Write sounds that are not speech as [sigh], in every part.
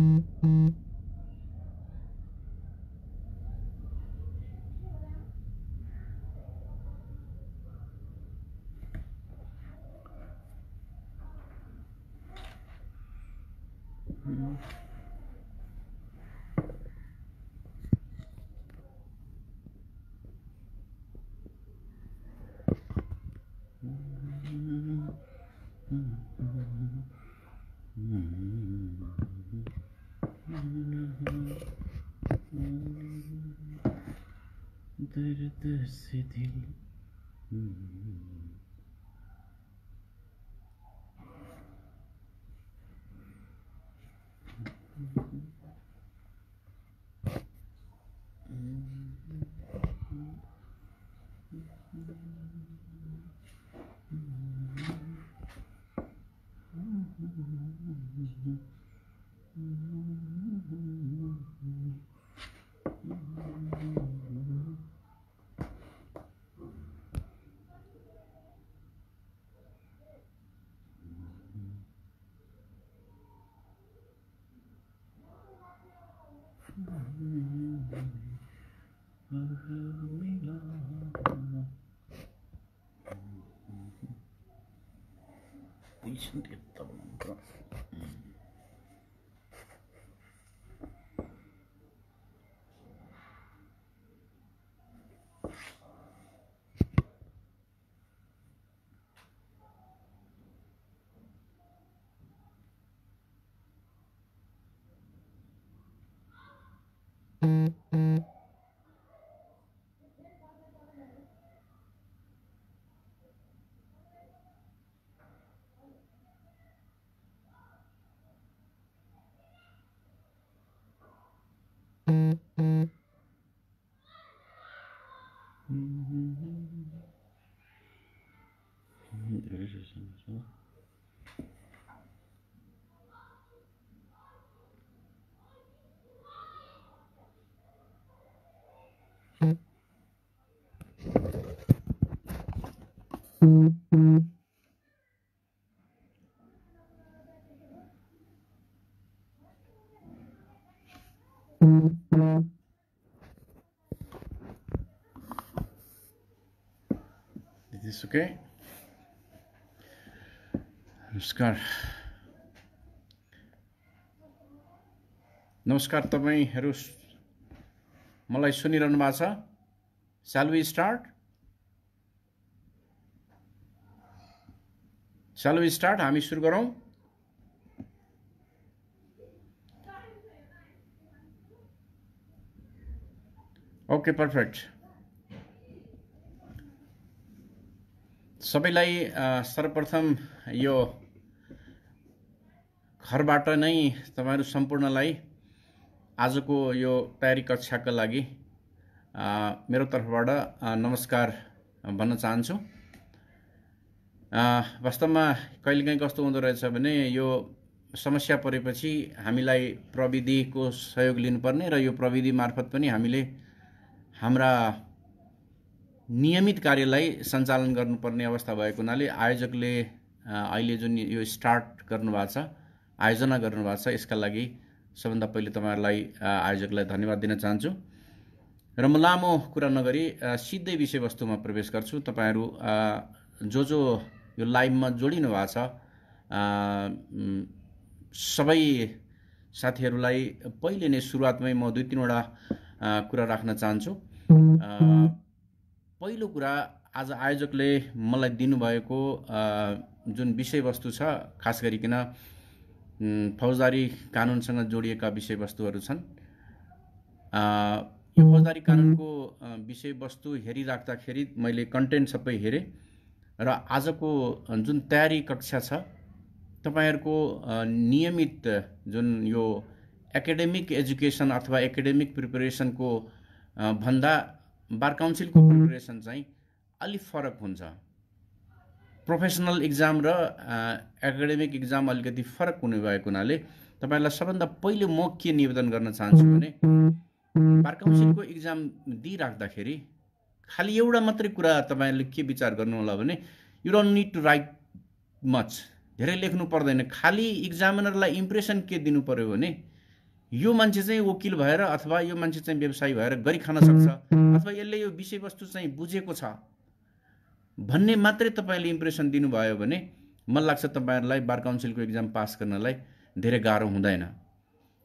Mm-hmm. the city. Hmm. சிந்தித்தவன் Mm-hmm. 嗯嗯。चुके नमस्कार नमस्कार तपाईँहरू मलाई सुनिरहनु भएको छ स्यालवी स्टार्ट स्यालवी स्टार्ट हामी सुरु गरौँ ओके पर्फेक्ट सबैलाई सर्वप्रथम यो घरबाट नै तपाईँहरू सम्पूर्णलाई आजको यो तयारी कक्षाका लागि मेरो तर्फबाट नमस्कार भन्न चाहन्छु वास्तवमा कहिलेकाहीँ कस्तो हुँदो रहेछ भने यो समस्या परेपछि हामीलाई प्रविधिको सहयोग लिनुपर्ने र यो प्रविधि मार्फत पनि हामीले हाम्रा नियमित कार्यलाई सञ्चालन गर्नुपर्ने अवस्था भएको हुनाले आयोजकले अहिले जुन यो स्टार्ट गर्नुभएको छ आयोजना गर्नुभएको छ यसका लागि सबभन्दा पहिले तपाईँहरूलाई आयोजकलाई धन्यवाद दिन चाहन्छु र म लामो कुरा नगरी सिधै विषयवस्तुमा प्रवेश गर्छु तपाईँहरू जो जो यो लाइभमा जोडिनु भएको छ सबै साथीहरूलाई पहिले नै सुरुवातमै म दुई तिनवटा कुरा राख्न चाहन्छु पहिलो कुरा आज आयोजकले मलाई दिनुभएको जुन विषयवस्तु छ खास गरिकन फौजदारी कानुनसँग जोडिएका विषयवस्तुहरू छन् यो फौजदारी कानुनको विषयवस्तु हेरिराख्दाखेरि मैले कन्टेन्ट सबै हेरेँ र आजको जुन तयारी कक्षा छ तपाईँहरूको नियमित जुन यो एकाडेमिक एजुकेसन अथवा एकाडेमिक प्रिपरेसनको भन्दा बार काउन्सिलको प्रिपरेसन चाहिँ अलिक फरक हुन्छ प्रोफेसनल इक्जाम र एकाडेमिक इक्जाम अलिकति फरक हुने भएको हुनाले तपाईँलाई सबभन्दा पहिले म के निवेदन गर्न चाहन्छु भने बार काउन्सिलको इक्जाम दिइराख्दाखेरि खालि एउटा मात्रै कुरा तपाईँहरूले के विचार गर्नु होला भने you don't need to write much धेरै लेख्नु पर्दैन खालि इक्जामिनरलाई इम्प्रेसन के दिनु पऱ्यो भने यो मान्छे चाहिँ वकिल भएर अथवा यो मान्छे चाहिँ व्यवसायी भएर गरिखान खान सक्छ अथवा यसले यो विषयवस्तु चाहिँ बुझेको छ भन्ने मात्रै तपाईँले इम्प्रेसन दिनुभयो भने मलाई लाग्छ तपाईँहरूलाई बार काउन्सिलको एक्जाम पास गर्नलाई धेरै गाह्रो हुँदैन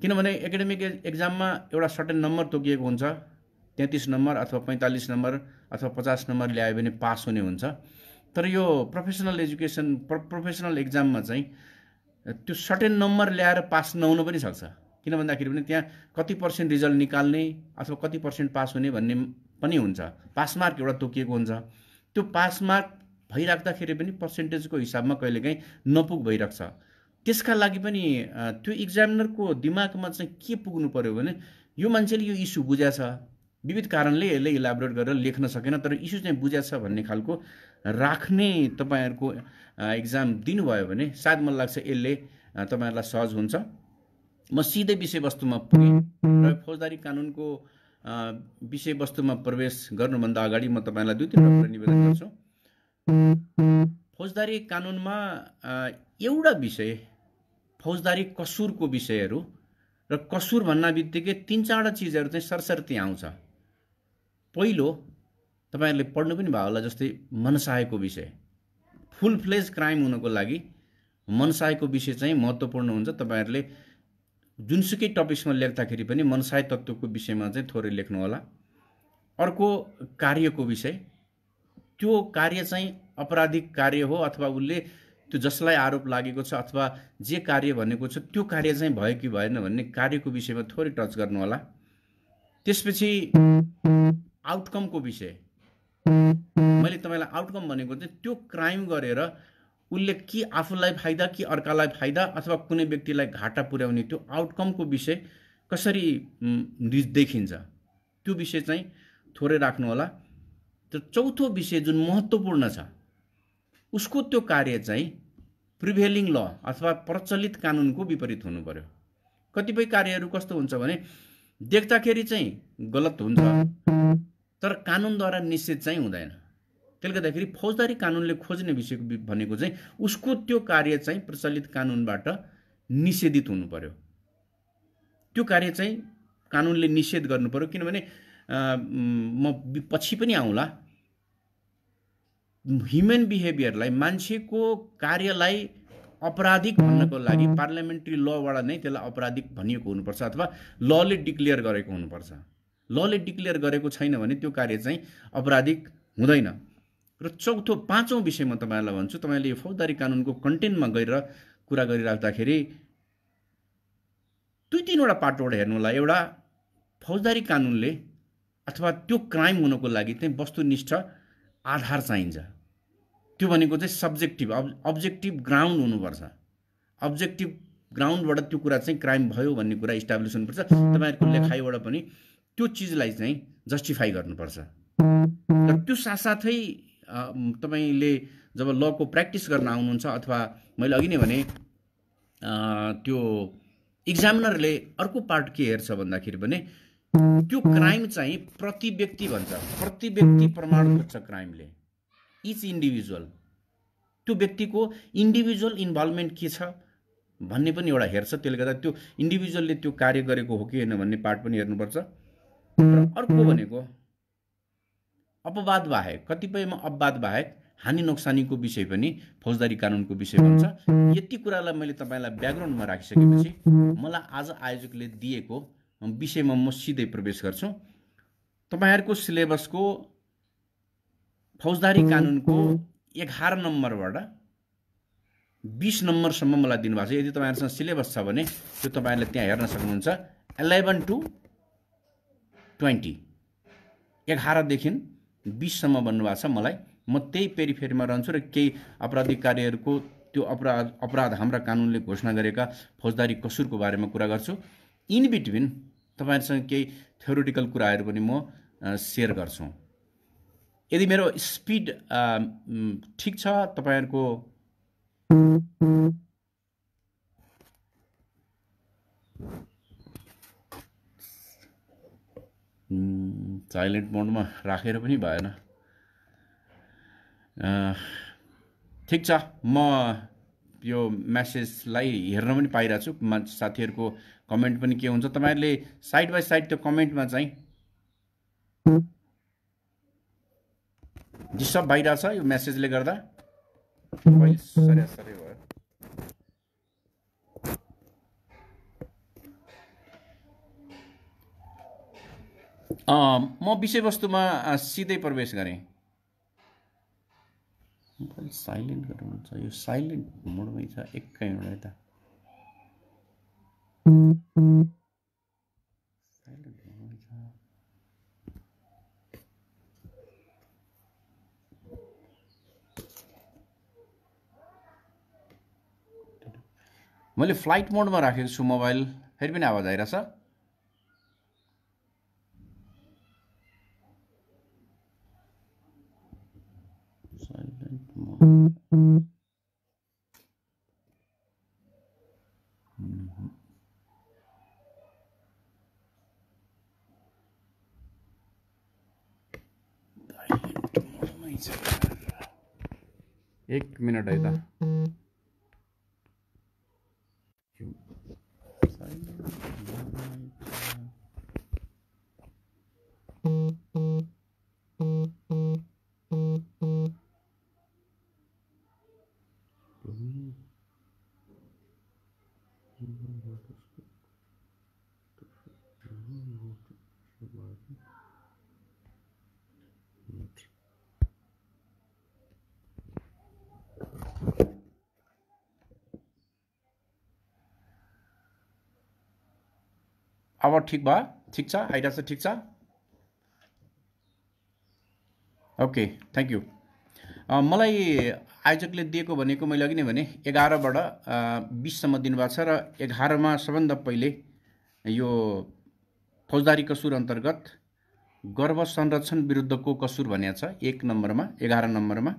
किनभने एकाडेमिक एक्जाममा एउटा सर्टेन नम्बर तोकिएको हुन्छ तेत्तिस नम्बर अथवा पैँतालिस नम्बर अथवा पचास नम्बर ल्यायो भने पास हुने हुन्छ तर यो प्रोफेसनल एजुकेसन प्रोफेसनल एक्जाममा चाहिँ त्यो सर्टेन नम्बर ल्याएर पास नहुनु पनि सक्छ किन भन्दाखेरि पनि त्यहाँ कति पर्सेन्ट रिजल्ट निकाल्ने अथवा कति पर्सेन्ट पास हुने भन्ने पनि हुन्छ पास मार्क एउटा तोकिएको हुन्छ त्यो पास मार्क भइराख्दाखेरि पनि पर्सेन्टेजको हिसाबमा कहिलेकाहीँ नपुग भइरहेको छ त्यसका लागि पनि त्यो इक्जामिनरको दिमागमा चाहिँ के पुग्नु पऱ्यो भने यो मान्छेले यो इस्यु बुझाएछ विविध कारणले यसले इलाबोरेट गरेर लेख्न सकेन तर इस्यु चाहिँ बुझाएछ भन्ने खालको राख्ने तपाईँहरूको इक्जाम दिनुभयो भने सायद मलाई लाग्छ यसले तपाईँहरूलाई सहज हुन्छ म सिधै विषयवस्तुमा पुगेँ र फौजदारी कानुनको विषयवस्तुमा प्रवेश गर्नुभन्दा अगाडि म तपाईँलाई दुई तिनवटा कुरा निवेदन गर्छु फौजदारी कानुनमा एउटा विषय फौजदारी कसुरको विषयहरू र कसुर भन्ने बित्तिकै तिन चारवटा चिजहरू चाहिँ सरसर्ती आउँछ पहिलो तपाईँहरूले पढ्नु पनि भयो होला जस्तै मनसायको विषय फुल फ्लेज क्राइम हुनको लागि मनसायको विषय चाहिँ महत्त्वपूर्ण हुन्छ तपाईँहरूले जुनसुकै टपिक्समा लेख्दाखेरि पनि मनसाय तत्त्वको विषयमा चाहिँ थोरै लेख्नुहोला अर्को कार्यको विषय त्यो कार्य चाहिँ अपराधिक कार्य हो अथवा उसले त्यो जसलाई आरोप लागेको छ अथवा जे कार्य भनेको छ त्यो कार्य चाहिँ भयो कि भएन भन्ने कार्यको विषयमा थोरै टच गर्नुहोला त्यसपछि आउटकमको विषय मैले तपाईँलाई आउटकम भनेको चाहिँ त्यो क्राइम गरेर उसले कि आफूलाई फाइदा कि अर्कालाई फाइदा अथवा कुनै व्यक्तिलाई घाटा पुर्याउने त्यो आउटकमको विषय कसरी देखिन्छ त्यो विषय चाहिँ थोरै होला त्यो चौथो विषय जुन महत्त्वपूर्ण छ उसको त्यो कार्य चाहिँ प्रिभेलिङ ल अथवा प्रचलित कानुनको विपरीत हुनु पऱ्यो कतिपय कार्यहरू कस्तो हुन्छ भने देख्दाखेरि चाहिँ गलत हुन्छ तर कानुनद्वारा निश्चित चाहिँ हुँदैन त्यसले गर्दाखेरि फौजदारी कानुनले खोज्ने विषय भनेको चाहिँ उसको त्यो कार्य चाहिँ प्रचलित कानुनबाट निषेधित हुनु पर्यो त्यो कार्य चाहिँ कानुनले निषेध गर्नु पर्यो किनभने म पछि पनि आउँला ह्युमन बिहेभियरलाई मान्छेको कार्यलाई अपराधिक भन्नको लागि पार्लियामेन्ट्री लबाट नै त्यसलाई अपराधिक भनिएको हुनुपर्छ अथवा लले डिक्लेयर गरेको हुनुपर्छ लले डिक्लेयर गरेको छैन भने त्यो कार्य चाहिँ अपराधिक हुँदैन र चौथो पाँचौँ विषय म तपाईँहरूलाई भन्छु तपाईँले यो फौजदारी कानुनको कन्टेन्टमा गएर कुरा गरिराख्दाखेरि दुई तिनवटा पाटोबाट होला एउटा फौजदारी कानुनले अथवा त्यो क्राइम हुनको लागि चाहिँ वस्तुनिष्ठ आधार चाहिन्छ त्यो भनेको चाहिँ सब्जेक्टिभ अब अब्जेक्टिभ ग्राउन्ड हुनुपर्छ अब्जेक्टिभ ग्राउन्डबाट त्यो कुरा चाहिँ क्राइम भयो भन्ने कुरा इस्टाब्लिस हुनुपर्छ तपाईँहरूको लेखाइबाट पनि त्यो चिजलाई चाहिँ जस्टिफाई गर्नुपर्छ र त्यो साथसाथै तपाईँले जब लको प्र्याक्टिस गर्न आउनुहुन्छ अथवा मैले अघि नै भने त्यो इक्जामिनरले अर्को पार्ट के हेर्छ भन्दाखेरि भने त्यो क्राइम चाहिँ प्रति व्यक्ति भन्छ प्रति व्यक्ति प्रमाण खोज्छ क्राइमले इच इन्डिभिजुअल त्यो व्यक्तिको इन्डिभिजुअल इन्भल्भमेन्ट के छ भन्ने पनि एउटा हेर्छ त्यसले गर्दा त्यो इन्डिभिजुअलले त्यो कार्य गरेको हो कि होइन भन्ने पार्ट पनि हेर्नुपर्छ र अर्को भनेको अपवाद बाहेक कतिपयमा अपवाद बाहेक हानि नोक्सानीको विषय पनि फौजदारी कानुनको विषय हुन्छ यति कुरालाई मैले तपाईँलाई ब्याकग्राउन्डमा राखिसकेपछि मलाई आज आयोजकले दिएको विषयमा म सिधै प्रवेश गर्छु तपाईँहरूको सिलेबसको फौजदारी कानुनको एघार नम्बरबाट बिस नम्बरसम्म मलाई दिनुभएको छ यदि तपाईँहरूसँग सिलेबस छ भने त्यो तपाईँहरूले त्यहाँ हेर्न सक्नुहुन्छ इलेभेन टु ट्वेन्टी एघारदेखि बिससम्म भन्नुभएको छ मलाई म त्यही पेरिफेरीमा रहन्छु र केही कार्यहरूको त्यो अपराध अपराध हाम्रा कानुनले घोषणा गरेका फौजदारी कसुरको बारेमा कुरा गर्छु इन बिट्विन तपाईँहरूसँग केही थ्योरिटिकल कुराहरू पनि म सेयर गर्छु यदि मेरो स्पिड ठिक छ तपाईँहरूको साइलेन्ट मोडमा राखेर पनि भएन ठिक छ म यो म्यासेजलाई हेर्न पनि पाइरहेको छु साथीहरूको कमेन्ट पनि के हुन्छ तपाईँहरूले साइड बाई साइड त्यो कमेन्टमा चाहिँ डिस्टर्ब भइरहेछ यो म्यासेजले गर्दा सरी सरी भयो म विषयवस्तुमा सिधै प्रवेश गरेँ साइलेन्ट गर्नुहुन्छ यो साइलेन्ट मोडमै छ एकै एउटा यता छ मैले फ्लाइट मोडमा राखेको छु मोबाइल फेरि पनि आवाज आइरहेछ एक मिनट आयता Thank you. আবার ঠিক বা ঠিকছা হাইট আছে ঠিকছা ওকে থ্যাংক ইউ मलाई आयोजकले दिएको भनेको मैले अघि नै भने एघारबाट बिससम्म दिनुभएको छ र एघारमा सबभन्दा पहिले यो फौजदारी कसुर अन्तर्गत गर्व संरक्षण विरुद्धको कसुर भनिएको छ एक नम्बरमा एघार नम्बरमा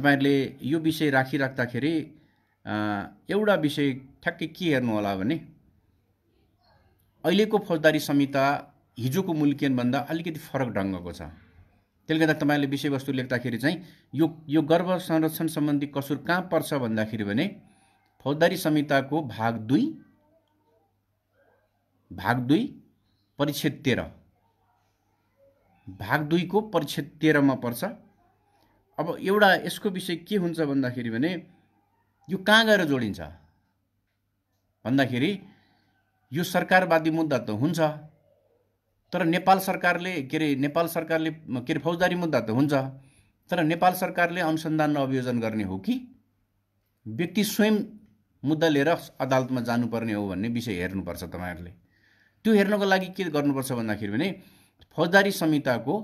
तपाईँहरूले यो विषय राखिराख्दाखेरि एउटा विषय ठ्याक्कै के हेर्नु होला भने अहिलेको फौजदारी संहिता हिजोको मुल्कियनभन्दा अलिकति फरक ढङ्गको छ त्यसले गर्दा तपाईँले विषयवस्तु लेख्दाखेरि चाहिँ यो यो गर्भ संरक्षण सम्बन्धी कसुर कहाँ पर्छ भन्दाखेरि भने फौजदारी संहिताको भाग दुई भाग दुई परिच्छेद तेह्र भाग दुईको परिच्छेद तेह्रमा पर्छ अब एउटा यसको विषय के हुन्छ भन्दाखेरि भने यो कहाँ गएर जोडिन्छ भन्दाखेरि यो सरकारवादी मुद्दा त हुन्छ तर नेपाल सरकारले के अरे नेपाल सरकारले के अरे फौजदारी मुद्दा त हुन्छ तर नेपाल सरकारले अनुसन्धान र अभियोजन गर्ने हो कि व्यक्ति स्वयं मुद्दा लिएर अदालतमा जानुपर्ने हो भन्ने विषय हेर्नुपर्छ तपाईँहरूले त्यो हेर्नको लागि के गर्नुपर्छ भन्दाखेरि भने फौजदारी संहिताको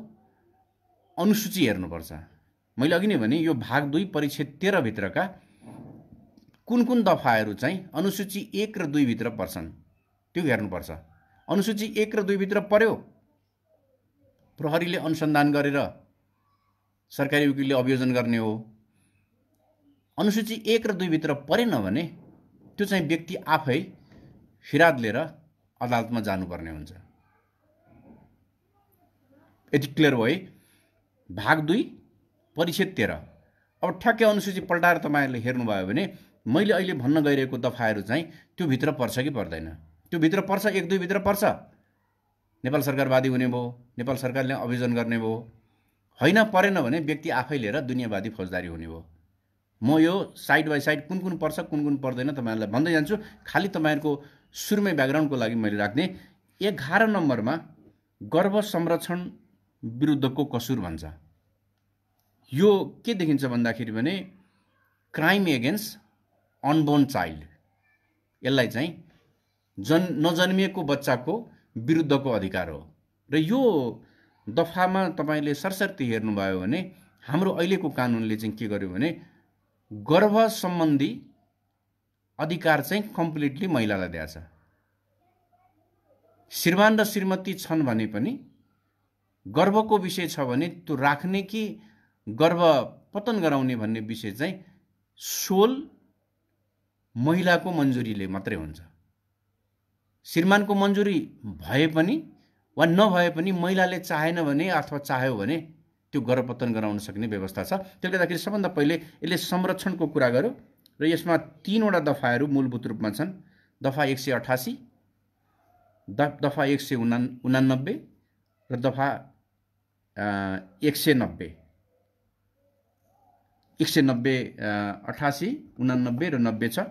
अनुसूची हेर्नुपर्छ मैले अघि नै भने यो भाग दुई परिच्छेद तेह्रभित्रका कुन कुन दफाहरू चाहिँ अनुसूची एक र दुईभित्र पर्छन् त्यो हेर्नुपर्छ अनुसूची एक र दुईभित्र पर्यो प्रहरीले अनुसन्धान गरेर सरकारी वकिलले अभियोजन गर्ने हो अनुसूची एक र दुईभित्र परेन भने त्यो चाहिँ व्यक्ति आफै फिराद लिएर अदालतमा जानुपर्ने हुन्छ यति क्लियर भयो है भाग दुई परिच्छेद तेह्र अब ठ्याक्कै अनुसूची पल्टाएर तपाईँहरूले हेर्नुभयो भने मैले अहिले भन्न गइरहेको दफाहरू चाहिँ त्योभित्र पर्छ कि पर्दैन त्यो भित्र पर्छ एक दुई भित्र पर्छ नेपाल सरकारवादी हुने भयो नेपाल सरकारले अभियोजन गर्ने भयो होइन परेन भने व्यक्ति आफै लिएर दुनियाँवादी फौजदारी हुने भयो म यो साइड बाई साइड कुन कुन पर्छ कुन कुन पर्दैन तपाईँहरूलाई भन्दै जान्छु खालि तपाईँहरूको सुरुमै ब्याकग्राउन्डको लागि मैले राख्ने एघार नम्बरमा गर्भ संरक्षण विरुद्धको कसुर भन्छ यो के देखिन्छ भन्दाखेरि भने क्राइम एगेन्स्ट अनबोर्न चाइल्ड यसलाई चाहिँ जन् नजन्मिएको बच्चाको विरुद्धको अधिकार हो र यो दफामा तपाईँले सरसर्ती हेर्नुभयो भने हाम्रो अहिलेको कानुनले चाहिँ के गर्यो भने गर्भ सम्बन्धी अधिकार चाहिँ कम्प्लिटली महिलालाई दिएछ श्रीमान र श्रीमती छन् भने पनि गर्भको विषय छ भने त्यो राख्ने कि गर्भ पतन गराउने भन्ने विषय चाहिँ सोल महिलाको मन्जुरीले मात्रै हुन्छ श्रीमानको मन्जुरी भए पनि वा नभए पनि महिलाले चाहेन भने अथवा चाह्यो भने त्यो गर्भपतन गराउन सक्ने व्यवस्था छ त्यसले गर्दाखेरि सबभन्दा पहिले यसले संरक्षणको कुरा गर्यो र यसमा तिनवटा दफाहरू मूलभूत रूपमा छन् दफा एक सय अठासी द दफा एक सय उना उनानब्बे र दफा एक सय नब्बे एक सय नब्बे अठासी उनानब्बे र नब्बे छ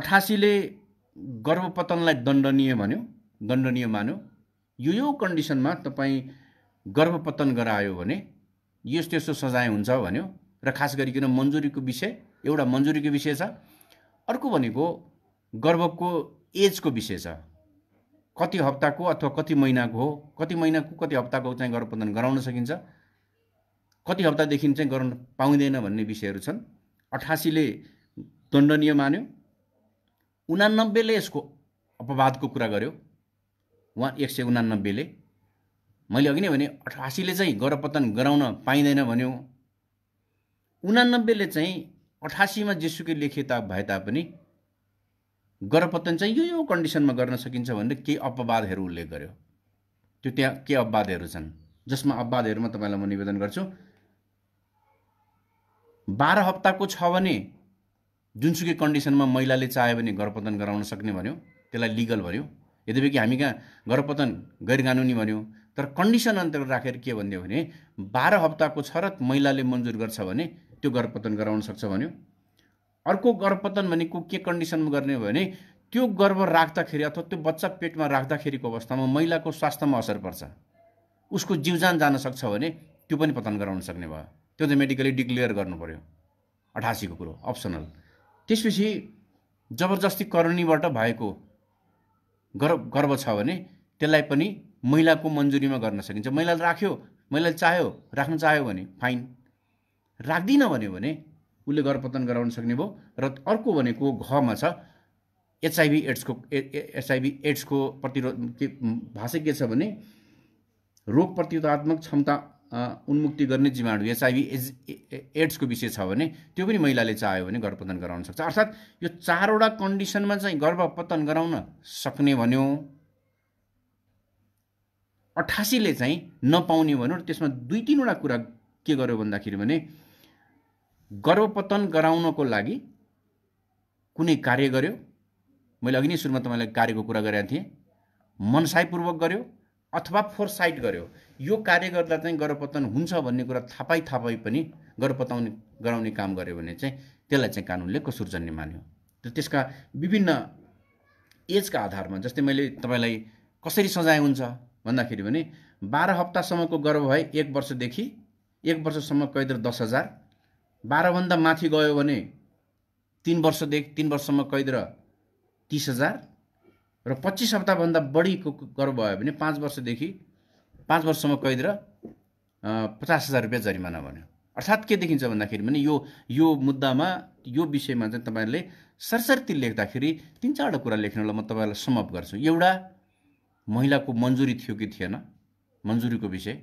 अठासीले गर्भपतनलाई दण्डनीय भन्यो दण्डनीय मान्यो यो यो कन्डिसनमा तपाईँ गर्भपतन गरायो भने यस्तो यस्तो सजाय हुन्छ भन्यो र खास गरिकन मन्जुरीको विषय एउटा मन्जुरीको विषय छ अर्को भनेको गर्भको एजको विषय छ कति हप्ताको अथवा कति महिनाको हो कति महिनाको कति हप्ताको चाहिँ गर्भपतन गराउन सकिन्छ कति हप्तादेखि चाहिँ गराउन पाउँदैन भन्ने विषयहरू छन् अठासीले दण्डनीय मान्यो उनानब्बेले यसको अपवादको कुरा गर्यो वान एक सय उनानब्बेले मैले अघि नै भने अठासीले चाहिँ गर्भपतन गराउन पाइँदैन भन्यो उनानब्बेले चाहिँ अठासीमा जेसुकै लेखे ताप भए तापनि गर्भपतन चाहिँ यो यो कन्डिसनमा गर्न सकिन्छ भनेर केही अपवादहरू उल्लेख गर्यो त्यो त्यहाँ के अपवादहरू छन् जसमा अपवादहरूमा तपाईँलाई म निवेदन गर्छु बाह्र हप्ताको छ भने जुनसुकै कन्डिसनमा महिलाले चाह्यो भने गर्भपतन गराउन सक्ने भन्यो त्यसलाई लिगल भन्यो यद्यपि कि हामी कहाँ गर्भपतन गैर कानुनी भन्यौँ तर कन्डिसन अन्तर्गत राखेर के भनिदियो भने बाह्र हप्ताको छ र महिलाले मन्जुर गर्छ भने त्यो गर्भपतन गराउन सक्छ भन्यो अर्को गर्भपतन भनेको के कन्डिसनमा गर्ने हो भने त्यो गर्भ राख्दाखेरि अथवा त्यो बच्चा पेटमा राख्दाखेरिको अवस्थामा महिलाको स्वास्थ्यमा असर पर्छ उसको जीवजान जान सक्छ भने त्यो पनि पतन गराउन सक्ने भयो त्यो चाहिँ मेडिकली डिक्लेयर गर्नु पऱ्यो अठासीको कुरो अप्सनल त्यसपछि जबरजस्ती करणीबाट भएको गर्व गर्व छ भने त्यसलाई पनि महिलाको मन्जुरीमा गर्न सकिन्छ महिलाले राख्यो महिलाले चाह्यो राख्न चाह्यो भने फाइन राख्दिनँ भन्यो भने उसले गर्भपतन गराउन सक्ने भयो र अर्को भनेको घमा छ एचआइभी एड्सको एचआइभी एड्सको प्रतिरोध भाषा के छ भने रोग प्रतिरोधात्मक क्षमता उन्मुक्ति गर्ने जीवाणु एचआइभी एज एड्सको विषय छ भने त्यो पनि महिलाले चाह्यो भने गर्भपतन गराउन सक्छ अर्थात् यो चारवटा कन्डिसनमा चाहिँ गर्भपतन गराउन सक्ने भन्यो अठासीले चाहिँ नपाउने र त्यसमा दुई तिनवटा कुरा के गर्यो भन्दाखेरि भने गर्भपतन गराउनको लागि कुनै कार्य गर्यो मैले अघि नै सुरुमा तपाईँलाई कार्यको कुरा गरेका थिएँ मनसाईपूर्वक गर्यो अथवा फोरसाइट गर्यो यो कार्य गर्दा चाहिँ गर्भपतन हुन्छ भन्ने कुरा थापाई थापाई पनि गर्भपताउने गराउने काम गर्यो भने चाहिँ त्यसलाई चाहिँ कानुनले कसुरजन्य मान्यो र त्यसका विभिन्न एजका आधारमा जस्तै मैले तपाईँलाई कसरी सजाय हुन्छ भन्दाखेरि भने बाह्र हप्तासम्मको गर्भ भए एक वर्षदेखि एक वर्षसम्म कैद र दस हजार बाह्रभन्दा माथि गयो भने तिन वर्षदेखि तिन वर्षसम्म कैद र तिस हजार र पच्चिस हप्ताभन्दा बढीको गर्भ भयो भने पाँच वर्षदेखि पाँच वर्षसम्म कैद र पचास हजार रुपियाँ जरिमाना भन्यो अर्थात् के देखिन्छ भन्दाखेरि भने यो यो मुद्दामा यो विषयमा चाहिँ तपाईँहरूले सरसर्ती लेख्दाखेरि तिन चारवटा कुरा लेख्नलाई म तपाईँहरूलाई समप गर्छु एउटा महिलाको मन्जुरी थियो कि थिएन मन्जुरीको विषय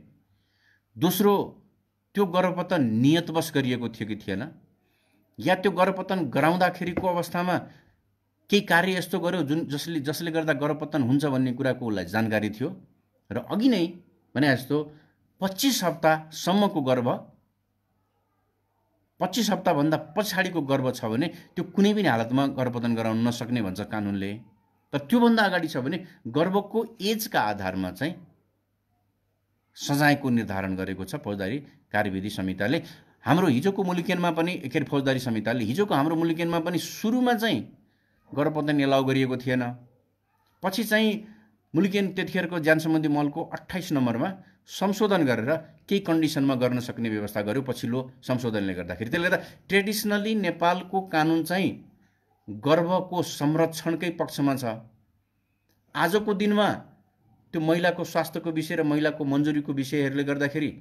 दोस्रो त्यो गर्भपतन नियतवश गरिएको थियो कि थिएन या त्यो गर्भपतन गराउँदाखेरिको अवस्थामा केही कार्य यस्तो गर्यो जुन जसले जसले गर्दा गर्भपतन हुन्छ भन्ने कुराको उसलाई जानकारी थियो र अघि नै भने जस्तो पच्चिस हप्तासम्मको गर्भ पच्चिस हप्ताभन्दा पछाडिको गर्भ छ भने त्यो कुनै पनि हालतमा गर्भपतन गराउन नसक्ने भन्छ कानुनले तर त्योभन्दा अगाडि छ भने गर्भको एजका आधारमा चाहिँ सजायको निर्धारण गरेको छ फौजदारी कार्यविधि संहिताले हाम्रो हिजोको मुलुकेनमा पनि के अरे फौजदारी संहिताले हिजोको हाम्रो मुलुकेनमा पनि सुरुमा चाहिँ गर्भपतन एलाउ गरिएको थिएन पछि चाहिँ मुलुकेन त्यतिखेरको ज्यान सम्बन्धी मलको अठाइस नम्बरमा संशोधन गरेर केही कन्डिसनमा गर्न सक्ने व्यवस्था गर्यो पछिल्लो संशोधनले गर्दाखेरि त्यसले गर्दा ट्रेडिसनली नेपालको कानुन चाहिँ गर्भको संरक्षणकै पक्षमा छ आजको दिनमा त्यो महिलाको स्वास्थ्यको विषय र महिलाको मन्जुरीको विषयहरूले गर्दाखेरि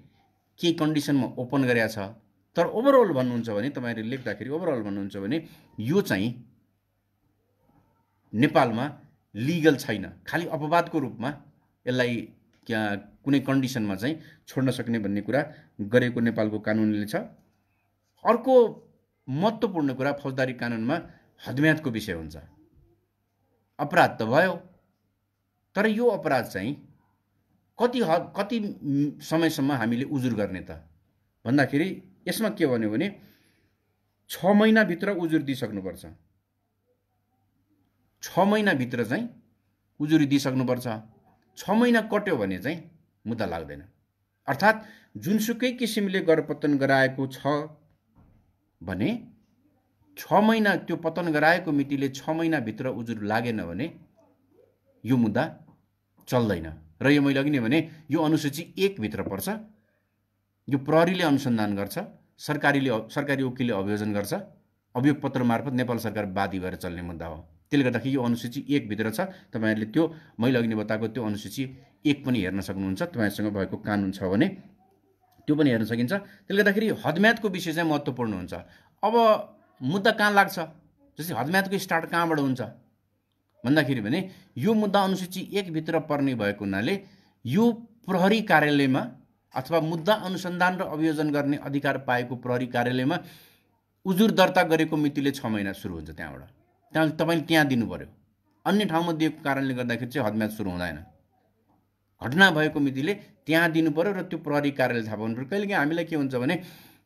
केही कन्डिसनमा ओपन गरेका छ तर ओभरअल भन्नुहुन्छ भने तपाईँहरूले लेख्दाखेरि ओभरअल भन्नुहुन्छ भने यो चाहिँ नेपालमा लिगल छैन खालि अपवादको रूपमा यसलाई कुनै कन्डिसनमा चाहिँ छोड्न सक्ने भन्ने कुरा गरेको नेपालको कानुनले छ अर्को महत्त्वपूर्ण कुरा फौजदारी कानुनमा हदम्यातको विषय हुन्छ अपराध त भयो तर यो अपराध चाहिँ कति हद कति समयसम्म हामीले उजुर गर्ने त भन्दाखेरि यसमा के भन्यो भने छ महिनाभित्र उजुर दिइसक्नुपर्छ छ महिनाभित्र चाहिँ उजुरी दिइसक्नुपर्छ छ महिना कट्यो भने चाहिँ मुद्दा लाग्दैन अर्थात् जुनसुकै किसिमले पतन गराएको छ भने छ महिना त्यो पतन गराएको मितिले छ महिनाभित्र उजुर लागेन भने यो मुद्दा चल्दैन र यो मैले अघि नै भने यो अनुसूची एकभित्र पर्छ यो प्रहरीले अनुसन्धान गर्छ सरकारीले सरकारी वकिलले अभियोजन गर्छ अभियोग पत्र मार्फत नेपाल सरकार बाधी भएर चल्ने मुद्दा हो त्यसले गर्दाखेरि यो अनुसूची एकभित्र छ तपाईँहरूले त्यो मैले अघि नै बताएको त्यो अनुसूची एक पनि हेर्न सक्नुहुन्छ तपाईँहरूसँग भएको कानुन छ भने त्यो पनि हेर्न सकिन्छ त्यसले गर्दाखेरि हदम्यादको विषय चाहिँ महत्त्वपूर्ण हुन्छ अब मुद्दा कहाँ लाग्छ जस्तै हदम्यादको स्टार्ट कहाँबाट हुन्छ भन्दाखेरि भने यो मुद्दा अनुसूची एकभित्र पर्ने भएको हुनाले यो प्रहरी कार्यालयमा अथवा मुद्दा अनुसन्धान र अभियोजन गर्ने अधिकार पाएको प्रहरी कार्यालयमा उजुर दर्ता गरेको मितिले छ महिना सुरु हुन्छ त्यहाँबाट त्यहाँ तपाईँले त्यहाँ दिनु पऱ्यो अन्य ठाउँमा दिएको कारणले गर्दाखेरि चाहिँ हदम्याद सुरु हुँदैन घटना भएको मितिले त्यहाँ दिनु पऱ्यो र त्यो प्रहरी कार्यालय थाहा पाउनु पऱ्यो कहिलेकाहीँ हामीलाई के हुन्छ भने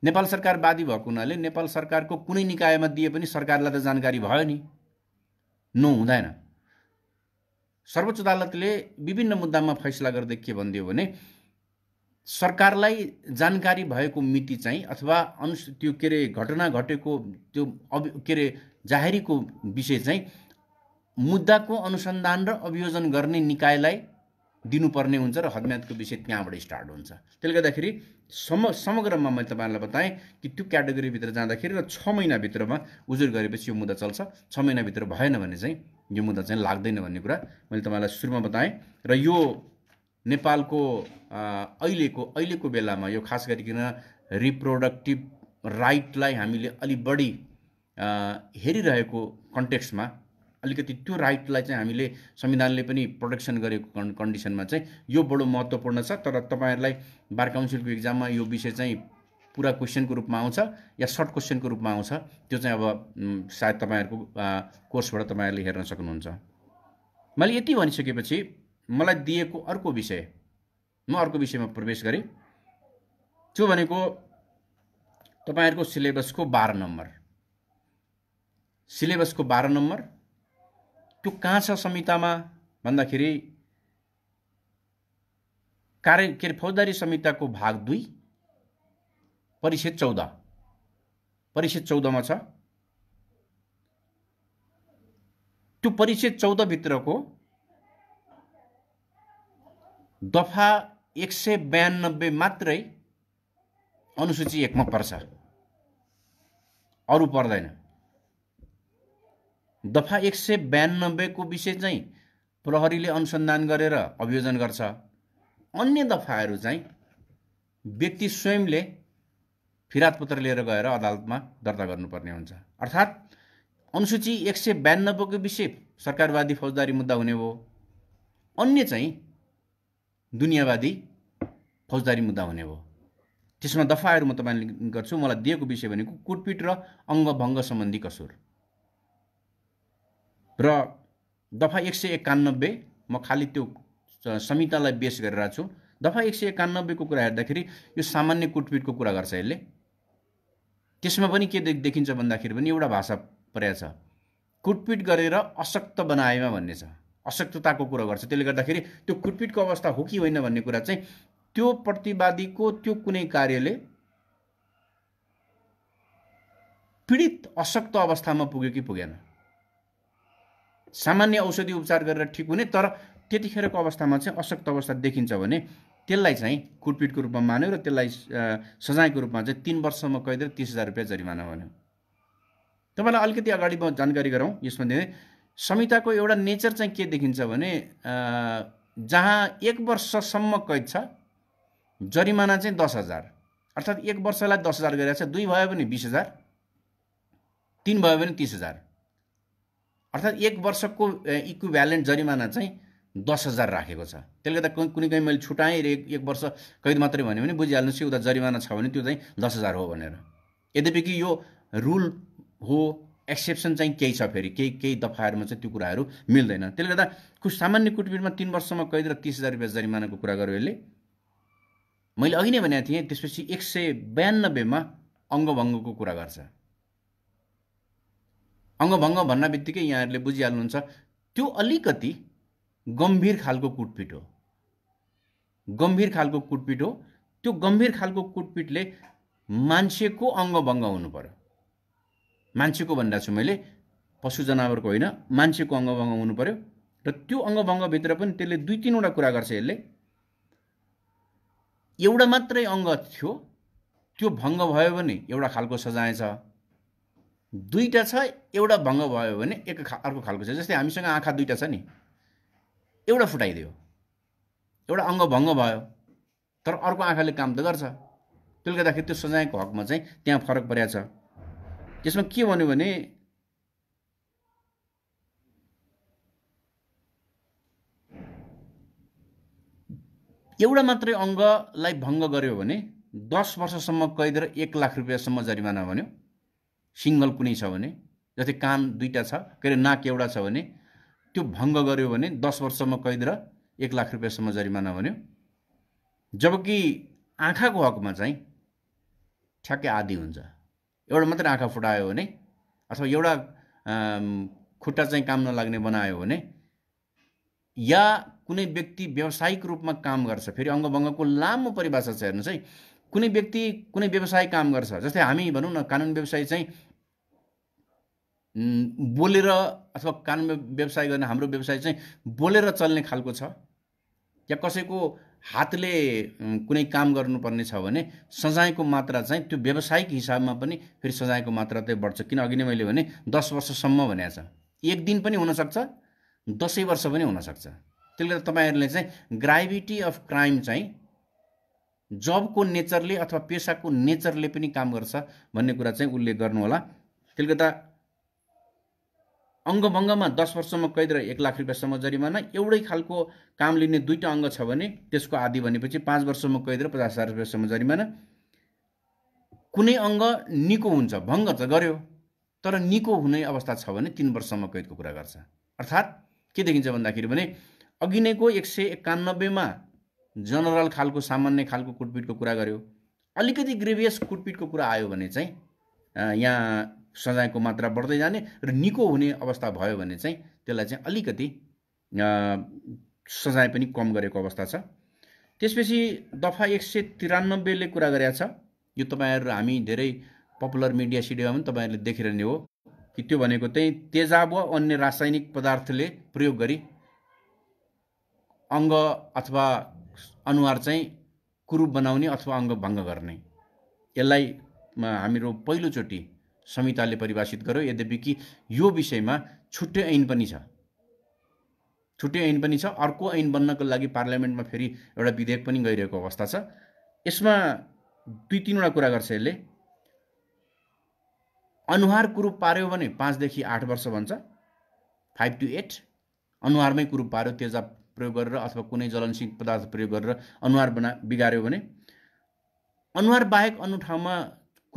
नेपाल सरकार बादी भएको हुनाले नेपाल सरकारको कुनै निकायमा दिए पनि सरकारलाई त जानकारी भयो नि नो हुँदैन सर्वोच्च अदालतले विभिन्न मुद्दामा फैसला गर्दै के भनिदियो भने सरकारलाई जानकारी भएको मिति चाहिँ अथवा अनु त्यो के अरे घटना घटेको त्यो अब के अरे जाहेरीको विषय चाहिँ मुद्दाको अनुसन्धान र अभियोजन गर्ने निकायलाई दिनुपर्ने हुन्छ र हदम्यादको विषय त्यहाँबाट स्टार्ट हुन्छ त्यसले गर्दाखेरि सम समग्रमा मैले तपाईँहरूलाई बताएँ कि त्यो क्याटेगोरीभित्र जाँदाखेरि र छ महिनाभित्रमा उजुर गरेपछि यो मुद्दा चल्छ छ महिनाभित्र भएन भने चाहिँ यो मुद्दा चाहिँ लाग्दैन भन्ने कुरा मैले तपाईँलाई सुरुमा बताएँ र यो नेपालको अहिलेको अहिलेको बेलामा यो खास गरिकन रिप्रोडक्टिभ राइटलाई हामीले अलि बढी हेरिरहेको कन्टेक्स्टमा अलिकति त्यो राइटलाई चाहिँ हामीले संविधानले पनि प्रोटेक्सन गरेको कन् कन्डिसनमा चाहिँ यो बडो महत्त्वपूर्ण छ तर तपाईँहरूलाई बार काउन्सिलको इक्जाममा यो विषय चाहिँ पुरा क्वेसनको रूपमा आउँछ या सर्ट क्वेसनको रूपमा आउँछ त्यो चाहिँ अब सायद तपाईँहरूको कोर्सबाट तपाईँहरूले हेर्न सक्नुहुन्छ मैले यति भनिसकेपछि मलाई दिएको अर्को विषय म अर्को विषयमा प्रवेश गरेँ त्यो भनेको तपाईँहरूको सिलेबसको बाह्र नम्बर सिलेबसको बाह्र नम्बर त्यो कहाँ छ संहितामा भन्दाखेरि कार्य के अरे फौजदारी संहिताको भाग दुई परिच्छेद चौध परिच्छेद चौधमा छ त्यो परिच्छेद चौधभित्रको दफा एक सय बयानब्बे मात्रै अनुसूची एकमा पर्छ अरू पर्दैन दफा एक सय बयानब्बेको विषय चाहिँ प्रहरीले अनुसन्धान गरेर अभियोजन गर्छ अन्य दफाहरू चाहिँ व्यक्ति स्वयंले पत्र लिएर गएर अदालतमा दर्ता गर्नुपर्ने हुन्छ अर्थात् अनुसूची एक सय बयानब्बेको विषय सरकारवादी फौजदारी मुद्दा हुने हो अन्य चाहिँ दुनियाँवादी फौजदारी मुद्दा हुने हो त्यसमा दफाहरू म तपाईँले गर्छु मलाई दिएको विषय भनेको कुटपिट र अङ्गभङ्ग सम्बन्धी कसुर र दफा एक सय एकानब्बे म खालि त्यो संहितालाई बेस गरेर छु दफा एक सय एकानब्बेको कुरा हेर्दाखेरि यो सामान्य कुटपिटको कुरा गर्छ यसले त्यसमा पनि के देखिन्छ भन्दाखेरि पनि एउटा भाषा पर्या छ कुटपिट गरेर अशक्त बनाएमा भन्ने छ अशक्तताको कुरा गर्छ त्यसले गर्दाखेरि त्यो कुटपिटको अवस्था हो कि होइन भन्ने कुरा चाहिँ त्यो प्रतिवादीको त्यो कुनै कार्यले पीडित अशक्त अवस्थामा पुग्यो कि पुगेन सामान्य औषधि उपचार गरेर ठिक हुने तर त्यतिखेरको अवस्थामा चाहिँ अशक्त अवस्था देखिन्छ भने त्यसलाई चाहिँ कुटपिटको रूपमा मान्यो र त्यसलाई सजायको रूपमा चाहिँ तिन वर्षसम्म कैद र तिस हजार रुपियाँ जरिमाना भन्यो तपाईँलाई अलिकति अगाडि म जानकारी गरौँ यसमा संहिताको एउटा नेचर चाहिँ के देखिन्छ भने जहाँ एक वर्षसम्म कैद छ जरिमाना चाहिँ दस हजार अर्थात् एक वर्षलाई दस हजार गरिरहेको छ दुई भयो भने बिस हजार तिन भयो भने तिस हजार अर्थात् एक वर्षको इक्विभ्यालेन्ट जरिमाना चाहिँ दस हजार राखेको छ त्यसले गर्दा कुनै कहीँ मैले छुट्याएँ र एक वर्ष कैद मात्रै भन्यो भने बुझिहाल्नुहोस् कि उता जरिमाना छ भने त्यो चाहिँ दस हजार हो भनेर यद्यपि कि यो रुल हो एक्सेप्सन चाहिँ केही छ फेरि केही केही दफाहरूमा चाहिँ त्यो कुराहरू मिल्दैन त्यसले गर्दा कुछ सामान्य कुटपिटमा तिन वर्षसम्म कैद र तिस हजार रुपियाँ जरिमानाको कुरा गर्यो यसले मैले अघि नै भनेको थिएँ त्यसपछि एक सय बयानब्बेमा अङ्गभङ्गको कुरा गर्छ अङ्गभङ्ग भन्न बित्तिकै यहाँहरूले बुझिहाल्नुहुन्छ त्यो अलिकति गम्भीर खालको कुटपिट हो गम्भीर खालको कुटपिट हो त्यो गम्भीर खालको कुटपिटले मान्छेको अङ्गभङ्ग हुनु पऱ्यो मान्छेको भन्दा छु मैले पशु जनावरको होइन मान्छेको अङ्गभङ्ग हुनु पऱ्यो र त्यो अङ्गभङ्गभित्र पनि त्यसले दुई तिनवटा कुरा गर्छ यसले एउटा मात्रै अङ्ग थियो त्यो भङ्ग भयो भने एउटा खालको सजाय छ दुईवटा छ एउटा भङ्ग भयो भने एक खा अर्को खालको छ जस्तै हामीसँग आँखा दुईवटा छ नि एउटा फुटाइदियो एउटा अङ्ग भङ्ग भयो तर अर्को आँखाले काम त गर्छ त्यसले गर्दाखेरि त्यो सजायको हकमा चाहिँ त्यहाँ फरक परेको छ त्यसमा के भन्यो भने एउटा मात्रै अङ्गलाई भङ्ग गर्यो भने दस वर्षसम्म कैद र एक लाख रुपियाँसम्म जरिमाना भन्यो सिङ्गल कुनै छ भने जस्तै कान दुईवटा छ के अरे नाक एउटा छ भने त्यो भङ्ग गर्यो भने दस वर्षसम्म कैद र एक लाख रुपियाँसम्म जरिमाना भन्यो जबकि आँखाको हकमा चाहिँ ठ्याक्कै आदि हुन्छ एउटा मात्रै आँखा फुटायो भने अथवा एउटा खुट्टा चाहिँ काम नलाग्ने बनायो भने या कुनै व्यक्ति व्यावसायिक रूपमा काम गर्छ फेरि अङ्गभङ्गको लामो परिभाषा छ हेर्नुहोस् है कुनै व्यक्ति कुनै व्यवसाय काम गर्छ जस्तै हामी भनौँ न कानुन व्यवसाय चाहिँ बोलेर अथवा कानुनमा व्यवसाय गर्ने हाम्रो व्यवसाय चाहिँ बोलेर चल्ने खालको छ या कसैको हातले कुनै काम गर्नुपर्ने छ भने सजायको मात्रा चाहिँ त्यो व्यावसायिक हिसाबमा पनि फेरि सजायको मात्रा चाहिँ बढ्छ किन अघि नै मैले भने दस वर्षसम्म भनेको छ एक दिन पनि हुनसक्छ दसैँ वर्ष पनि हुनसक्छ त्यसले गर्दा तपाईँहरूले चाहिँ ग्राभिटी अफ क्राइम चाहिँ जबको नेचरले अथवा पेसाको नेचरले पनि काम गर्छ भन्ने कुरा चाहिँ उसले गर्नुहोला त्यसले गर्दा अङ्गभङ्गमा दस वर्षसम्म कैद र एक लाख रुपियाँसम्म जरिमाना एउटै खालको काम लिने दुईवटा अङ्ग छ भने त्यसको आधी भनेपछि पाँच वर्षसम्म कैद र पचास हजार रुपियाँसम्म जरिमाना कुनै अङ्ग निको हुन्छ भङ्ग त गर्यो तर निको हुने अवस्था छ भने तिन वर्षसम्म कैदको कुरा गर्छ अर्थात् के देखिन्छ भन्दाखेरि भने अघि नैको एक सय एकानब्बेमा जनरल खालको सामान्य खालको कुटपिटको कुरा गर्यो अलिकति ग्रेभियस कुटपिटको कुरा आयो भने चाहिँ यहाँ सजायको मात्रा बढ्दै जाने र निको हुने अवस्था भयो भने चाहिँ त्यसलाई चाहिँ अलिकति सजाय पनि कम गरेको अवस्था छ त्यसपछि दफा एक सय तिरानब्बेले कुरा गरेका छ यो तपाईँहरू हामी धेरै पपुलर मिडिया सिडियामा पनि तपाईँहरूले देखिरहने हो कि त्यो भनेको चाहिँ तेजाब वा अन्य रासायनिक पदार्थले प्रयोग गरी अङ्ग अथवा अनुहार चाहिँ कुरूप बनाउने अथवा अङ्ग भङ्ग गर्ने यसलाई हामीहरू पहिलोचोटि संहिताले परिभाषित गर्यो यद्यपि कि यो विषयमा छुट्टै ऐन पनि छ छुट्टै ऐन पनि छ अर्को ऐन बन्नको लागि पार्लियामेन्टमा फेरि एउटा विधेयक पनि गइरहेको अवस्था छ यसमा दुई तिनवटा कुरा गर्छ यसले अनुहार कुरूप पार्यो भने पाँचदेखि आठ वर्ष भन्छ फाइभ टु एट अनुहारमै कुरूप पार्यो तेजाब प्रयोग गरेर अथवा कुनै जलनशील पदार्थ प्रयोग गरेर अनुहार बना बिगाऱ्यो भने अनुहार बाहेक अन्य ठाउँमा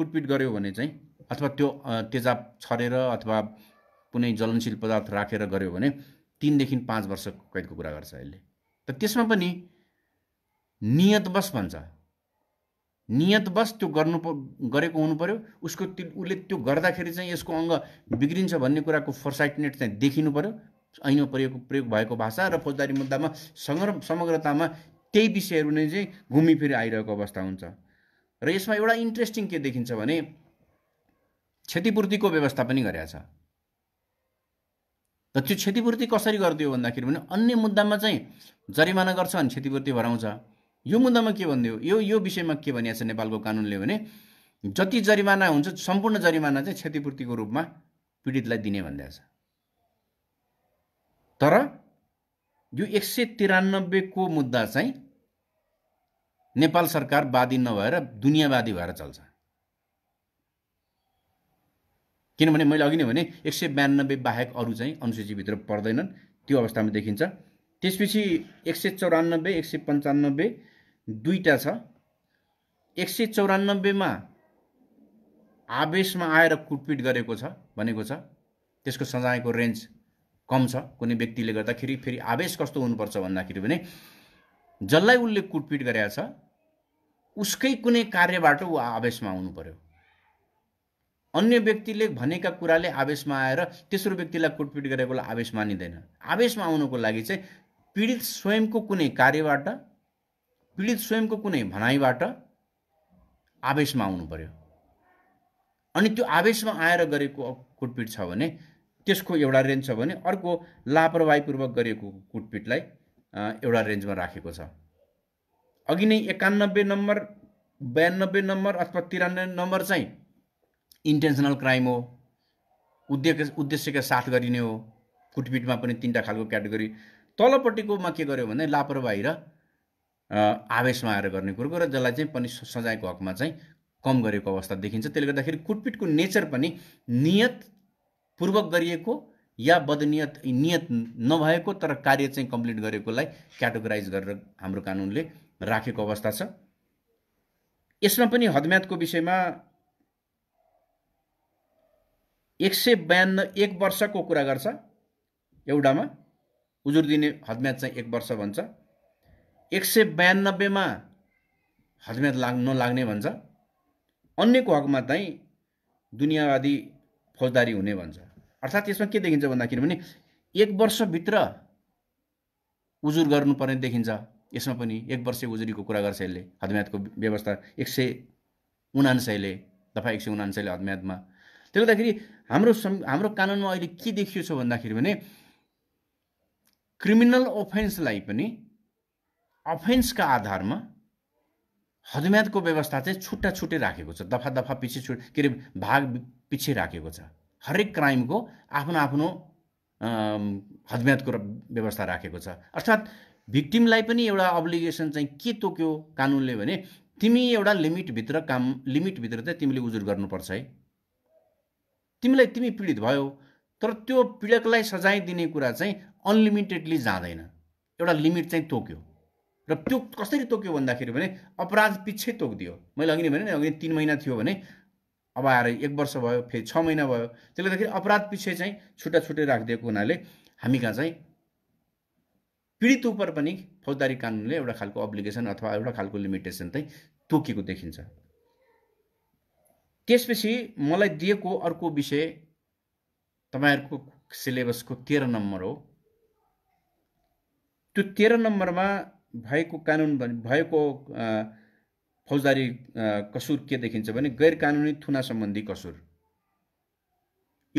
कुटपिट गऱ्यो भने चाहिँ अथवा त्यो तेजाब छरेर अथवा कुनै ज्वलनशील पदार्थ राखेर गऱ्यो भने तिनदेखि पाँच वर्ष कैदको कुरा गर्छ यसले त त्यसमा पनि नियतवश भन्छ नियतवश त्यो गर्नु गरेको हुनु पऱ्यो उसको त्यो उसले त्यो गर्दाखेरि चाहिँ यसको अङ्ग बिग्रिन्छ भन्ने कुराको फोर्साइटनेट चाहिँ देखिनु पऱ्यो ऐन प्रयोग प्रयोग भएको भाषा र फौजदारी मुद्दामा सङ्ग्र समग्रतामा त्यही विषयहरू नै चाहिँ घुमिफिर आइरहेको अवस्था हुन्छ र यसमा एउटा इन्ट्रेस्टिङ के देखिन्छ भने क्षतिपूर्तिको व्यवस्था पनि गरेका छ र त्यो क्षतिपूर्ति कसरी गरिदियो भन्दाखेरि भने अन्य मुद्दामा चाहिँ जरिमाना गर्छ अनि क्षतिपूर्ति भराउँछ यो मुद्दामा के भनिदियो यो यो विषयमा के भनिएको छ नेपालको कानुनले भने जति जरिमाना हुन्छ सम्पूर्ण जरिमाना चाहिँ क्षतिपूर्तिको रूपमा पीडितलाई दिने भनिदिएको छ तर यो एक सय तिरानब्बेको मुद्दा चाहिँ नेपाल सरकार वादी नभएर दुनियाँवादी भएर चल्छ किनभने मैले अघि नै भने एक सय ब्यानब्बे बाहेक अरू चाहिँ अनुसूचीभित्र पर्दैनन् त्यो अवस्थामा देखिन्छ त्यसपछि एक सय चौरानब्बे एक सय पन्चानब्बे दुईवटा छ एक सय चौरानब्बेमा आवेशमा आएर कुटपिट गरेको छ भनेको छ त्यसको सजायको रेन्ज कम छ कुनै व्यक्तिले गर्दाखेरि फेरि आवेश कस्तो हुनुपर्छ भन्दाखेरि भने जसलाई उसले कुटपिट गरेका छ उसकै कुनै कार्यबाट ऊ आवेशमा आउनु पर्यो अन्य व्यक्तिले भनेका कुराले आवेशमा आएर तेस्रो व्यक्तिलाई कुटपिट गरेकोलाई आवेश मानिँदैन आवेशमा आउनुको लागि चाहिँ पीडित स्वयंको कुनै कार्यबाट पीडित स्वयंको कुनै भनाइबाट आवेशमा आउनु पर्यो अनि त्यो आवेशमा आएर गरेको कुटपिट छ भने त्यसको एउटा रेन्ज छ भने अर्को लापरवाहीपूर्वक गरेको कुटपिटलाई एउटा रेन्जमा राखेको छ अघि नै एकानब्बे नम्बर बयानब्बे नम्बर अथवा तिरानब्बे नम्बर चाहिँ इन्टेन्सनल क्राइम हो उद्देश्यका साथ गरिने हो कुटपिटमा पनि तिनवटा खालको क्याटेगोरी तलपट्टिकोमा के गर्यो भने लापरवाही र आवेशमा आएर गर्ने कुरोको र जसलाई चाहिँ पनि सजायको हकमा चाहिँ कम गरेको अवस्था देखिन्छ त्यसले गर्दाखेरि कुटपिटको नेचर पनि नियतपूर्वक गरिएको या बदनियत नियत नभएको तर कार्य चाहिँ कम्प्लिट गरेकोलाई क्याटेगोराइज गरेर हाम्रो कानुनले राखेको अवस्था छ यसमा पनि हदम्यातको विषयमा एक सय बयान्न एक वर्षको कुरा गर्छ एउटामा उजुर दिने हदम्याद चाहिँ एक वर्ष भन्छ एक सय बयानब्बेमा हदम्याद लाग् नलाग्ने भन्छ अन्यको हकमा चाहिँ दुनियाँवादी फौजदारी हुने भन्छ अर्थात् यसमा के देखिन्छ भन्दाखेरि भने एक वर्षभित्र उजुर गर्नुपर्ने देखिन्छ यसमा पनि एक वर्ष उजुरीको कुरा गर्छ यसले हदम्यादको व्यवस्था एक सय उनान्सयले दफा एक सय उनान्सयले हदम्यादमा त्यो गर्दाखेरि हाम्रो हाम्रो कानुनमा अहिले के देखियो छ भन्दाखेरि भने क्रिमिनल अफेन्सलाई पनि अफेन्सका आधारमा हदम्यादको व्यवस्था चाहिँ छुट्टा छुट्टै राखेको छ दफा दफा पछि छुट के अरे भाग पछि राखेको छ हरेक क्राइमको आफ्नो आफ्नो हदम्यादको व्यवस्था राखेको छ अर्थात् भिक्टिमलाई पनि एउटा अब्लिगेसन चाहिँ के तोक्यो कानुनले भने तिमी एउटा लिमिटभित्र काम लिमिटभित्र चाहिँ तिमीले उजुर गर्नुपर्छ है तिमीलाई तिमी पीडित भयो तर त्यो पीडकलाई सजाय दिने कुरा चाहिँ अनलिमिटेडली जाँदैन एउटा लिमिट चाहिँ तोक्यो र त्यो कसरी तोक्यो भन्दाखेरि भने अपराध पछि तोकिदियो मैले अघि नै भने अघि तिन महिना थियो भने अब आएर एक वर्ष भयो फेरि छ महिना भयो त्यसले गर्दाखेरि अपराध पछि चाहिँ छुट्टा छुट्टै राखिदिएको हुनाले हामी कहाँ चाहिँ पीडित उप पनि फौजदारी कानुनले एउटा खालको अब्लिकेसन अथवा एउटा खालको लिमिटेसन चाहिँ तोकेको देखिन्छ त्यसपछि मलाई दिएको अर्को विषय तपाईँहरूको सिलेबसको तेह्र नम्बर हो त्यो तेह्र नम्बरमा भएको कानुन भएको फौजदारी कसुर के देखिन्छ भने गैर कानुनी थुना सम्बन्धी कसुर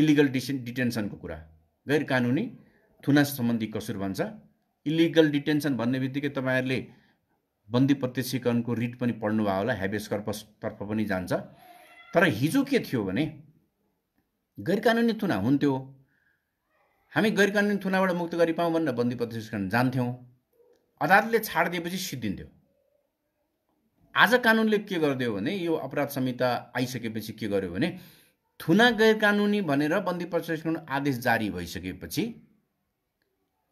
इलिगल डिसे डिटेन्सनको कुरा गैर कानुनी थुना सम्बन्धी कसुर भन्छ इलिगल डिटेन्सन भन्ने बित्तिकै तपाईँहरूले बन्दी प्रत्यक्षीकरणको रिट पनि पढ्नुभयो होला हेबियस कर्पसतर्फ पनि जान्छ तर हिजो के थियो भने गैर कानुनी थुना हुन्थ्यो हामी गैर कानुनी थुनाबाट मुक्त गरी पाऊँ भनेर बन्दी प्रतिष्ठान जान्थ्यौँ अदालतले छाड दिएपछि सिद्धिन्थ्यो आज कानुनले के गरिदियो भने यो अपराध संहिता आइसकेपछि के गर्यो भने थुना गैर कानुनी भनेर बन्दी प्रतिष्ठान आदेश जारी भइसकेपछि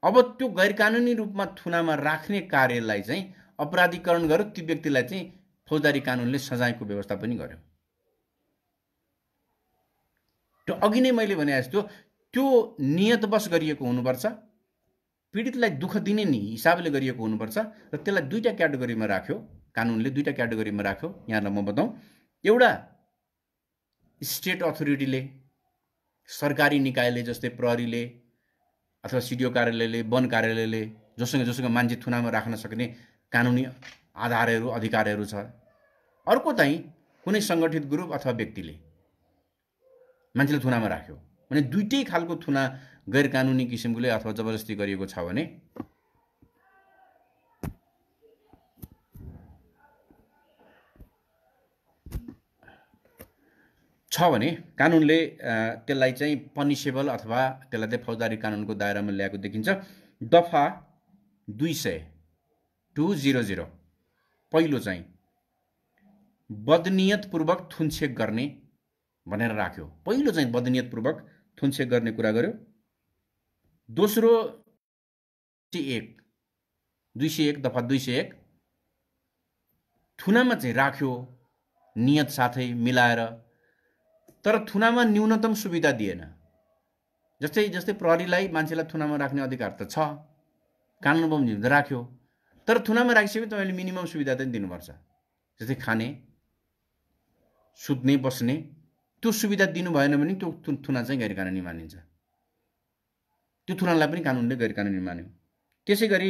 अब त्यो गैर कानुनी रूपमा थुनामा राख्ने कार्यलाई चाहिँ अपराधीकरण गर्यो त्यो व्यक्तिलाई चाहिँ फौजदारी कानुनले सजायको व्यवस्था पनि गर्यो त्यो अघि नै मैले भने जस्तो त्यो नियतवश गरिएको हुनुपर्छ पीडितलाई दुःख दिने नि हिसाबले गरिएको हुनुपर्छ र त्यसलाई दुईवटा क्याटेगोरीमा राख्यो कानुनले दुईवटा क्याटेगोरीमा राख्यो यहाँलाई म बताउँ एउटा स्टेट अथोरिटीले सरकारी निकायले जस्तै प्रहरीले अथवा सिडिओ कार्यालयले वन कार्यालयले जोसँग जोसँग मान्छे थुनामा राख्न सक्ने कानुनी आधारहरू अधिकारहरू छ अर्को चाहिँ कुनै सङ्गठित ग्रुप अथवा व्यक्तिले मान्छेले थुनामा राख्यो भने दुइटै खालको थुना गैर कानुनी किसिमकोले अथवा जबरजस्ती गरिएको छ भने छ भने कानुनले त्यसलाई चाहिँ पनिसेबल अथवा त्यसलाई चाहिँ फौजदारी कानुनको दायरामा ल्याएको देखिन्छ दफा दुई सय टु जिरो जिरो पहिलो चाहिँ बदनियतपूर्वक थुनछेक गर्ने भनेर राख्यो पहिलो चाहिँ बदनियतपूर्वक थुन्से गर्ने कुरा गर्यो दोस्रो एक दुई सय एक दफा दुई सय एक थुनामा चाहिँ राख्यो नियत साथै मिलाएर तर थुनामा न्यूनतम सुविधा दिएन जस्तै जस्तै प्रहरीलाई मान्छेलाई थुनामा राख्ने अधिकार त छ कानुन बमोजिम त राख्यो तर थुनामा राखिसकेपछि तपाईँले मिनिमम सुविधा चाहिँ दिनुपर्छ जस्तै खाने सुत्ने बस्ने त्यो सुविधा दिनु भएन भने त्यो थुना चाहिँ गैर कानुनी मानिन्छ त्यो थुनालाई पनि कानुनले गैर कानुनी मान्यो त्यसै गरी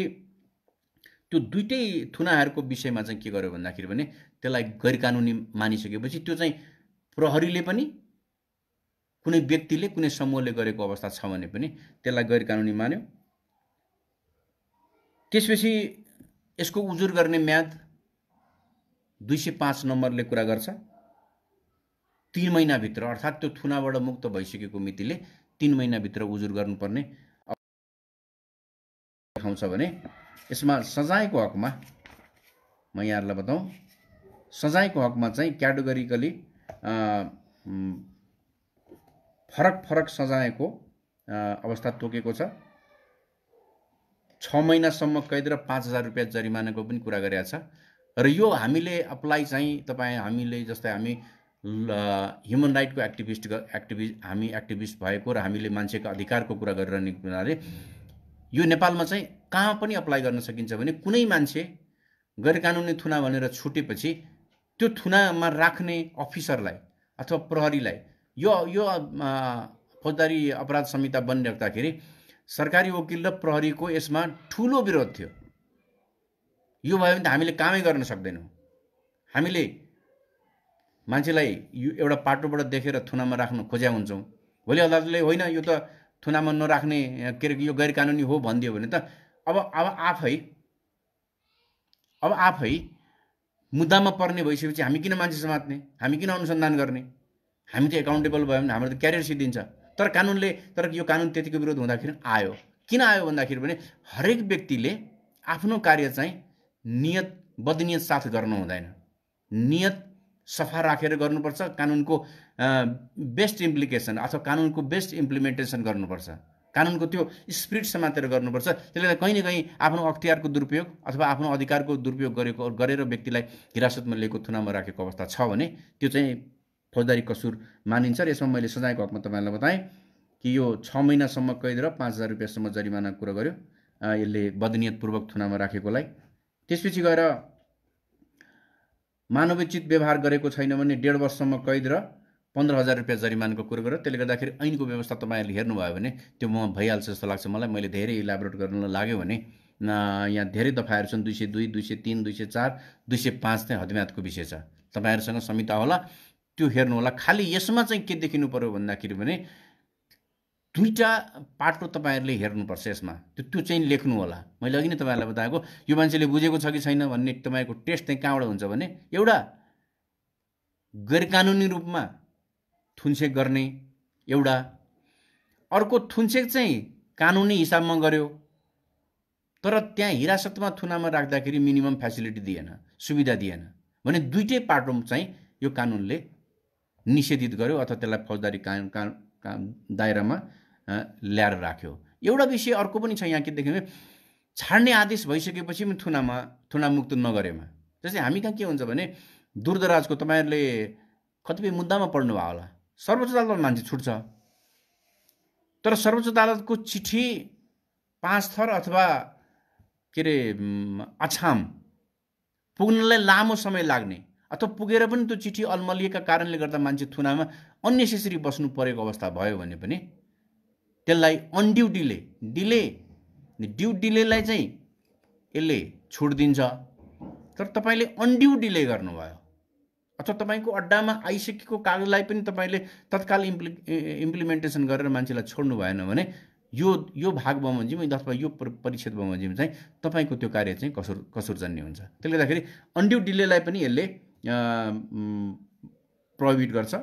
त्यो दुइटै थुनाहरूको विषयमा चाहिँ के गर्यो भन्दाखेरि भने त्यसलाई गैर कानुनी मानिसकेपछि त्यो चाहिँ प्रहरीले पनि कुनै व्यक्तिले कुनै समूहले गरेको अवस्था छ भने पनि त्यसलाई गैर कानुनी मान्यो त्यसपछि यसको उजुर गर्ने म्याद दुई सय पाँच नम्बरले कुरा गर्छ तिन महिनाभित्र अर्थात् त्यो थुनाबाट मुक्त भइसकेको मितिले तिन महिनाभित्र उजुर गर्नुपर्ने देखाउँछ भने यसमा सजायको हकमा म यहाँहरूलाई बताउँ सजायको हकमा चाहिँ क्याटेगोरिकली फरक फरक सजायको अवस्था तोकेको छ छ महिनासम्म कैद र पाँच हजार रुपियाँ जरिमानाको पनि कुरा गरेका छ र यो हामीले अप्लाई चाहिँ तपाईँ हामीले जस्तै हामी ह्युमन राइटको एक्टिभिस्ट एक्टिभिस्ट हामी एक्टिभिस्ट भएको र हामीले मान्छेको अधिकारको कुरा गरिरहने कुराले यो नेपालमा चाहिँ कहाँ पनि अप्लाई गर्न सकिन्छ भने कुनै मान्छे गैर कानुनी थुना भनेर छुटेपछि त्यो थुनामा राख्ने अफिसरलाई अथवा प्रहरीलाई यो यो फौजदारी अपराध संहिता बनिराख्दाखेरि सरकारी वकिल र प्रहरीको यसमा ठुलो विरोध थियो यो भयो भने त हामीले कामै गर्न सक्दैनौँ हामीले मान्छेलाई यो एउटा पाटोबाट देखेर थुनामा राख्नु खोज्या हुन्छौँ भोलि अदालतले होइन यो त थुनामा नराख्ने के अरे यो गैर कानुनी हो भनिदियो भने त अब अब आफै अब आफै मुद्दामा पर्ने भइसकेपछि हामी किन मान्छे समात्ने हामी किन अनुसन्धान गर्ने हामी त एकाउन्टेबल भयो भने हाम्रो त क्यारियर सिद्धिन्छ तर कानुनले तर यो कानुन त्यतिको विरोध हुँदाखेरि आयो किन आयो भन्दाखेरि पनि हरेक व्यक्तिले आफ्नो कार्य चाहिँ नियत बदनियत साथ गर्नु हुँदैन नियत सफा राखेर गर्नुपर्छ कानुनको बेस्ट इम्प्लिकेसन अथवा कानुनको बेस्ट इम्प्लिमेन्टेसन गर्नुपर्छ कानुनको त्यो स्पिरिट समातेर गर्नुपर्छ त्यसले गर्दा कहीँ न कहीँ आफ्नो अख्तियारको दुरुपयोग अथवा आफ्नो अधिकारको दुरुपयोग गरेको गरेर व्यक्तिलाई हिरासतमा लिएको थुनामा राखेको अवस्था छ भने त्यो चाहिँ फौजदारी कसुर मानिन्छ र यसमा मैले सजायको हकमा तपाईँलाई बताएँ कि यो छ महिनासम्म कैद र पाँच हजार रुपियाँसम्म जरिमाना कुरो गर्यो यसले बदनियतपूर्वक थुनामा राखेकोलाई त्यसपछि गएर मानवोचित व्यवहार गरेको छैन भने डेढ वर्षसम्म कैद र पन्ध्र हजार रुपियाँ जरिमानको कुरो गरेर त्यसले गर्दाखेरि ऐनको व्यवस्था तपाईँहरूले हेर्नुभयो भने त्यो म भइहाल्छ जस्तो लाग्छ मलाई मैले धेरै इलाबोरेट गर्न लाग्यो भने यहाँ धेरै दफाहरू छन् दुई सय दुई दुई सय तिन दुई सय चार दुई सय पाँच चाहिँ हदम्यातको विषय छ तपाईँहरूसँग संहिता होला त्यो हेर्नु होला खालि यसमा चाहिँ के देखिनु पऱ्यो भन्दाखेरि भने दुईवटा पाठको तपाईँहरूले हेर्नुपर्छ यसमा त्यो त्यो चाहिँ लेख्नु होला मैले अघि नै तपाईँहरूलाई बताएको यो मान्छेले बुझेको छ कि छैन भन्ने तपाईँको टेस्ट चाहिँ कहाँबाट हुन्छ भने एउटा गैर कानुनी रूपमा थुनसेक गर्ने एउटा अर्को थुनसेक चाहिँ कानुनी हिसाबमा गर्यो तर त्यहाँ हिरासतमा थुनामा राख्दाखेरि मिनिमम फेसिलिटी दिएन सुविधा दिएन भने दुइटै पाटो चाहिँ यो कानुनले निषेधित गर्यो अथवा त्यसलाई फौजदारी कानुन कानुन दायरामा ल्याएर राख्यो एउटा विषय अर्को पनि छ यहाँ के देख्यो छाड्ने आदेश भइसकेपछि पनि थुनामा थुनामुक्त नगरेमा जस्तै हामी कहाँ के हुन्छ भने दूरदराजको तपाईँहरूले कतिपय मुद्दामा पढ्नुभयो होला सर्वोच्च अदालतमा मान्छे छुट्छ तर सर्वोच्च अदालतको चिठी पाँच थर अथवा के अरे अछाम पुग्नलाई लामो समय लाग्ने अथवा पुगेर पनि त्यो चिठी अल्मलिएका कारणले गर्दा मान्छे थुनामा अन्नेसेसरी बस्नु परेको अवस्था भयो भने पनि त्यसलाई अनड्युटीले डिले डिले ड्यु डिलेलाई चाहिँ यसले छुट दिन्छ तर तपाईँले अनड्यु डिले गर्नुभयो अथवा तपाईँको अड्डामा आइसकेको कागजलाई पनि तपाईँले तत्काल इम्प्लि इम्प्लिमेन्टेसन गरेर मान्छेलाई छोड्नु भएन भने यो यो भाग बमोजिम अथवा यो परिच्छेद बमोजिम चाहिँ तपाईँको त्यो कार्य चाहिँ कसुर कसुर जन्ने हुन्छ त्यसले गर्दाखेरि अनड्यु डिलेलाई पनि यसले प्रभावित गर्छ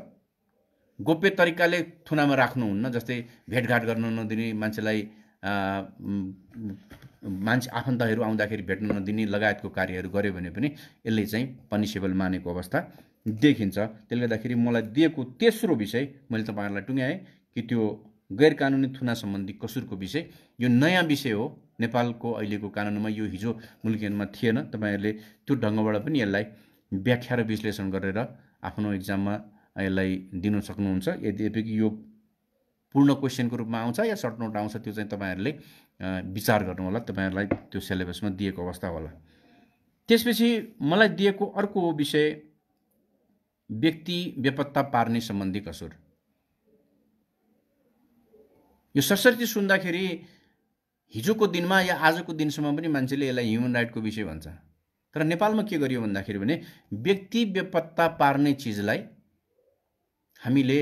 गोप्य तरिकाले थुनामा राख्नुहुन्न जस्तै भेटघाट गर्न नदिने मान्छेलाई मान्छे आफन्तहरू आउँदाखेरि भेट्न नदिने लगायतको कार्यहरू गर्यो भने पनि यसले चाहिँ पनिसेबल मानेको अवस्था देखिन्छ त्यसले गर्दाखेरि मलाई दिएको तेस्रो विषय मैले तपाईँहरूलाई टुङ्ग्याएँ कि त्यो गैर कानुनी थुना सम्बन्धी कसुरको विषय यो नयाँ विषय हो नेपालको अहिलेको कानुनमा यो हिजो मुल्कमा थिएन तपाईँहरूले त्यो ढङ्गबाट पनि यसलाई व्याख्या र विश्लेषण गरेर आफ्नो इक्जाममा यसलाई दिनु सक्नुहुन्छ यद्यपि यो पूर्ण क्वेसनको रूपमा आउँछ या सर्ट नोट आउँछ त्यो चाहिँ तपाईँहरूले विचार गर्नु होला तपाईँहरूलाई त्यो सिलेबसमा दिएको अवस्था होला त्यसपछि मलाई दिएको अर्को विषय व्यक्ति बेपत्ता पार्ने सम्बन्धी कसुर यो सरस्वती सुन्दाखेरि हिजोको दिनमा या आजको दिनसम्म पनि मान्छेले यसलाई ह्युमन राइटको विषय भन्छ तर नेपालमा के गरियो भन्दाखेरि भने व्यक्ति बेपत्ता पार्ने चिजलाई हामीले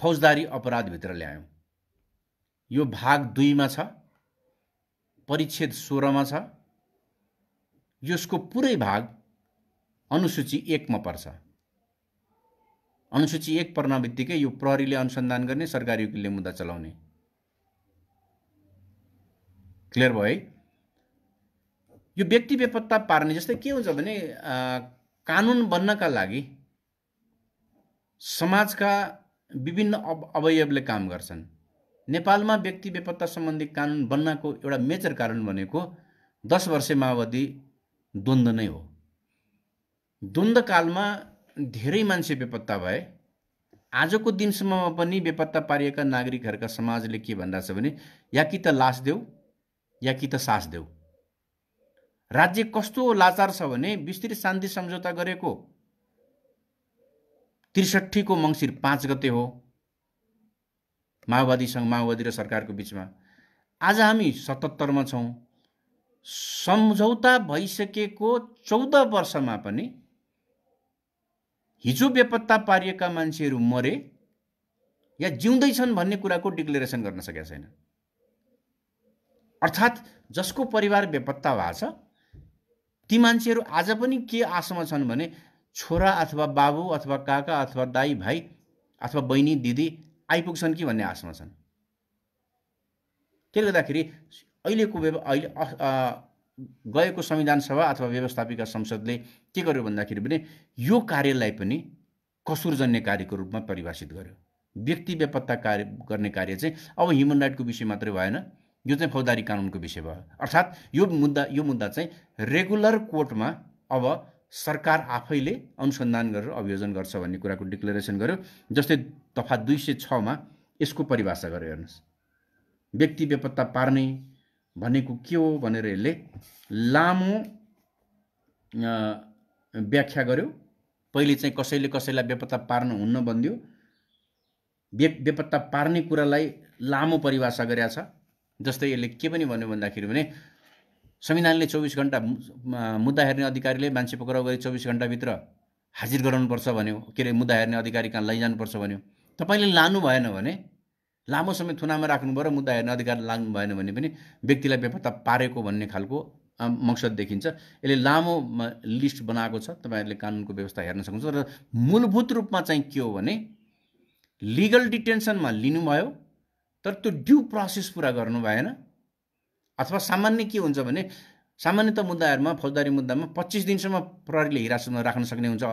फौजदारी अपराधभित्र ल्यायौँ यो भाग दुईमा छ परिच्छेद सोह्रमा छ यसको पुरै भाग अनुसूची एकमा पर्छ अनुसूची एक पर्न बित्तिकै यो प्रहरीले अनुसन्धान गर्ने सरकारी वकिलले मुद्दा चलाउने क्लियर भयो है यो व्यक्ति बेपत्ता पार्ने जस्तै के हुन्छ भने कानुन बन्नका लागि समाजका विभिन्न अव अवयवले काम गर्छन् नेपालमा व्यक्ति बेपत्ता सम्बन्धी कानुन बन्नको एउटा मेजर कारण भनेको दस वर्षे माओवादी द्वन्द्व नै हो द्वन्द्वकालमा धेरै मान्छे बेपत्ता भए आजको दिनसम्ममा पनि बेपत्ता पारिएका नागरिकहरूका समाजले के छ भने या कि त लास देऊ या कि त सास देऊ राज्य कस्तो लाचार छ भने विस्तृत शान्ति सम्झौता गरेको त्रिसठीको मङ्सिर पाँच गते हो माओवादीसँग माओवादी र सरकारको बिचमा आज हामी सतहत्तरमा छौँ सम्झौता भइसकेको चौध वर्षमा पनि हिजो बेपत्ता पारिएका मान्छेहरू मरे या जिउँदैछन् भन्ने कुराको डिक्लेरेसन गर्न सकेका छैन अर्थात् जसको परिवार बेपत्ता भएको छ ती मान्छेहरू आज पनि के आशामा छन् भने छोरा अथवा बाबु अथवा काका अथवा दाई भाइ अथवा बहिनी दिदी आइपुग्छन् कि भन्ने आशमा छन् त्यसले गर्दाखेरि अहिलेको व्यव अहिले गएको संविधान सभा अथवा व्यवस्थापिका संसदले के गर्यो भन्दाखेरि पनि यो कार्यलाई पनि कसुरजन्य कार्यको रूपमा परिभाषित गर्यो व्यक्ति बेपत्ता कार्य गर्ने कार्य चाहिँ अब ह्युमन राइटको विषय मात्रै भएन यो चाहिँ फौजदारी कानुनको विषय भयो अर्थात् यो मुद्दा यो मुद्दा चाहिँ रेगुलर कोर्टमा अब सरकार आफैले अनुसन्धान गरेर अभियोजन गर्छ भन्ने कुराको डिक्लेरेसन गर्यो जस्तै दफा दुई सय छमा यसको परिभाषा गर्यो हेर्नुहोस् व्यक्ति बेपत्ता पार्ने भनेको के हो भनेर यसले लामो व्याख्या गर्यो पहिले चाहिँ कसैले कसैलाई बेपत्ता पार्नु हुन्न भनिदियो बे बेपत्ता पार्ने कुरालाई लामो परिभाषा गरेका जस्तै यसले के पनि भन्यो भन्दाखेरि भने संविधानले चौबिस घन्टा मुद्दा हेर्ने अधिकारीले मान्छे पक्राउ गरी चौबिस घन्टाभित्र हाजिर गराउनुपर्छ भन्यो के अरे मुद्दा हेर्ने अधिकारी कहाँ लैजानुपर्छ भन्यो तपाईँले लानु भएन भने लामो समय थुनामा राख्नु र मुद्दा हेर्ने अधिकार लानु भएन भने पनि व्यक्तिलाई बेपत्ता पारेको भन्ने खालको मकसद देखिन्छ यसले लामो लिस्ट बनाएको छ तपाईँहरूले कानुनको व्यवस्था हेर्न सक्नुहुन्छ र मूलभूत रूपमा चाहिँ के हो भने लिगल डिटेन्सनमा लिनुभयो तर त्यो ड्यु प्रोसेस पुरा गर्नु भएन अथवा सामान्य के हुन्छ भने सामान्यत मुद्दाहरूमा फौजदारी मुद्दामा पच्चिस दिनसम्म प्रहरीले हिरासतमा राख्न सक्ने हुन्छ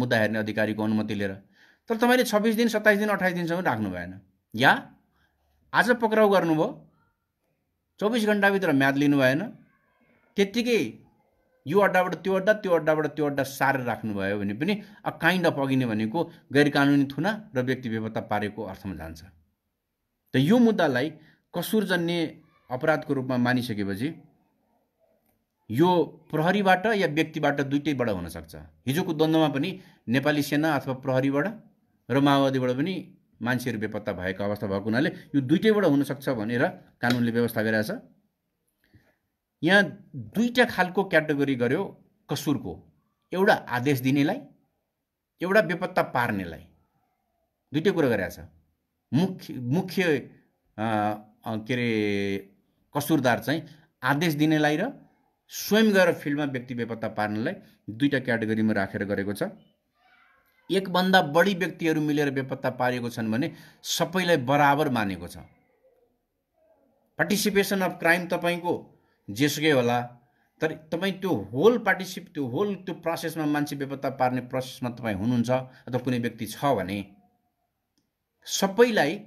मुद्दा हेर्ने अधिकारीको अनुमति लिएर तर तपाईँले छब्बिस दिन सत्ताइस दिन अठाइस दिनसम्म राख्नु भएन या आज पक्राउ गर्नुभयो चौबिस घन्टाभित्र म्याद लिनु भएन त्यत्तिकै यो अड्डाबाट त्यो अड्डा त्यो अड्डाबाट त्यो अड्डा सारेर राख्नुभयो भने पनि अ काइन्ड अफ अघिने भनेको गैर कानुनी थुना र व्यक्ति व्यवस्था पारेको अर्थमा जान्छ त यो मुद्दालाई कसुरजन्य अपराधको रूपमा मानिसकेपछि यो प्रहरीबाट या व्यक्तिबाट दुइटैबाट हुनसक्छ हिजोको द्वन्द्वमा पनि नेपाली सेना अथवा प्रहरीबाट र माओवादीबाट पनि मान्छेहरू बेपत्ता भएको अवस्था भएको हुनाले यो दुइटैबाट हुनसक्छ भनेर कानुनले व्यवस्था गरिरहेछ यहाँ दुईवटा खालको क्याटेगोरी गर्यो कसुरको एउटा आदेश दिनेलाई एउटा बेपत्ता पार्नेलाई दुइटै कुरा गरिरहेछ मुख्य मुख्य के अरे कसुरदार चाहिँ आदेश दिनेलाई र स्वयं गएर फिल्डमा व्यक्ति बेपत्ता पार्नलाई दुईवटा क्याटेगोरीमा राखेर गरेको छ एकभन्दा बढी व्यक्तिहरू मिलेर बेपत्ता पारेको छन् भने सबैलाई बराबर मानेको छ पार्टिसिपेसन अफ क्राइम तपाईँको जेसुकै होला तर तपाईँ त्यो होल पार्टिसिप त्यो होल त्यो प्रोसेसमा मान्छे बेपत्ता पार्ने प्रोसेसमा तपाईँ हुनुहुन्छ अथवा कुनै व्यक्ति छ भने सबैलाई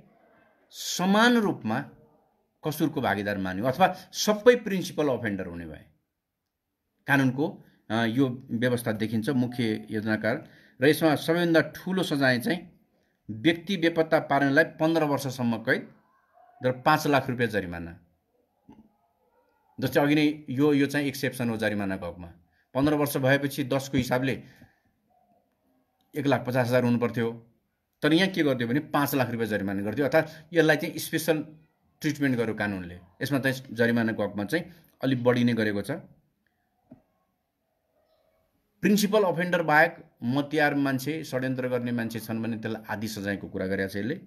समान रूपमा कसुरको भागीदार मान्यो अथवा सबै प्रिन्सिपल अफेन्डर हुने भए कानुनको यो व्यवस्था देखिन्छ मुख्य योजनाकार र यसमा सबैभन्दा ठुलो सजाय चाहिँ व्यक्ति बेपत्ता पार्नेलाई पन्ध्र वर्षसम्म कैद र पाँच लाख रुपियाँ जरिमाना जस्तै अघि नै यो यो चाहिँ एक्सेप्सन हो जरिमानाको हकमा पन्ध्र वर्ष भएपछि दसको हिसाबले एक लाख पचास हजार हुनुपर्थ्यो तर यहाँ के गर्थ्यो भने पाँच लाख रुपियाँ जरिमाना गर्थ्यो अर्थात् यसलाई चाहिँ स्पेसल ट्रिटमेन्ट गर्यो कानुनले यसमा चाहिँ जरिमानाको हकमा चाहिँ अलिक बढी नै गरेको छ प्रिन्सिपल अफेन्डर बाहेक मतियार मान्छे षड्यन्त्र गर्ने मान्छे छन् भने त्यसलाई आदि सजायको कुरा गरेको छ यसले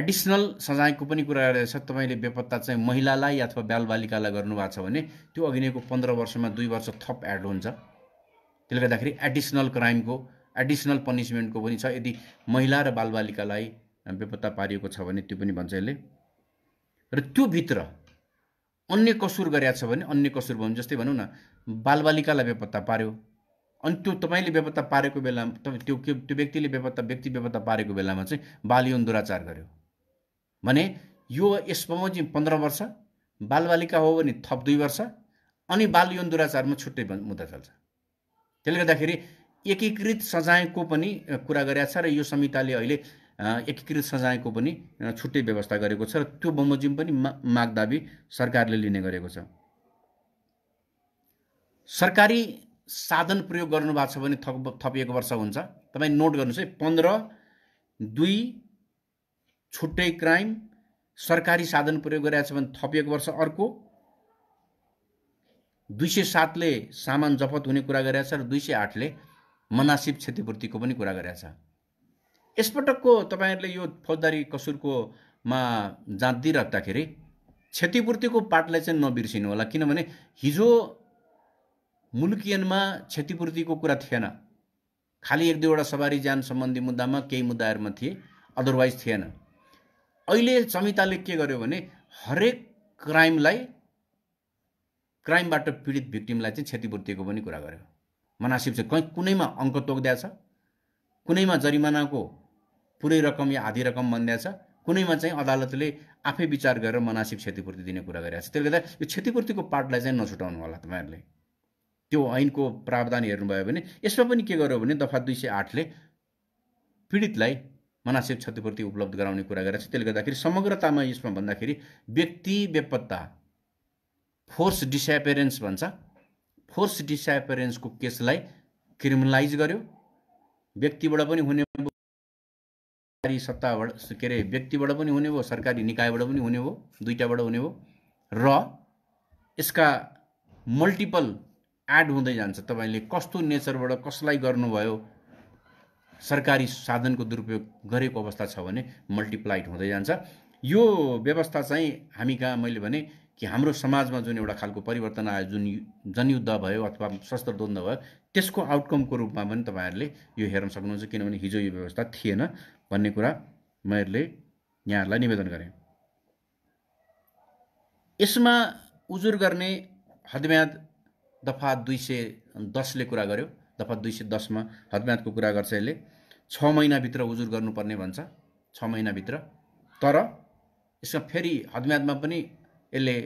एडिसनल सजायको पनि कुरा गरेको छ तपाईँले बेपत्ता चाहिँ महिलालाई अथवा बालबालिकालाई गर्नुभएको छ भने त्यो अघि नैको पन्ध्र वर्षमा दुई वर्ष थप एड हुन्छ त्यसले गर्दाखेरि एडिसनल क्राइमको एडिसनल पनिसमेन्टको पनि छ यदि महिला र बालबालिकालाई बेपत्ता पारिएको छ भने त्यो पनि भन्छ यसले र भित्र अन्य कसुर गरेका छ भने अन्य कसुर भनौँ जस्तै भनौँ न बालबालिकालाई बेपत्ता पार्यो अनि त्यो तपाईँले बेपत्ता पारेको बेलामा त्यो त्यो व्यक्तिले बेपत्ता व्यक्ति बेपत्ता पारेको बेलामा चाहिँ बाल दुराचार गर्यो भने यो यस बमोजिम पन्ध्र वर्ष बालबालिका हो भने थप दुई वर्ष अनि बाल यौन दुराचारमा छुट्टै मुद्दा चल्छ त्यसले गर्दाखेरि एकीकृत सजायको पनि कुरा गरेका छ र यो संहिताले अहिले एकीकृत सजायको पनि छुट्टै व्यवस्था गरेको छ र त्यो बमोजिम पनि मा मागदाबी सरकारले लिने गरेको छ सरकारी साधन प्रयोग गर्नुभएको छ भने थप थपिएको वर्ष हुन्छ तपाईँ नोट गर्नुहोस् है पन्ध्र दुई छुट्टै क्राइम सरकारी साधन प्रयोग गरिरहेको छ भने थपिएको वर्ष अर्को दुई सय सातले सामान जफत हुने कुरा गरेका छ र दुई सय आठले मनासिब क्षतिपूर्तिको पनि कुरा गरेका छ यसपटकको तपाईँहरूले यो फौजदारी कसुरकोमा जाँच राख्दाखेरि क्षतिपूर्तिको पाठलाई चाहिँ नबिर्सिनु होला किनभने हिजो मुलुकियनमा क्षतिपूर्तिको कुरा थिएन खालि एक दुईवटा सवारी ज्यान सम्बन्धी मुद्दामा केही मुद्दाहरूमा थिए अदरवाइज थिएन अहिले संहिताले के गर्यो भने हरेक क्राइमलाई क्राइमबाट पीडित भिक्टिमलाई चाहिँ क्षतिपूर्तिको पनि कुरा गर्यो मनासिब चाहिँ कहीँ कुनैमा अङ्क तोकिदिएको छ कुनैमा जरिमानाको पुरै रकम या आधी रकम भनिदिएछ कुनैमा चाहिँ अदालतले आफै विचार गरेर मनासिब क्षतिपूर्ति दिने कुरा गरिरहेको छ त्यसले गर्दा यो क्षतिपूर्तिको पार्टलाई चाहिँ नछुटाउनु होला तपाईँहरूले त्यो ऐनको प्रावधान हेर्नुभयो भने यसमा पनि के गर्यो भने दफा दुई सय आठले पीडितलाई मनासिब क्षतिपूर्ति उपलब्ध गराउने कुरा गरेको छ त्यसले गर्दाखेरि समग्रतामा यसमा भन्दाखेरि व्यक्ति बेपत्ता फोर्स डिसएपेरेन्स भन्छ फोर्स डिसएपेरेन्सको केसलाई क्रिमिनलाइज गर्यो व्यक्तिबाट पनि हुने सरकारी सत्ताबाट के अरे व्यक्तिबाट पनि हुने भयो सरकारी निकायबाट पनि हुने भयो दुइटाबाट हुने भयो र यसका मल्टिपल एड हुँदै जान्छ तपाईँले कस्तो नेचरबाट कसलाई गर्नुभयो सरकारी साधनको दुरुपयोग गरेको अवस्था छ भने मल्टिप्लाइड हुँदै जान्छ यो व्यवस्था चाहिँ हामी कहाँ मैले भने कि हाम्रो समाजमा जुन एउटा खालको परिवर्तन आयो जुन जनयुद्ध भयो अथवा सशस्त्र द्वन्द्व भयो त्यसको आउटकमको रूपमा पनि तपाईँहरूले यो हेर्न सक्नुहुन्छ किनभने हिजो यो व्यवस्था थिएन भन्ने कुरा मैले यहाँहरूलाई निवेदन गरेँ यसमा उजुर गर्ने हदम्याद दफा दुई सय दसले कुरा गर्यो दफा दुई सय दसमा हदम्यादको कुरा गर्छ यसले छ महिनाभित्र उजुर गर्नुपर्ने भन्छ छ महिनाभित्र तर यसमा फेरि हदम्यादमा पनि यसले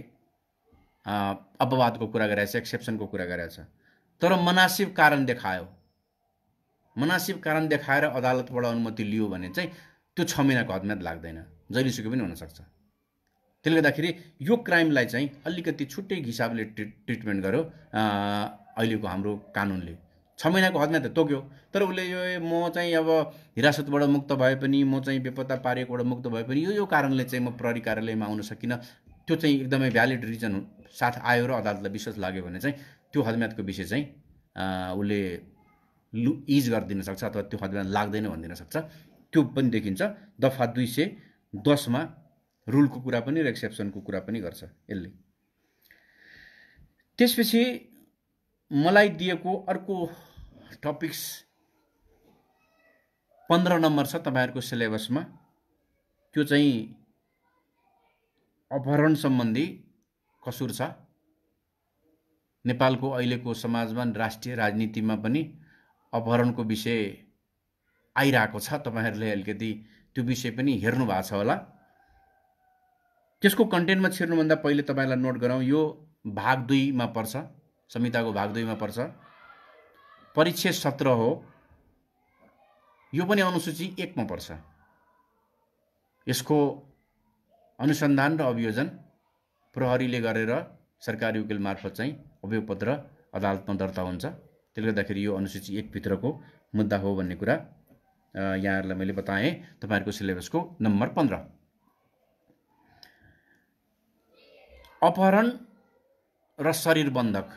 अपवादको कुरा गरेछ एक्सेप्सनको कुरा गरेछ तर मनासिब कारण देखायो मनासिब कारण देखाएर अदालतबाट अनुमति लियो भने चाहिँ त्यो छ महिनाको हदम्यात लाग्दैन जहिलेसुकै पनि हुनसक्छ त्यसले गर्दाखेरि यो क्राइमलाई चाहिँ अलिकति छुट्टै हिसाबले ट्रि ट्रिटमेन्ट गर्यो अहिलेको हाम्रो कानुनले छ महिनाको हदमा त तोक्यो तर उसले यो म चाहिँ अब हिरासतबाट मुक्त भए पनि म चाहिँ बेपत्ता पारिएकोबाट मुक्त भए पनि यो यो कारणले चाहिँ म प्रहरी कार्यालयमा आउन सकिनँ त्यो चाहिँ एकदमै भ्यालिड रिजन साथ आयो र अदालतलाई विश्वास लाग्यो भने चाहिँ त्यो हदम्यातको विषय चाहिँ उसले लु इज गरिदिन सक्छ अथवा त्यो खतरा लाग्दैन भनिदिन सक्छ त्यो पनि देखिन्छ दफा दुई सय दसमा रुलको कुरा पनि र एक्सेप्सनको कुरा पनि गर्छ यसले त्यसपछि मलाई दिएको अर्को टपिक्स पन्ध्र नम्बर छ तपाईँहरूको सिलेबसमा त्यो चाहिँ अपहरण सम्बन्धी कसुर छ नेपालको अहिलेको समाजमा राष्ट्रिय राजनीतिमा पनि अपहरणको विषय आइरहेको छ तपाईँहरूले अलिकति त्यो विषय पनि हेर्नु भएको छ होला त्यसको कन्टेन्टमा छिर्नुभन्दा पहिले तपाईँलाई नोट गराउँ यो भाग दुईमा पर्छ संहिताको भाग दुईमा पर्छ परिच्छेद सत्र हो यो पनि अनुसूची एकमा पर्छ यसको अनुसन्धान र अभियोजन प्रहरीले गरेर सरकारी वकिल मार्फत चाहिँ अभियोगपत्र अदालतमा दर्ता हुन्छ त्यसले गर्दाखेरि यो अनुसूची एकभित्रको मुद्दा हो भन्ने कुरा यहाँहरूलाई मैले बताएँ तपाईँहरूको सिलेबसको नम्बर पन्ध्र अपहरण र शरीर बन्धक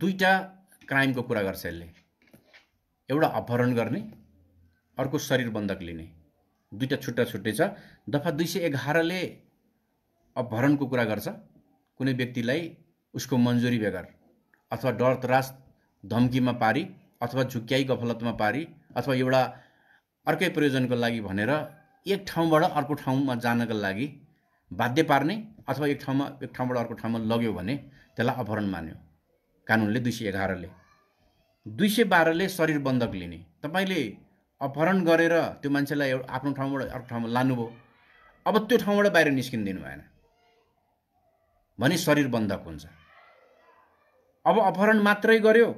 दुईवटा क्राइमको कुरा गर्छ यसले एउटा अपहरण गर्ने अर्को शरीर बन्धक लिने दुईवटा छुट्टा छुट्टै छ दफा दुई सय एघारले अपहरणको कुरा गर्छ कुनै व्यक्तिलाई उसको मन्जुरी बेगर अथवा डर त्रास धम्कीमा पारी अथवा झुक्क्याई गफलतमा पारी अथवा एउटा अर्कै प्रयोजनको लागि भनेर एक ठाउँबाट अर्को ठाउँमा जानको लागि बाध्य पार्ने अथवा एक ठाउँमा एक ठाउँबाट अर्को ठाउँमा लग्यो भने त्यसलाई अपहरण मान्यो कानुनले दुई सय एघारले दुई सय बाह्रले शरीर बन्धक लिने तपाईँले अपहरण गरेर त्यो मान्छेलाई एउटा आफ्नो ठाउँबाट अर्को ठाउँमा लानुभयो अब त्यो ठाउँबाट बाहिर निस्किन भएन भने शरीर बन्धक हुन्छ अब अपहरण मात्रै गर्यो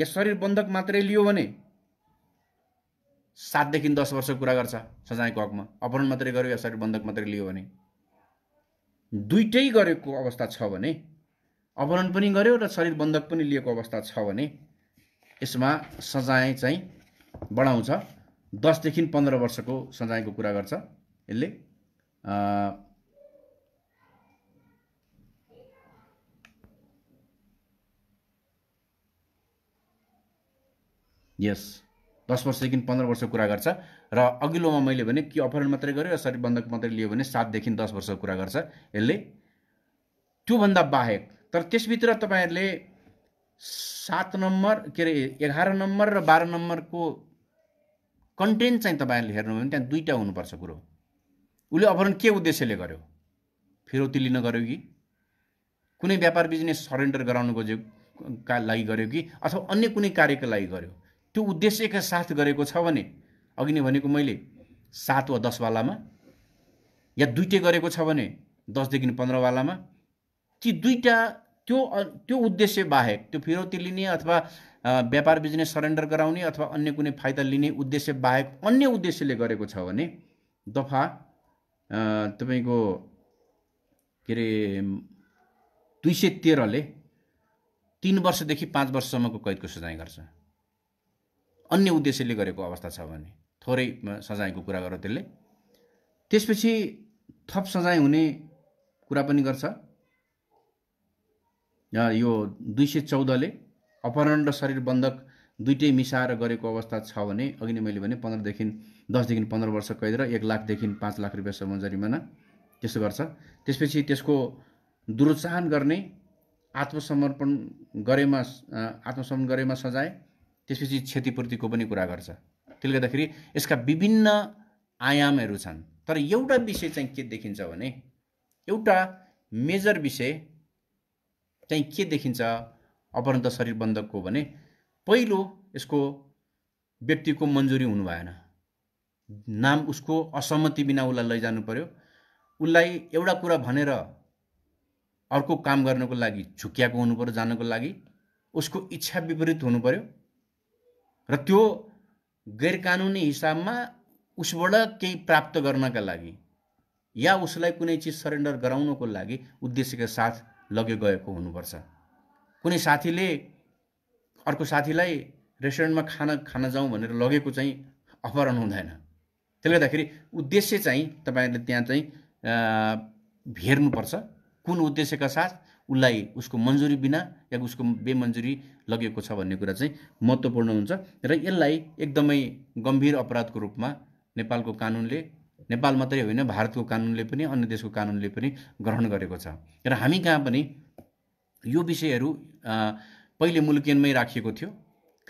या शरीर बन्धक मात्रै लियो भने सातदेखि दस वर्ष कुरा गर्छ सजायको हकमा अपहरण मात्रै गर्यो या शरीर बन्धक मात्रै लियो भने दुइटै गरेको अवस्था छ भने अपहरण पनि गर्यो र शरीर बन्धक पनि लिएको अवस्था छ भने यसमा सजाय चाहिँ बढाउँछ दसदेखि पन्ध्र वर्षको सजायको कुरा गर्छ यसले यस दस वर्षदेखि पन्ध्र वर्षको कुरा गर्छ र अघिल्लोमा मैले भने कि अपहरण मात्रै गर्यो र बन्धक मात्रै लियो भने सातदेखि दस वर्षको कुरा गर्छ यसले त्योभन्दा बाहेक तर त्यसभित्र तपाईँहरूले सात नम्बर के अरे एघार नम्बर र बाह्र नम्बरको कन्टेन्ट चाहिँ तपाईँहरूले हेर्नुभयो भने त्यहाँ दुईवटा हुनुपर्छ कुरो उसले अपहरण के उद्देश्यले गर्यो फिरौती लिन गर्यो कि कुनै व्यापार बिजनेस सरेन्डर गराउनु खोज्यो का लागि गर्यो कि अथवा अन्य कुनै कार्यको लागि गर्यो त्यो उद्देश्यका साथ गरेको छ भने अघि नै भनेको मैले सात वा दसवालामा या दुइटै गरेको छ भने दसदेखि पन्ध्रवालामा ती दुईवटा त्यो त्यो उद्देश्य बाहेक त्यो फिरौती लिने अथवा व्यापार बिजनेस सरेन्डर गराउने अथवा अन्य कुनै फाइदा लिने उद्देश्य बाहेक अन्य उद्देश्यले गरेको छ भने दफा तपाईँको के अरे दुई सय तेह्रले तिन वर्षदेखि पाँच वर्षसम्मको कैदको सजाय गर्छ अन्य उद्देश्यले गरेको अवस्था छ भने थोरै सजायको कुरा गर त्यसले त्यसपछि थप सजाय हुने कुरा पनि गर्छ यो दुई सय चौधले अपहरण र शरीर बन्धक दुइटै मिसाएर गरेको अवस्था छ भने अघि नै मैले भने पन्ध्रदेखि दसदेखि पन्ध्र वर्ष कैद र एक लाखदेखि पाँच लाख रुपियाँसम्म जरिमाना त्यसो गर्छ त्यसपछि त्यसको दुरुत्साहन गर्ने आत्मसमर्पण गरेमा आत्मसमर्पण गरेमा सजाय त्यसपछि क्षतिपूर्तिको पनि कुरा गर्छ त्यसले गर्दाखेरि यसका विभिन्न आयामहरू छन् तर एउटा विषय चाहिँ के देखिन्छ भने एउटा मेजर विषय चाहिँ के देखिन्छ अपरन्त शरीर बन्धकको भने पहिलो यसको व्यक्तिको मन्जुरी हुनु भएन नाम उसको असहमति बिना उसलाई लैजानु पर्यो उसलाई एउटा कुरा भनेर अर्को काम गर्नको लागि झुक्याएको हुनु पर्यो जानको लागि उसको इच्छा विपरीत हुनु पर्यो र त्यो गैर कानुनी हिसाबमा उसबाट केही प्राप्त गर्नका लागि या उसलाई कुनै चिज सरेन्डर गराउनको लागि उद्देश्यका साथ लग्यो गएको हुनुपर्छ कुनै साथीले अर्को साथीलाई रेस्टुरेन्टमा खाना खान जाउँ भनेर लगेको चाहिँ अपहरण हुँदैन त्यसले गर्दाखेरि उद्देश्य चाहिँ तपाईँहरूले त्यहाँ चाहिँ हेर्नुपर्छ कुन उद्देश्यका साथ उसलाई उसको मन्जुरी बिना या उसको बेमन्जुरी लगेको छ भन्ने कुरा चाहिँ महत्त्वपूर्ण हुन्छ र यसलाई एकदमै गम्भीर अपराधको रूपमा नेपालको कानुनले नेपाल मात्रै होइन भारतको कानुनले पनि अन्य देशको कानुनले पनि ग्रहण गरेको छ र हामी कहाँ पनि यो विषयहरू पहिले मुलुकेनमै राखिएको थियो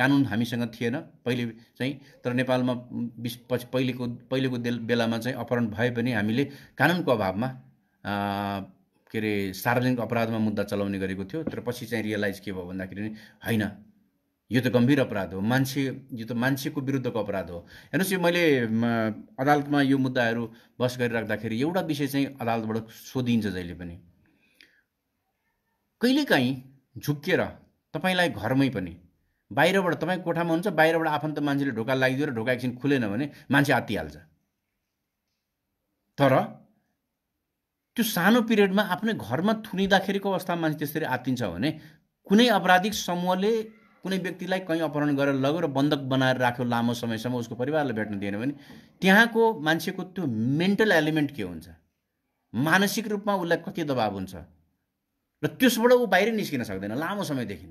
कानुन हामीसँग थिएन पहिले चाहिँ तर नेपालमा बिस पछि पहिलेको पहिलेको बेलामा चाहिँ अपहरण भए पनि हामीले कानुनको अभावमा के अरे सार्वजनिक अपराधमा मुद्दा चलाउने गरेको थियो तर पछि चाहिँ रियलाइज के भयो भन्दाखेरि नि होइन यो त गम्भीर अपराध हो मान्छे यो त मान्छेको विरुद्धको अपराध हो हेर्नुहोस् यो मैले अदालतमा यो मुद्दाहरू बस गरिराख्दाखेरि एउटा विषय चाहिँ अदालतबाट सोधिन्छ जहिले पनि कहिलेकाहीँ झुक्किएर तपाईँलाई घरमै पनि बाहिरबाट तपाईँ कोठामा हुन्छ बाहिरबाट आफन्त मान्छेले ढोका लागिदियो र ढोका एकछिन खुलेन भने मान्छे आत्तिहाल्छ तर त्यो सानो पिरियडमा आफ्नै घरमा थुनिँदाखेरिको अवस्थामा मान्छे त्यसरी आत्तिन्छ भने कुनै अपराधिक समूहले कुनै व्यक्तिलाई कहीँ अपहरण गरेर लग्यो र बन्धक बनाएर राख्यो लामो समयसम्म उसको परिवारलाई भेट्न दिएन भने त्यहाँको मान्छेको त्यो मेन्टल एलिमेन्ट के हुन्छ मानसिक रूपमा उसलाई कति दबाब हुन्छ र त्यसबाट ऊ बाहिर निस्किन सक्दैन लामो समयदेखि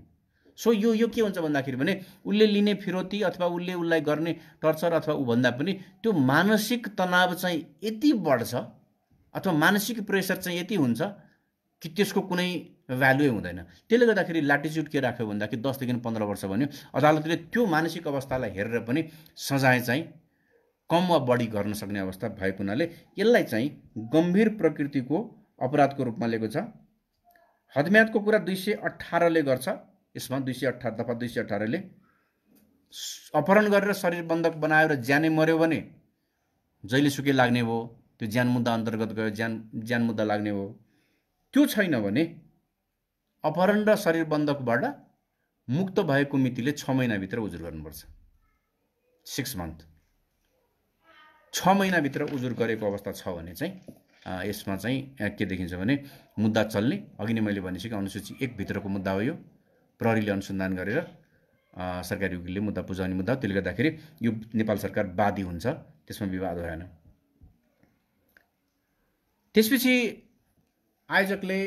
सो यो यो के हुन्छ भन्दाखेरि भने उसले लिने फिरोती अथवा उसले उसलाई गर्ने टर्चर अथवा ऊ भन्दा पनि त्यो मानसिक तनाव चाहिँ यति बढ्छ अथवा मानसिक प्रेसर चाहिँ यति हुन्छ कि त्यसको कुनै भ्यालुए हुँदैन त्यसले गर्दाखेरि ल्याटिच्युड के राख्यो भन्दाखेरि दसदेखि पन्ध्र वर्ष भन्यो अदालतले त्यो मानसिक अवस्थालाई हेरेर पनि सजाय चाहिँ कम वा बढी गर्न सक्ने अवस्था भएको हुनाले यसलाई चाहिँ गम्भीर प्रकृतिको अपराधको रूपमा लिएको छ हदम्यादको कुरा दुई सय अठारले गर्छ यसमा दुई सय अठार दफा दुई सय अठारले अपहरण गरेर शरीर बन्धक बनाएर र ज्यानै मऱ्यो भने जहिले सुकै लाग्ने हो त्यो ज्यान मुद्दा अन्तर्गत गयो ज्यान ज्यान मुद्दा लाग्ने हो त्यो छैन भने अपहरण र शरीर बन्धकबाट मुक्त भएको मितिले छ महिनाभित्र उजुर गर्नुपर्छ सिक्स मन्थ छ महिनाभित्र उजुर गरेको अवस्था छ भने चाहिँ यसमा चाहिँ के देखिन्छ भने मुद्दा चल्ने अघि नै मैले भनिसकेँ अनुसूची एकभित्रको मुद्दा हो यो प्रहरीले अनुसन्धान गरेर सरकारी वकिलले मुद्दा बुझाउने मुद्दा त्यसले गर्दाखेरि यो नेपाल सरकार वादी हुन्छ त्यसमा विवाद भएन त्यसपछि आयोजकले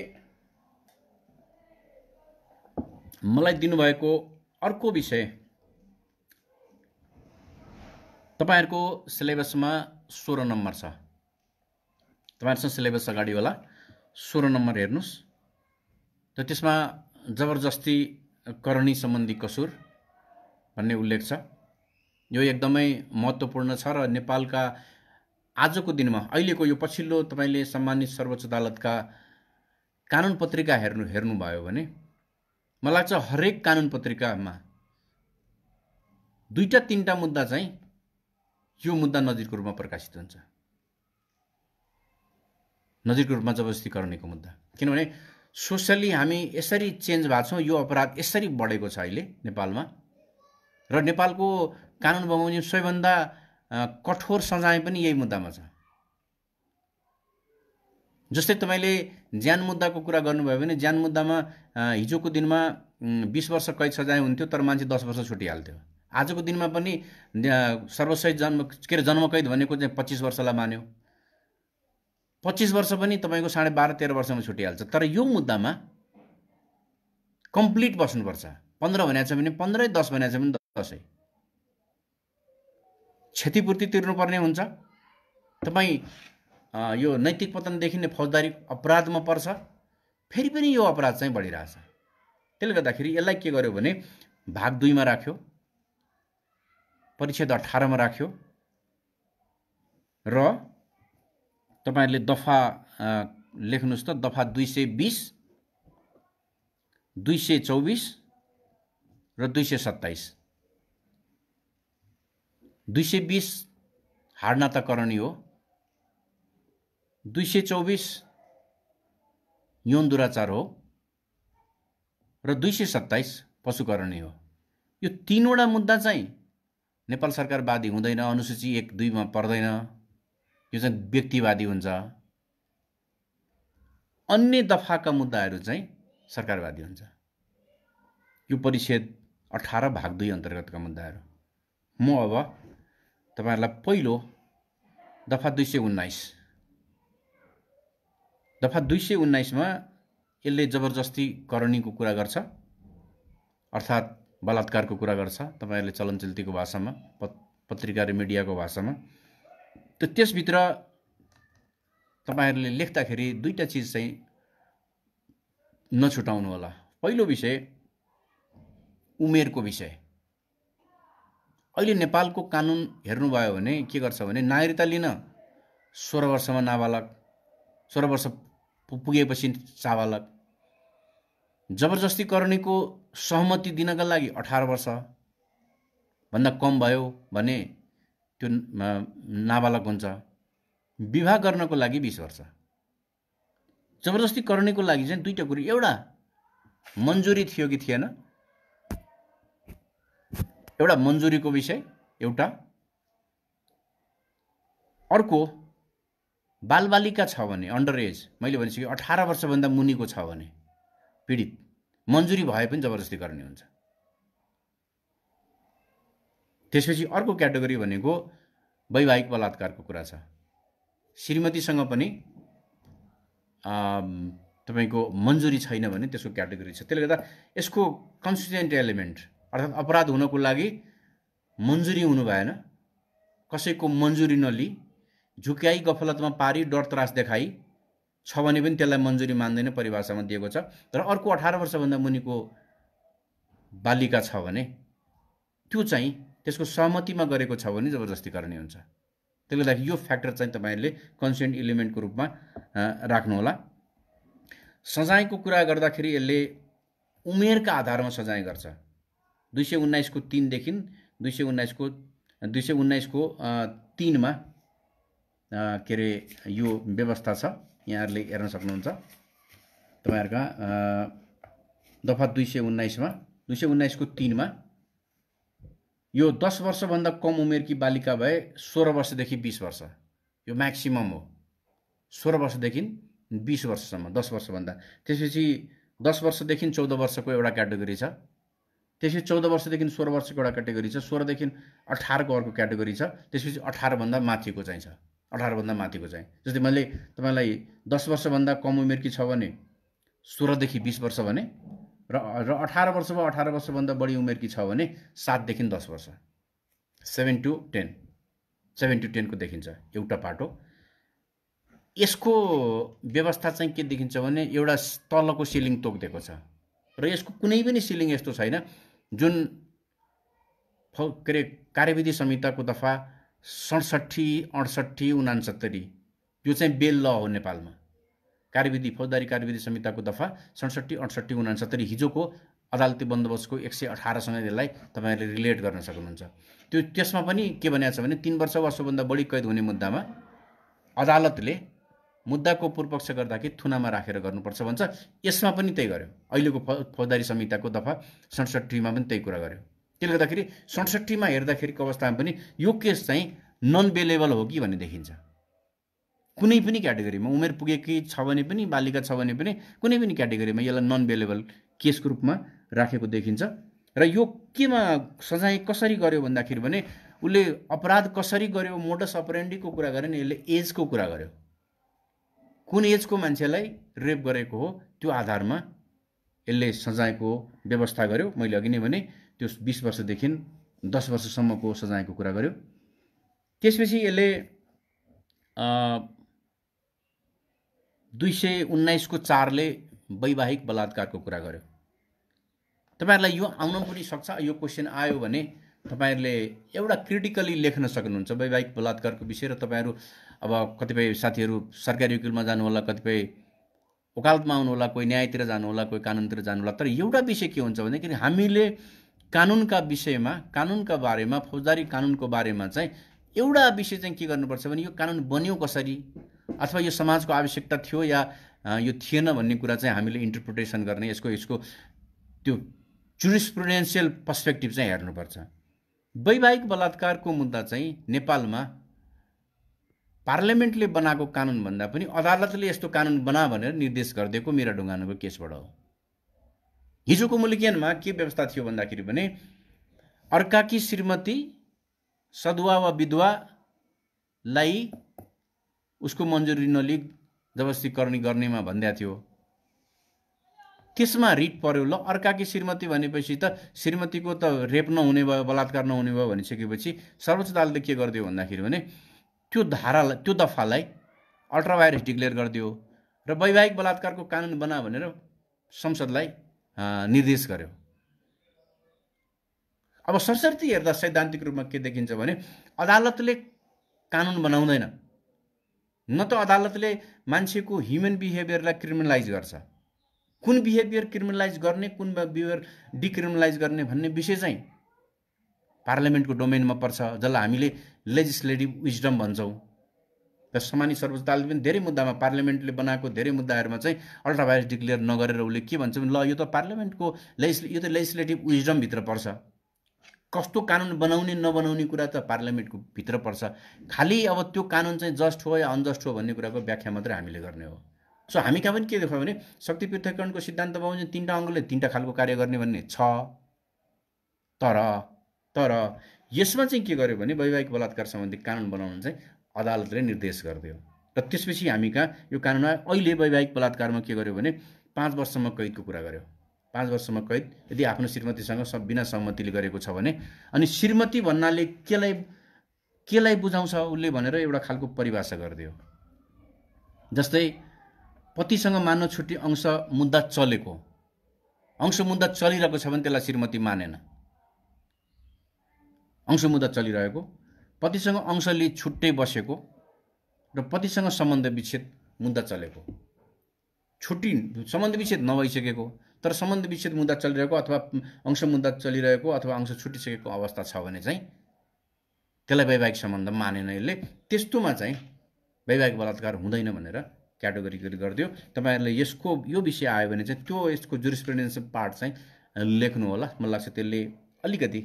मलाई दिनुभएको अर्को विषय तपाईँहरूको सिलेबसमा सोह्र नम्बर छ तपाईँहरूसँग सिलेबस अगाडि होला सोह्र नम्बर हेर्नुहोस् र त्यसमा जबरजस्ती करणी सम्बन्धी कसुर भन्ने उल्लेख छ यो एकदमै महत्त्वपूर्ण छ र नेपालका आजको दिनमा अहिलेको यो पछिल्लो तपाईँले सम्मानित सर्वोच्च अदालतका कानुन पत्रिका हेर्नु हेर्नुभयो भने मलाई लाग्छ हरेक कानुन पत्रिकामा दुईवटा तिनवटा मुद्दा चाहिँ यो मुद्दा नजिरको रूपमा प्रकाशित हुन्छ नजिरको रूपमा जबरजस्ती गर्नेको मुद्दा किनभने सोसियली हामी यसरी चेन्ज भएको छौँ यो अपराध यसरी बढेको छ अहिले नेपालमा र नेपालको कानुन बनाउने सबैभन्दा कठोर सजाय पनि यही मुद्दामा छ जस्तै तपाईँले ज्यान मुद्दाको कुरा गर्नुभयो भने ज्यान मुद्दामा हिजोको दिनमा बिस वर्ष कैद सजाय हुन्थ्यो तर मान्छे दस वर्ष छुटिहाल्थ्यो आजको दिनमा पनि सर्वसहित जन्म के अरे जन्मकैद भनेको चाहिँ पच्चिस वर्षलाई मान्यो पच्चिस वर्ष पनि तपाईँको साढे बाह्र तेह्र वर्षमा छुटिहाल्छ तर यो मुद्दामा कम्प्लिट बस्नुपर्छ पन्ध्र भनेको छ भने पन्ध्रै दस भनेको छ भने दसै क्षतिपूर्ति तिर्नुपर्ने हुन्छ तपाईँ यो नैतिक पतनदेखि नै फौजदारी अपराधमा पर्छ फेरि पनि यो अपराध चाहिँ बढिरहेछ त्यसले गर्दाखेरि यसलाई के गर्यो भने भाग दुईमा राख्यो परिच्छेद अठारमा राख्यो र तपाईँहरूले दफा लेख्नुहोस् त दफा दुई सय बिस दुई सय चौबिस र दुई सय सत्ताइस दुई सय बिस हाडनाताकरण त करणी हो दुई सय चौबिस यौन दुराचार हो र दुई सय सत्ताइस पशुकरणी हो यो तिनवटा मुद्दा चाहिँ नेपाल सरकारवादी हुँदैन अनुसूची एक दुईमा पर्दैन यो चाहिँ व्यक्तिवादी हुन्छ अन्य दफाका मुद्दाहरू चाहिँ सरकारवादी हुन्छ यो परिच्छेद अठार भाग दुई अन्तर्गतका मुद्दाहरू म अब तपाईँहरूलाई पहिलो दफा दुई सय उन्नाइस दफा दुई सय उन्नाइसमा यसले जबरजस्ती करणीको कुरा गर्छ अर्थात् बलात्कारको कुरा गर्छ तपाईँहरूले चलनचल्तीको भाषामा पत्रिका र मिडियाको भाषामा त त्यसभित्र तपाईँहरूले लेख्दाखेरि दुईवटा चिज चाहिँ नछुटाउनु होला पहिलो विषय उमेरको विषय अहिले नेपालको कानुन हेर्नुभयो भने के गर्छ भने नागरिकता लिन सोह्र वर्षमा नाबालक सोह्र वर्ष पुगेपछि चाबालक जबरजस्ती गर्नेको सहमति दिनका लागि अठार वर्षभन्दा कम भयो भने त्यो नाबालक हुन्छ विवाह गर्नको लागि बिस वर्ष जबरजस्ती गर्नेको लागि चाहिँ दुईवटा कुरो एउटा मन्जुरी थियो कि थिएन एउटा मन्जुरीको विषय एउटा अर्को बालबालिका छ भने अन्डर एज मैले भनिसकेँ अठार वर्षभन्दा मुनिको छ भने पीडित मन्जुरी भए पनि जबरजस्ती गर्ने हुन्छ त्यसपछि अर्को क्याटेगोरी भनेको वैवाहिक बलात्कारको कुरा छ श्रीमतीसँग पनि तपाईँको मन्जुरी छैन भने त्यसको क्याटेगोरी छ त्यसले गर्दा यसको कन्सिस्टेन्ट एलिमेन्ट अर्थात् अपराध हुनको लागि मन्जुरी हुनु भएन कसैको मन्जुरी नलिई झुक्याई गफलतमा पारी डर त्रास देखाई छ भने पनि त्यसलाई मन्जुरी मान्दैन परिभाषामा दिएको छ तर अर्को अठार वर्षभन्दा मुनिको बालिका छ भने त्यो चाहिँ त्यसको सहमतिमा गरेको छ भने जबरजस्ती गर्ने हुन्छ त्यसले गर्दाखेरि यो फ्याक्टर चाहिँ तपाईँहरूले कन्सेन्ट इलिमेन्टको रूपमा राख्नुहोला सजायको कुरा गर्दाखेरि यसले उमेरका आधारमा सजाय गर्छ दुई सय उन्नाइसको तिनदेखि दुई सय उन्नाइसको दुई सय उन्नाइसको तिनमा के अरे यो व्यवस्था छ यहाँहरूले हेर्न सक्नुहुन्छ तपाईँहरूका दफा दुई सय उन्नाइसमा दुई सय उन्नाइसको तिनमा यो दस वर्षभन्दा कम उमेरकी बालिका भए सोह्र वर्षदेखि बिस वर्ष यो म्याक्सिमम हो सोह्र वर्षदेखि बिस वर्षसम्म दस वर्षभन्दा त्यसपछि दस वर्षदेखि चौध वर्षको एउटा क्याटेगोरी छ त्यसपछि चौध वर्षदेखि सोह्र वर्षको एउटा क्याटेगोरी छ सोह्रदेखि अठारको अर्को क्याटेगोरी छ त्यसपछि अठारभन्दा माथिको चाहिँ छ अठारभन्दा माथिको चाहिँ जस्तै मैले तपाईँलाई दस वर्षभन्दा कम उमेरकी छ भने सोह्रदेखि बिस वर्ष भने र र अठार वर्ष वा अठार वर्षभन्दा बढी उमेरकी छ भने सातदेखि दस वर्ष seven to ten seven to टेनको देखिन्छ एउटा पाटो यसको व्यवस्था चाहिँ के देखिन्छ भने एउटा तलको सिलिङ तोकिदिएको छ र यसको कुनै पनि सिलिङ यस्तो छैन जुन के अरे कार्यविधि संहिताको दफा सडसट्ठी अडसट्ठी उनासत्तरी यो चाहिँ बेल ल हो नेपालमा कार्यविधि फौजदारी कार्यविधि संहिताको दफा सडसट्ठी अडसट्ठी उनासत्तरी हिजोको अदालती बन्दोबस्तको एक सय अठारसँग यसलाई तपाईँहरूले रिलेट गर्न सक्नुहुन्छ त्यो त्यसमा पनि के भनिएको छ भने तिन वर्ष वा सोभन्दा बढी कैद हुने मुद्दामा अदालतले मुद्दाको पूर्वपक्ष कि थुनामा राखेर गर्नुपर्छ भन्छ यसमा पनि त्यही गर्यो अहिलेको फौजदारी संहिताको दफा सडसठीमा पनि त्यही कुरा गर्यो त्यसले गर्दाखेरि सडसठीमा हेर्दाखेरिको अवस्थामा पनि यो केस चाहिँ नन बेलेबल हो कि भन्ने देखिन्छ कुनै पनि क्याटेगोरीमा उमेर पुगेकी छ भने पनि बालिका छ भने पनि कुनै पनि क्याटेगोरीमा यसलाई नन बेलेबल केसको रूपमा राखेको देखिन्छ र यो केमा सजाय कसरी गर्यो भन्दाखेरि भने उसले अपराध कसरी गर्यो मोडस अपरेन्डीको कुरा गरेन यसले एजको कुरा गर्यो कुन एजको मान्छेलाई रेप गरेको हो त्यो आधारमा यसले सजायको व्यवस्था गर्यो मैले अघि नै भने त्यो बिस वर्षदेखि दस वर्षसम्मको सजायको कुरा गर्यो त्यसपछि यसले दुई सय उन्नाइसको चारले वैवाहिक बलात्कारको कुरा गर्यो तपाईँहरूलाई यो आउन पनि सक्छ यो क्वेसन आयो भने तपाईँहरूले एउटा क्रिटिकली लेख्न सक्नुहुन्छ वैवाहिक बलात्कारको विषय र तपाईँहरू अब कतिपय साथीहरू सरकारी वकिलमा जानु होला कतिपय वकालतमा आउनु होला कोही न्यायतिर जानु होला कोही कानुनतिर जानु होला तर एउटा विषय के हुन्छ भन्दाखेरि हामीले कानुनका विषयमा कानुनका बारेमा फौजदारी कानुनको बारेमा चाहिँ एउटा विषय चाहिँ के गर्नुपर्छ भने यो कानुन बन्यो कसरी अथवा यो समाजको आवश्यकता थियो या यो थिएन भन्ने कुरा चाहिँ हामीले इन्टरप्रिटेसन गर्ने यसको यसको त्यो जुरिस्प्रुडेन्सियल पर्सपेक्टिभ चाहिँ हेर्नुपर्छ वैवाहिक बलात्कारको मुद्दा चाहिँ नेपालमा पार्लियामेन्टले बनाएको कानुनभन्दा पनि अदालतले यस्तो कानुन बना भनेर निर्देश गरिदिएको मेरा ढुङ्गानाको केसबाट हो हिजोको मुलुकियनमा के व्यवस्था थियो भन्दाखेरि भने अर्काकी श्रीमती सदुवा वा विधवालाई उसको मन्जुरी नलिई जबस्तीकरणी गर्नेमा भन्दा थियो त्यसमा रिट पर्यो ल अर्काकी श्रीमती भनेपछि त श्रीमतीको त रेप नहुने भयो बलात्कार नहुने भयो भनिसकेपछि सर्वोच्च अदालतले के गरिदियो भन्दाखेरि भने त्यो धारालाई त्यो दफालाई अल्ट्राभाइरस डिक्लेयर गरिदियो र वैवाहिक बलात्कारको कानुन बना भनेर संसदलाई निर्देश गर्यो अब सरस्वती हेर्दा सैद्धान्तिक रूपमा के देखिन्छ भने अदालतले कानुन बनाउँदैन न त अदालतले मान्छेको ह्युमन बिहेभियरलाई क्रिमिनलाइज गर्छ कुन बिहेभियर क्रिमिनलाइज गर्ने कुन बिहेभियर डिक्रिमिनलाइज गर्ने भन्ने विषय चाहिँ पार्लियामेन्टको डोमेनमा पर्छ जसलाई हामीले लेजिस्लेटिभ विजडम भन्छौँ र सामान्य अदालत पनि धेरै मुद्दामा पार्लियामेन्टले बनाएको धेरै मुद्दाहरूमा चाहिँ अल्ट्राभाइरस डिक्लेयर नगरेर उसले के भन्छ भने ल यो त पार्लियामेन्टको लेजिस् यो त लेजिस्लेटिभ विजडमभित्र पर्छ कस्तो कानुन बनाउने नबनाउने कुरा त पार्लियामेन्टको भित्र पर्छ खालि अब त्यो कानुन चाहिँ जस्ट हो या अनजस्ट हो भन्ने कुराको व्याख्या मात्रै हामीले गर्ने हो सो हामी कहाँ पनि के देख्यौँ भने शक्ति पृथ्वीकरणको सिद्धान्तमा चाहिँ तिनवटा अङ्गले तिनवटा खालको कार्य गर्ने भन्ने छ तर तर यसमा चाहिँ के गर्यो भने वैवाहिक बलात्कार सम्बन्धी कानुन बनाउन चाहिँ अदालतले निर्देश गरिदियो र त्यसपछि हामी कहाँ यो कानुनमा अहिले वैवाहिक बलात्कारमा के गर्यो भने पाँच वर्षसम्म कैदको कुरा गर्यो पाँच वर्षसम्म कैद यदि आफ्नो श्रीमतीसँग सब बिना सहमतिले गरेको छ भने अनि श्रीमती भन्नाले केलाई केलाई बुझाउँछ उसले भनेर एउटा खालको परिभाषा गरिदियो जस्तै पतिसँग मान्न छुट्टी अंश मुद्दा चलेको अंश मुद्दा चलिरहेको छ भने त्यसलाई श्रीमती मानेन अंश मुद्दा चलिरहेको पतिसँग अंशले छुट्टै बसेको र पतिसँग सम्बन्ध विच्छेद मुद्दा चलेको छुट्टी सम्बन्ध विच्छेद नभइसकेको तर सम्बन्ध विच्छेद मुद्दा चलिरहेको अथवा अंश मुद्दा चलिरहेको अथवा अंश छुटिसकेको अवस्था छ भने चाहिँ त्यसलाई वैवाहिक सम्बन्ध मानेन यसले त्यस्तोमा चाहिँ वैवाहिक बलात्कार हुँदैन भनेर क्याटेगोरी गरिदियो तपाईँहरूले यसको यो विषय आयो भने चाहिँ त्यो यसको जुरिस्प्रुडेन्स पार्ट चाहिँ लेख्नु होला मलाई लाग्छ त्यसले अलिकति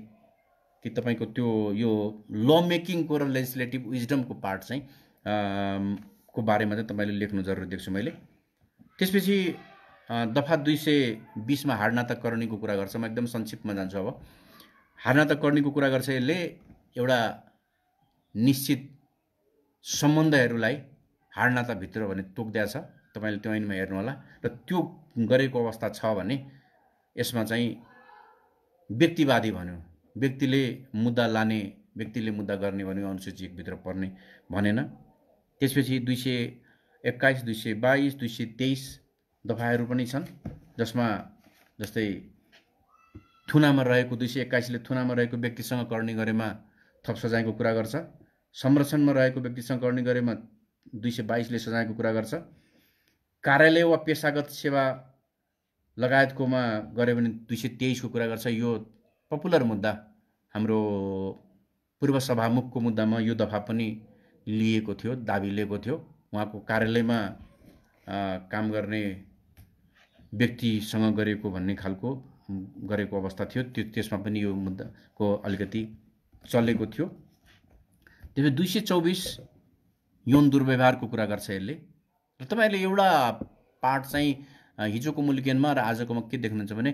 कि तपाईँको त्यो यो ल मेकिङको र लेजिस्लेटिभ विजडमको पार्ट चाहिँ को बारेमा चाहिँ तपाईँले लेख्नु जरुरी देख्छु मैले त्यसपछि दफा दुई सय बिसमा हाडनाताकरणीको कुरा गर्छ म एकदम संक्षिप्तमा जान्छु अब हाडनाताकरणीको कुरा गर्छ यसले एउटा निश्चित सम्बन्धहरूलाई हाडनाताभित्र भने तोक्दिया छ तपाईँले त्यो ऐनमा हेर्नुहोला र त्यो गरेको अवस्था छ भने यसमा चाहिँ व्यक्तिवादी भन्यो व्यक्तिले मुद्दा लाने व्यक्तिले मुद्दा गर्ने भने अनुसूची एकभित्र पर्ने भनेन त्यसपछि दुई सय एक्काइस दुई सय बाइस दुई सय तेइस दफाहरू पनि छन् जसमा जस्तै थुनामा रहेको दुई सय एक्काइसले थुनामा रहेको व्यक्तिसँग कर्णी गरेमा थप सजायको कुरा गर्छ संरक्षणमा रहेको व्यक्तिसँग कर्णी गरेमा दुई सय बाइसले सजायको कुरा गर्छ कार्यालय वा पेसागत सेवा लगायतकोमा गऱ्यो भने दुई सय तेइसको कुरा गर्छ यो पपुलर मुद्दा हाम्रो पूर्व सभामुखको मुद्दामा यो दफा पनि लिएको थियो दाबी लिएको थियो उहाँको कार्यालयमा काम गर्ने व्यक्तिसँग गरेको भन्ने खालको गरेको अवस्था थियो त्यो त्यसमा पनि यो मुद्दाको अलिकति चलेको थियो त्यसपछि दुई सय चौबिस यौन दुर्व्यवहारको कुरा गर्छ यसले र तपाईँहरूले एउटा पाठ चाहिँ हिजोको मुलुकेनमा र आजकोमा के देख्नुहुन्छ भने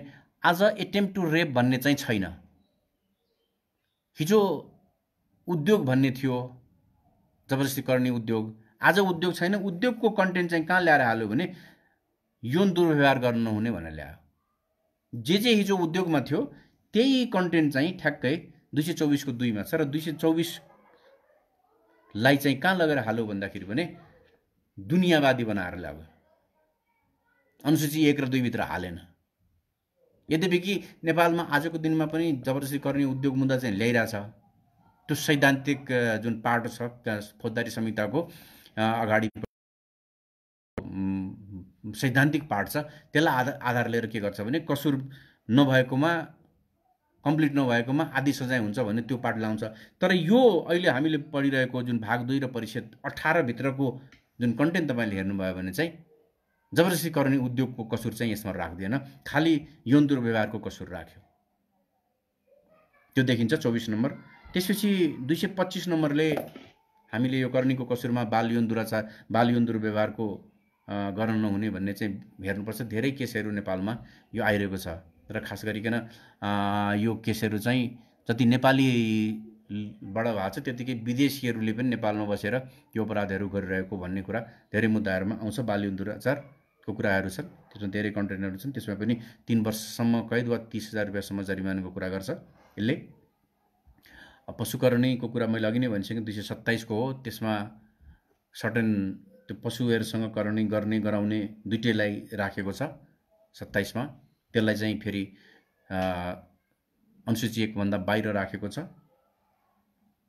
आज एटेम्प टु रेप भन्ने चाहिँ छैन हिजो उद्योग भन्ने थियो जबरजस्ती गर्ने उद्योग आज उद्योग छैन उद्योगको कन्टेन्ट चाहिँ कहाँ ल्याएर हाल्यो भने यौन दुर्व्यवहार गर्नु नहुने भनेर ल्यायो जे जे हिजो उद्योगमा थियो त्यही कन्टेन्ट चाहिँ ठ्याक्कै दुई सय चौबिसको दुईमा छ र दुई सय चौबिसलाई चाहिँ कहाँ लगेर हाल्यो भन्दाखेरि भने दुनियाँवादी बनाएर ल्यायो अनुसूची एक र दुईभित्र हालेन यद्यपि कि नेपालमा आजको दिनमा पनि जबरजस्ती गर्ने उद्योग मुद्दा चाहिँ ल्याइरहेछ त्यो सैद्धान्तिक जुन पार्ट छ फौजदारी संहिताको अगाडि सैद्धान्तिक पार्ट छ त्यसलाई आधार आधार लिएर के गर्छ भने कसुर नभएकोमा कम्प्लिट नभएकोमा आधी सजाय हुन्छ भने त्यो पार्ट लाउँछ तर यो अहिले हामीले पढिरहेको जुन भाग दुई र परिषद अठारभित्रको जुन कन्टेन्ट तपाईँले हेर्नुभयो भने चाहिँ जबरजस्ती गर्ने उद्योगको कसुर चाहिँ यसमा राख्दैन खालि यौन दुर्व्यवहारको कसुर राख्यो त्यो देखिन्छ चौबिस नम्बर त्यसपछि दुई सय पच्चिस नम्बरले हामीले यो कर्णीको कसुरमा बाल यौन दुराचार बाल यौन दुर्व्यवहारको गर्न नहुने भन्ने चाहिँ हेर्नुपर्छ धेरै केसहरू नेपालमा यो आइरहेको छ र खास गरिकन यो केसहरू चाहिँ जति नेपालीबाट भएको छ त्यतिकै विदेशीहरूले पनि नेपालमा बसेर यो अपराधहरू गरिरहेको भन्ने कुरा धेरै मुद्दाहरूमा आउँछ बाल यौन दुराचार को कुराहरू छन् त्यसमा धेरै कन्टेन्टहरू छन् त्यसमा पनि तिन वर्षसम्म कैद वा तिस हजार रुपियाँसम्म जरिमानाको कुरा गर्छ यसले पशुकरणीको कुरा मैले अघि नै भनिसकेँ दुई सय सत्ताइसको हो त्यसमा सर्टेन त्यो पशुहरूसँग करणी गर्ने गराउने दुइटैलाई राखेको छ सत्ताइसमा त्यसलाई चाहिँ फेरि अनुसूची एकभन्दा बाहिर राखेको छ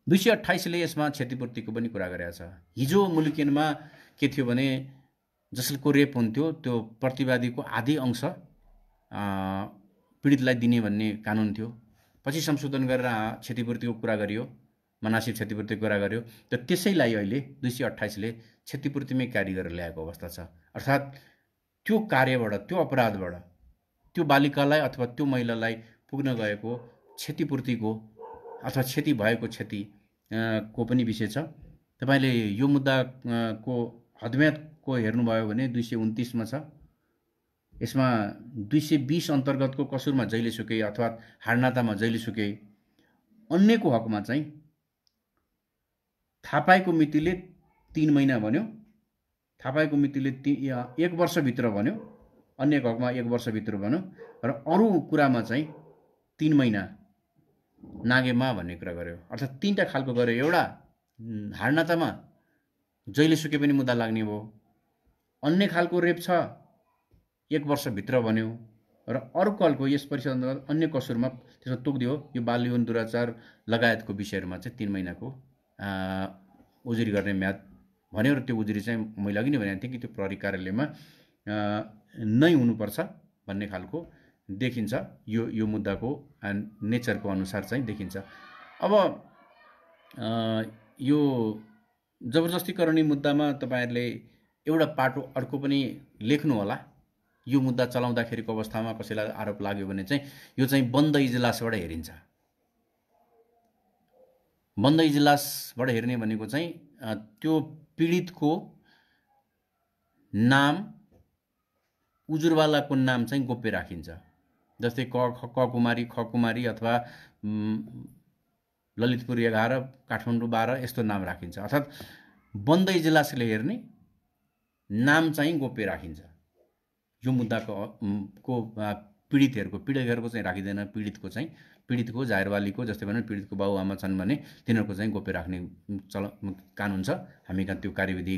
दुई सय अठाइसले यसमा क्षतिपूर्तिको पनि कुरा गरेको छ हिजो मुलुकिनमा के थियो भने जसको रेप हुन्थ्यो त्यो प्रतिवादीको आधी अंश पीडितलाई दिने भन्ने कानुन थियो पछि संशोधन गरेर क्षतिपूर्तिको कुरा गरियो मनासिब क्षतिपूर्तिको कुरा गर्यो त त्यसैलाई अहिले दुई सय अठाइसले क्षतिपूर्तिमै कार्य गरेर ल्याएको अवस्था छ अर्थात् त्यो कार्यबाट त्यो अपराधबाट त्यो बालिकालाई अथवा त्यो महिलालाई पुग्न गएको क्षतिपूर्तिको अथवा क्षति भएको क्षति को पनि विषय छ तपाईँले यो मुद्दाको हदमेत को हेर्नुभयो भने दुई सय उन्तिसमा छ यसमा दुई सय बिस अन्तर्गतको कसुरमा जहिले सुके अथवा हाडनातामा जहिले सुके अन्यको हकमा चाहिँ थाहा पाएको मितिले तिन महिना भन्यो थापाएको मितिले ती एक वर्षभित्र भन्यो अन्य हकमा एक वर्षभित्र भन्यो र अरू कुरामा चाहिँ तिन महिना नागेमा भन्ने कुरा गर्यो अर्थात् तिनवटा खालको गर्यो एउटा हाडनातामा जहिले सुके पनि मुद्दा लाग्ने भयो अन्य खालको रेप छ एक वर्षभित्र भन्यो र अर्को खालको यस परिषद अन्य कसुरमा त्यसमा तोकिदियो यो बाल यौन दुराचार लगायतको विषयहरूमा चाहिँ तिन महिनाको उजुरी गर्ने म्याद भन्यो र त्यो उजुरी चाहिँ मैले अघि नै भनेको थिएँ कि त्यो प्रहरी कार्यालयमा नै हुनुपर्छ भन्ने खालको देखिन्छ यो यो मुद्दाको नेचरको अनुसार चाहिँ देखिन्छ अब यो जबरजस्ती करणी मुद्दामा तपाईँहरूले एउटा पाटो अर्को पनि लेख्नु होला यो मुद्दा चलाउँदाखेरिको अवस्थामा कसैलाई आरोप लाग्यो भने चाहिँ यो चाहिँ बन्द इजलासबाट हेरिन्छ बन्द इजलासबाट हेर्ने भनेको चाहिँ त्यो पीडितको नाम उजुरवालाको नाम चाहिँ गोप्य राखिन्छ जस्तै क ख कुमारी ख कुमारी अथवा ललितपुर एघार काठमाडौँ बाह्र यस्तो नाम राखिन्छ अर्थात् बन्द इजलासले हेर्ने नाम चाहिँ गोप्य राखिन्छ यो मुद्दाको को पीडितहरूको पीडितहरूको चाहिँ राखिँदैन पीडितको चाहिँ पीडितको जाहेरवालीको जस्तै भने पीडितको बाबुआमा छन् भने तिनीहरूको चाहिँ गोप्य राख्ने चल कानुन छ हामी कहाँ त्यो कार्यविधि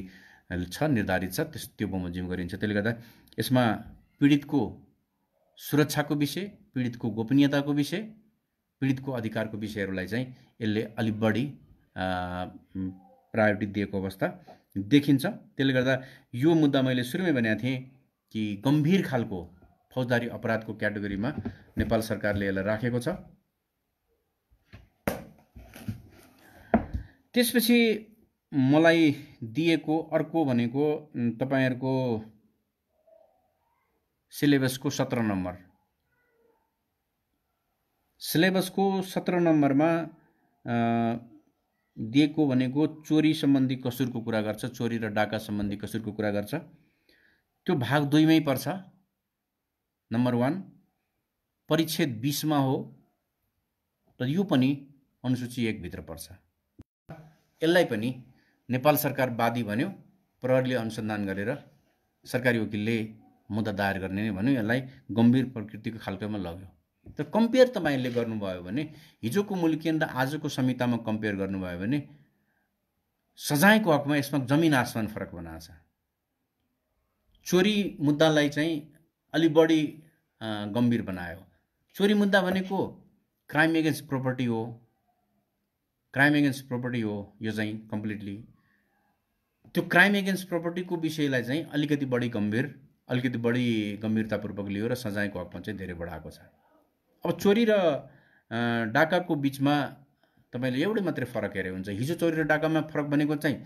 छ निर्धारित छ त्यस त्यो बमोजिम गरिन्छ त्यसले गर्दा यसमा पीडितको सुरक्षाको विषय पीडितको गोपनीयताको विषय पीडितको अधिकारको विषयहरूलाई चाहिँ यसले अलिक बढी प्रायोरिटी दिएको अवस्था देखिन्छ त्यसले गर्दा यो मुद्दा मैले सुरुमै भनेको थिएँ कि गम्भीर खालको फौजदारी अपराधको क्याटेगोरीमा नेपाल सरकारले यसलाई राखेको छ त्यसपछि मलाई दिएको अर्को भनेको तपाईँहरूको सिलेबसको सत्र नम्बर सिलेबसको सत्र नम्बरमा दिएको भनेको चोरी सम्बन्धी कसुरको कुरा गर्छ चोरी र डाका सम्बन्धी कसुरको कुरा गर्छ त्यो भाग दुईमै पर्छ नम्बर वान परिच्छेद बिसमा हो र यो पनि अनुसूची एकभित्र पर्छ यसलाई पनि नेपाल सरकार वादी भन्यो प्रहरीले अनुसन्धान गरेर सरकारी वकिलले मुद्दा दायर गर्ने नै भन्यो यसलाई गम्भीर प्रकृतिको खालकोमा लग्यो तर कम्पेयर तपाईँले गर्नुभयो भने हिजोको मुलुकियन र आजको संहितामा कम्पेयर गर्नुभयो भने सजायको हकमा यसमा जमिन आसमान फरक बनाएको छ चोरी मुद्दालाई चाहिँ अलि बढी गम्भीर बनायो चोरी मुद्दा भनेको क्राइम एगेन्स्ट प्रोपर्टी हो क्राइम एगेन्स्ट प्रोपर्टी हो यो चाहिँ कम्प्लिटली त्यो क्राइम एगेन्स्ट प्रोपर्टीको विषयलाई चाहिँ अलिकति बढी गम्भीर अलिकति बढी गम्भीरतापूर्वक लियो र सजायको हकमा चाहिँ धेरै बढाएको छ अब चोरी र डाकाको बिचमा तपाईँले एउटै मात्रै फरक हेऱ्यो हुन्छ हिजो चोरी र डाकामा फरक भनेको चाहिँ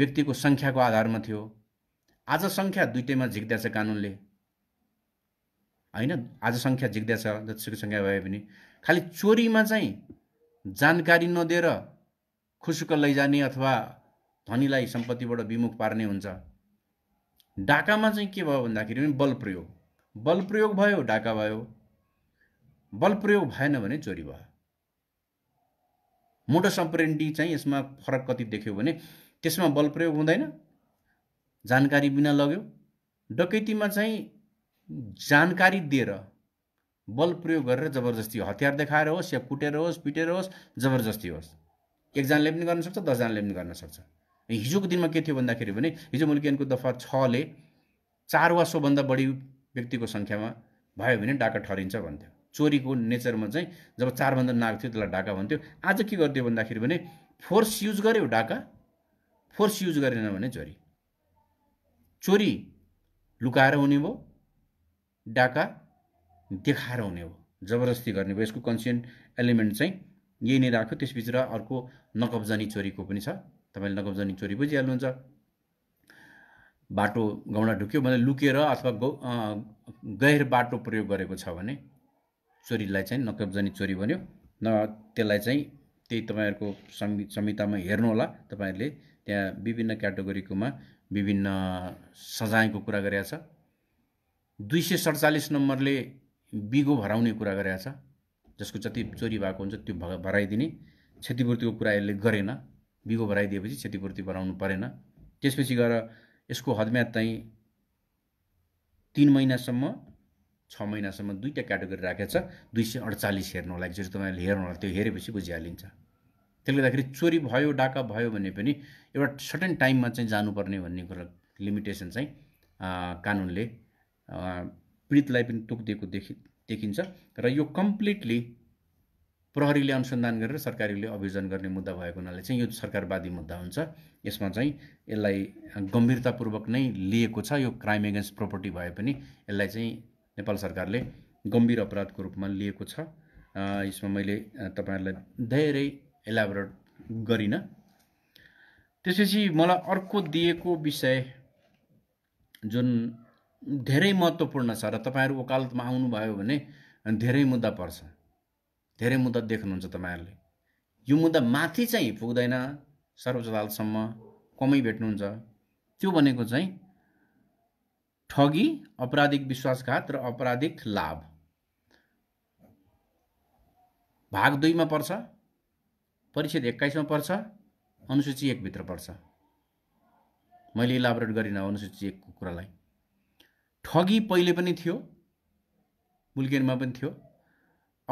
व्यक्तिको सङ्ख्याको आधारमा थियो आज सङ्ख्या दुइटैमा झिक्दैछ कानुनले होइन आज सङ्ख्या झिक्दैछ जतिसुकै सङ्ख्या भए पनि खालि चोरीमा चाहिँ जानकारी नदिएर खुसुक लैजाने अथवा धनीलाई सम्पत्तिबाट विमुख पार्ने हुन्छ डाकामा चाहिँ के भयो भन्दाखेरि पनि बल प्रयोग बल प्रयोग भयो डाका भयो बल प्रयोग भएन भने चोरी भयो मोडस सम्प्रेन्डी चाहिँ यसमा फरक कति देख्यो भने त्यसमा बल प्रयोग हुँदैन जानकारी बिना लग्यो डकैतीमा चाहिँ जानकारी दिएर बल प्रयोग गरेर जबरजस्ती हतियार देखाएर होस् या कुटेर होस् पिटेर होस् जबरजस्ती होस् एकजनाले पनि गर्न सक्छ दसजनाले पनि गर्न सक्छ हिजोको दिनमा के थियो भन्दाखेरि भने हिजो मुल्कियनको दफा छले चार वा सोभन्दा बढी व्यक्तिको सङ्ख्यामा भयो भने डाका ठरिन्छ भन्थ्यो चोरीको नेचरमा चाहिँ जब चारभन्दा नाग थियो त्यसलाई ढाका भन्थ्यो आज के गरिदियो भन्दाखेरि भने फोर्स युज गर्यो ढाका फोर्स युज गरेन भने चोरी चोरी लुकाएर हुने भयो डाका देखाएर हुने हो जबरजस्ती गर्ने भयो यसको कन्सियन एलिमेन्ट चाहिँ यही नै राख्यो त्यसपछि र अर्को नकब्जनी चोरीको पनि छ तपाईँले नकब्जनी चोरी बुझिहाल्नुहुन्छ बाटो गौडा ढुक्यो भने लुकेर अथवा गैर बाटो प्रयोग गरेको छ भने चोरीलाई चाहिँ नकबजनी चोरी भन्यो न त्यसलाई चाहिँ त्यही तपाईँहरूको संवि संहितामा होला तपाईँहरूले त्यहाँ विभिन्न क्याटेगोरीकोमा विभिन्न सजायको कुरा गरेका छ दुई सय सडचालिस नम्बरले बिगो भराउने कुरा गरेका छ जसको जति चोरी भएको हुन्छ त्यो भ भराइदिने क्षतिपूर्तिको कुरा यसले गरेन बिगो भराइदिएपछि क्षतिपूर्ति भराउनु परेन त्यसपछि गएर यसको हदम्यात चाहिँ तिन महिनासम्म छ महिनासम्म दुईवटा क्याटेगोरी राखेको छ दुई सय अडचालिस हेर्नु होला एकचोटि तपाईँले होला त्यो हेरेपछि बुझिहालिन्छ त्यसले गर्दाखेरि चोरी भयो डाका भयो भने पनि एउटा सर्टेन टाइममा चाहिँ जानुपर्ने भन्ने कुरा लिमिटेसन चाहिँ कानुनले पीडितलाई पनि तोकिदिएको देखि देखिन्छ र यो कम्प्लिटली प्रहरीले अनुसन्धान गरेर सरकारीले अभियोजन गर्ने मुद्दा भएको हुनाले चाहिँ यो सरकारवादी मुद्दा हुन्छ यसमा चाहिँ यसलाई गम्भीरतापूर्वक नै लिएको छ यो क्राइम एगेन्स्ट प्रोपर्टी भए पनि यसलाई चाहिँ नेपाल सरकारले गम्भीर अपराधको रूपमा लिएको छ यसमा मैले तपाईँहरूलाई धेरै इलाबोरेट गरिनँ त्यसपछि मलाई अर्को दिएको विषय जुन धेरै महत्त्वपूर्ण छ र तपाईँहरू वकालतमा आउनुभयो भने धेरै मुद्दा पर्छ धेरै मुद्दा देख्नुहुन्छ तपाईँहरूले यो मुद्दा माथि चाहिँ पुग्दैन सर्वोच्च अदालतसम्म कमै भेट्नुहुन्छ त्यो भनेको चाहिँ ठगी अपराधिक विश्वासघात र अपराधिक लाभ भाग दुईमा पर्छ परिच्छेद एक्काइसमा पर्छ अनुसूची एकभित्र पर्छ मैले इलाबोरेट गरिनँ अनुसूची एकको कुरालाई ठगी पहिले पनि थियो मुल्केनमा पनि थियो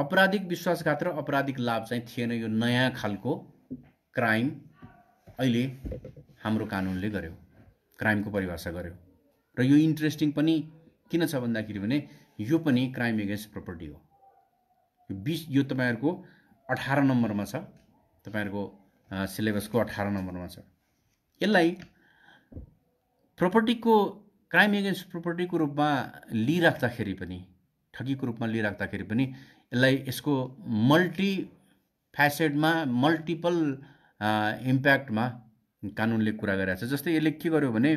अपराधिक विश्वासघात र अपराधिक लाभ चाहिँ थिएन यो नयाँ खालको क्राइम अहिले हाम्रो कानुनले गर्यो क्राइमको परिभाषा गर्यो र यो इन्ट्रेस्टिङ पनि किन छ भन्दाखेरि भने यो पनि क्राइम एगेन्स्ट प्रपर्टी हो बिस यो तपाईँहरूको अठार नम्बरमा छ तपाईँहरूको सिलेबसको अठार नम्बरमा छ यसलाई प्रपर्टीको क्राइम एगेन्स्ट प्रपर्टीको रूपमा लिइराख्दाखेरि पनि ठगीको रूपमा लिइराख्दाखेरि पनि यसलाई यसको मल्टी फ्यासेडमा मल्टिपल इम्प्याक्टमा कानुनले कुरा गरिरहेको छ जस्तै यसले के गर्यो भने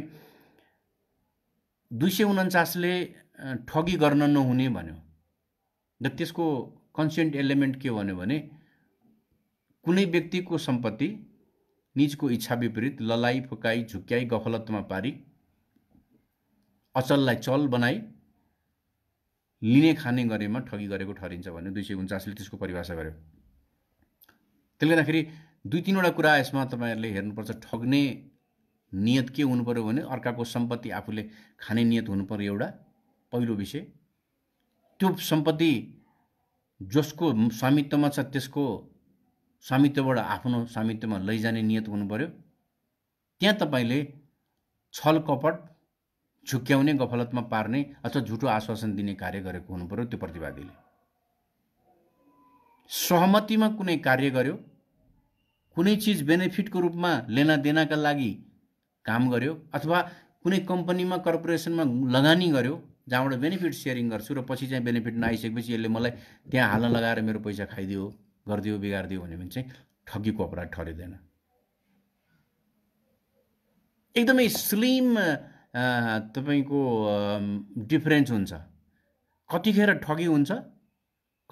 दुई सय उन्चासले ठगी गर्न नहुने भन्यो र त्यसको कन्सेन्ट एलिमेन्ट के भन्यो भने कुनै व्यक्तिको सम्पत्ति निजको इच्छा विपरीत ललाइ फुकाई झुक्क्याइ गफलतमा पारी अचललाई चल बनाई लिने खाने गरेमा ठगी गरेको ठहरिन्छ भन्यो दुई सय उन्चासले त्यसको परिभाषा गर्यो त्यसले गर्दाखेरि दुई तिनवटा कुरा यसमा तपाईँहरूले हेर्नुपर्छ ठग्ने नियत के हुनु पऱ्यो भने अर्काको सम्पत्ति आफूले खाने नियत हुनु पऱ्यो एउटा पहिलो विषय त्यो सम्पत्ति जसको स्वामित्वमा छ त्यसको स्वामित्वबाट आफ्नो स्वामित्वमा लैजाने नियत हुनु पऱ्यो त्यहाँ तपाईँले छल कपट झुक्क्याउने गफलतमा पार्ने अथवा झुटो आश्वासन दिने कार्य गरेको हुनु पऱ्यो त्यो प्रतिवादीले सहमतिमा कुनै कार्य गर्यो कुनै चिज बेनिफिटको रूपमा देनाका लागि काम गर्यो अथवा कुनै कम्पनीमा कर्पोरेसनमा लगानी गर्यो जहाँबाट बेनिफिट सेयरिङ गर्छु र पछि चाहिँ बेनिफिट नआइसकेपछि यसले मलाई त्यहाँ हाल्न लगाएर मेरो पैसा खाइदियो गरिदियो बिगारिदियो भने चाहिँ ठगीको अपराध ठरिँदैन एकदमै स्लिम तपाईँको डिफरेन्स हुन्छ कतिखेर ठगी हुन्छ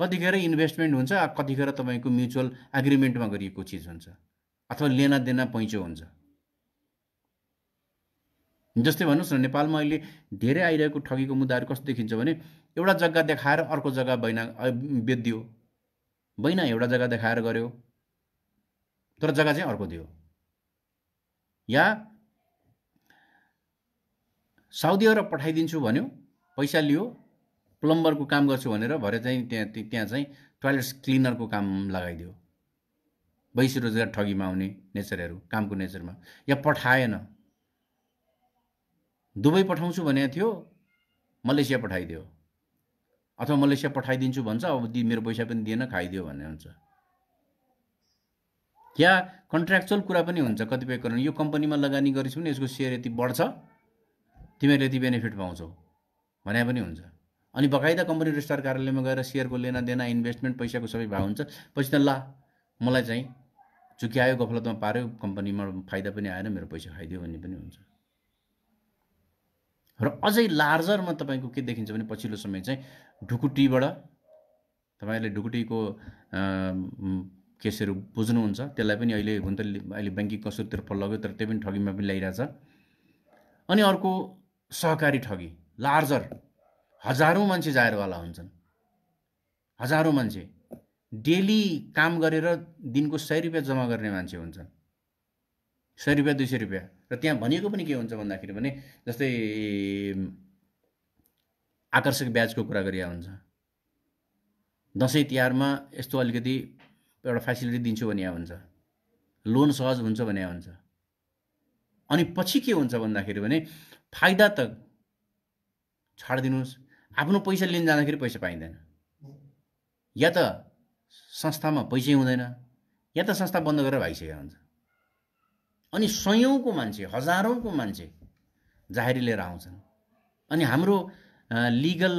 कतिखेर इन्भेस्टमेन्ट हुन्छ कतिखेर तपाईँको म्युचुअल एग्रिमेन्टमा गरिएको चिज हुन्छ अथवा लेनादेना पैँचो हुन्छ जस्तै भन्नुहोस् न नेपालमा अहिले धेरै आइरहेको ठगीको मुद्दाहरू कस्तो देखिन्छ भने एउटा जग्गा देखाएर अर्को जग्गा बैना बेचिदियो बैना एउटा जग्गा देखाएर गऱ्यो तर जग्गा चाहिँ अर्को दियो या साउदी अरब पठाइदिन्छु भन्यो पैसा लियो प्लम्बरको काम गर्छु भनेर भरे चाहिँ त्यहाँ त्यहाँ चाहिँ टोयलेट्स क्लिनरको काम लगाइदियो वैश्य रोजगार ठगीमा आउने नेचरहरू कामको नेचरमा या पठाएन दुबई पठाउँछु भनेको थियो मलेसिया पठाइदियो अथवा मलेसिया पठाइदिन्छु भन्छ अब दि मेरो पैसा पनि दिएन खाइदियो भन्ने हुन्छ या कन्ट्राक्चुअल कुरा पनि हुन्छ कतिपय कारण यो कम्पनीमा लगानी गरिस् भने यसको सेयर यति बढ्छ तिमीहरूले यति बेनिफिट पाउँछौ भने पनि हुन्छ अनि बकाइदा कम्पनी रजिस्टार कार्यालयमा गएर सेयरको लेनादेना इन्भेस्टमेन्ट पैसाको सबै भाव हुन्छ पछि त ला मलाई चाहिँ चुक्यायो गफलतमा पाऱ्यो कम्पनीमा फाइदा पनि आएन मेरो पैसा खाइदियो भन्ने पनि हुन्छ र अझै लार्जरमा तपाईँको के देखिन्छ भने पछिल्लो समय चाहिँ ढुकुटीबाट तपाईँले ढुकुटीको केसहरू बुझ्नुहुन्छ त्यसलाई पनि अहिले हुन त अहिले ब्याङ्किङ कसुरतर्फ लग्यो तर त्यो पनि ठगीमा पनि ल्याइरहेछ अनि अर्को सहकारी ठगी लार्जर हजारौँ मान्छे जाहेरवाला हुन्छन् हजारौँ मान्छे डेली काम गरेर दिनको सय रुपियाँ जम्मा गर्ने मान्छे हुन्छन् सय रुपियाँ दुई सय रुपियाँ र त्यहाँ भनिएको पनि के हुन्छ भन्दाखेरि भने जस्तै आकर्षक ब्याजको कुरा गरिया हुन्छ दसैँ तिहारमा यस्तो अलिकति एउटा फेसिलिटी दिन्छु भने हुन्छ लोन सहज हुन्छ भने हुन्छ अनि पछि के हुन्छ भन्दाखेरि भने फाइदा त छाडिदिनुहोस् आफ्नो पैसा लिन जाँदाखेरि पैसा पाइँदैन या त संस्थामा पैसै हुँदैन या त संस्था बन्द गरेर भइसकेको हुन्छ अनि सयौँको मान्छे हजारौँको मान्छे जाहेरी लिएर आउँछन् अनि हाम्रो लिगल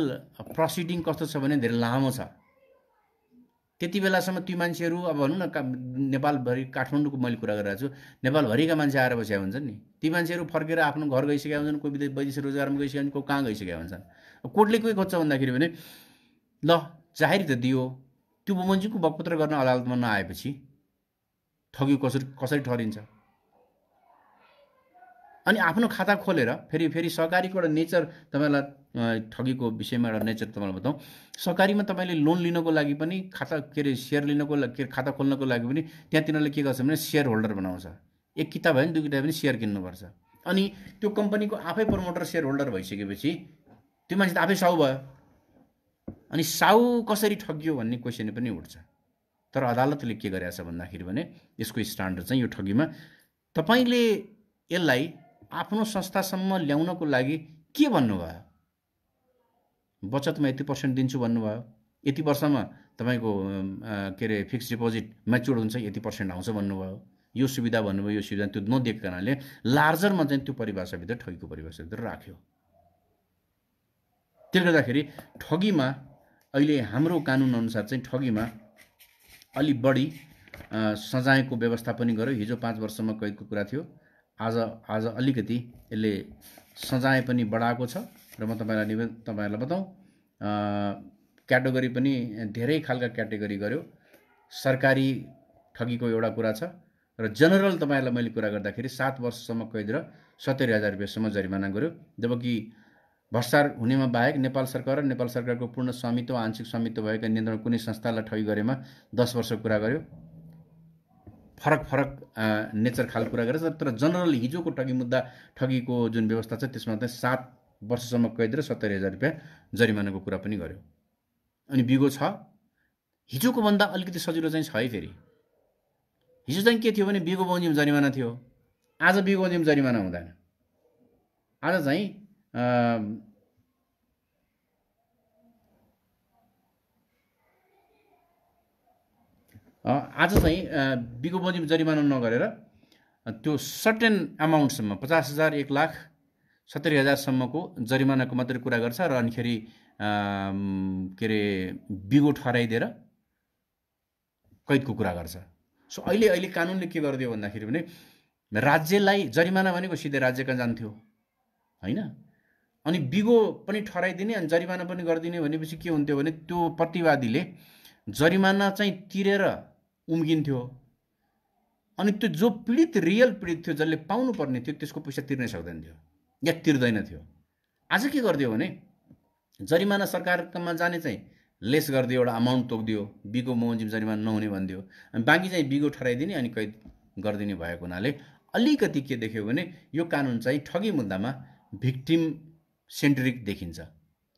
प्रोसिडिङ कस्तो छ भने धेरै लामो छ त्यति बेलासम्म ती मान्छेहरू अब भनौँ न का नेपालभरि काठमाडौँको मैले कुरा गरिरहेको छु नेपालभरिका मान्छे आएर बसेका हुन्छन् नि ती मान्छेहरू फर्केर आफ्नो घर गइसकेका हुन्छन् कोही विदेश वैदेशिक रोजगारमा गइसकेका हुन्छन् कोही कहाँ गइसकेका हुन्छन् कोर्टले के खोज्छ भन्दाखेरि भने ल जाहेरी त दियो त्यो बोमन्जीको बकपत्र गर्न अदालतमा नआएपछि ठग्यो कसरी कसरी ठरिन्छ अनि आफ्नो खाता खोलेर फेरि फेरि सहकारीको एउटा नेचर तपाईँलाई ठगीको विषयमा एउटा नेचर तपाईँलाई बताउँ सहकारीमा तपाईँले लोन लिनको लागि पनि खाता के अरे सेयर लिनको लागि खाता खोल्नको लागि पनि त्यहाँ तिनीहरूले के गर्छ भने सेयर होल्डर बनाउँछ एक किताब भयो भने दुई किताब पनि सेयर किन्नुपर्छ अनि त्यो कम्पनीको आफै प्रमोटर सेयर होल्डर भइसकेपछि त्यो मान्छे त आफै साउ भयो अनि साउ कसरी ठगियो भन्ने क्वेसन पनि उठ्छ तर अदालतले के गरेछ भन्दाखेरि भने यसको स्ट्यान्डर्ड चाहिँ यो ठगीमा तपाईँले यसलाई आफ्नो संस्थासम्म ल्याउनको लागि के भन्नुभयो बचतमा यति पर्सेन्ट दिन्छु भन्नुभयो यति वर्षमा तपाईँको के अरे फिक्स डिपोजिट म्याच्योर हुन्छ यति पर्सेन्ट आउँछ भन्नुभयो यो सुविधा भन्नुभयो यो सुविधा त्यो नदिएको कारणले लार्जरमा चाहिँ त्यो परिभाषाभित्र ठगीको परिभाषाभित्र राख्यो त्यसले गर्दाखेरि ठगीमा अहिले हाम्रो कानुनअनुसार चाहिँ ठगीमा अलि बढी सजायको व्यवस्था पनि गर्यो हिजो पाँच वर्षमा कैदको कुरा थियो आज आज अलिकति यसले सजाय पनि बढाएको छ र म तपाईँलाई निवेदन तपाईँहरूलाई बताउँ क्याटेगोरी पनि धेरै खालका क्याटेगोरी गऱ्यो सरकारी ठगीको एउटा कुरा छ र जनरल तपाईँहरूलाई मैले कुरा गर्दाखेरि सात वर्षसम्म कैद र सत्तरी हजार रुपियाँसम्म जरिमाना गऱ्यो जबकि भ्रष्टाचार हुनेमा बाहेक नेपाल सरकार र नेपाल सरकारको पूर्ण स्वामित्व आंशिक स्वामित्व भएका नियन्त्रण कुनै संस्थालाई ठगी गरेमा दस वर्ष कुरा गर्यो फरक फरक नेचर खाल कुरा गरेछ तर जनरल हिजोको ठगी मुद्दा ठगीको जुन व्यवस्था छ त्यसमा चाहिँ सात वर्षसम्म कैद र सत्तरी हजार रुपियाँ जरिमानाको कुरा पनि गर्यो अनि बिगो छ हिजोको भन्दा अलिकति सजिलो चाहिँ छ है फेरि हिजो चाहिँ के थियो भने बिगो बन्जिम जरिमाना थियो आज बिगो बन्जिम जरिमाना हुँदैन आज चाहिँ आज चाहिँ बिगो बदी जरिमाना नगरेर त्यो सर्टेन एमाउन्टसम्म पचास हजार एक लाख सत्तरी हजारसम्मको जरिमानाको मात्रै कुरा गर्छ र अनिखेरि के अरे बिगो ठहराइदिएर कैदको कुरा गर्छ सो अहिले अहिले कानुनले के गरिदियो भन्दाखेरि भने राज्यलाई जरिमाना भनेको सिधै राज्यका जान्थ्यो होइन अनि बिगो पनि ठहराइदिने अनि जरिमाना पनि गरिदिने भनेपछि के हुन्थ्यो भने त्यो प्रतिवादीले जरिमाना चाहिँ तिरेर उम्किन्थ्यो अनि त्यो जो पीडित रियल पीडित थियो जसले पाउनुपर्ने थियो त्यसको पैसा तिर्नै सक्दैन थियो या तिर्दैन थियो आज के गरिदियो भने जरिमाना सरकारमा जाने चाहिँ लेस गरिदियो एउटा अमाउन्ट तोकिदियो बिगो मोजिम जरिमाना नहुने भनिदियो अनि बाँकी चाहिँ बिगो ठराइदिने अनि कैद गरिदिने भएको हुनाले अलिकति के देख्यो भने यो कानुन चाहिँ ठगी मुद्दामा भिक्टिम सेन्ट्रिक देखिन्छ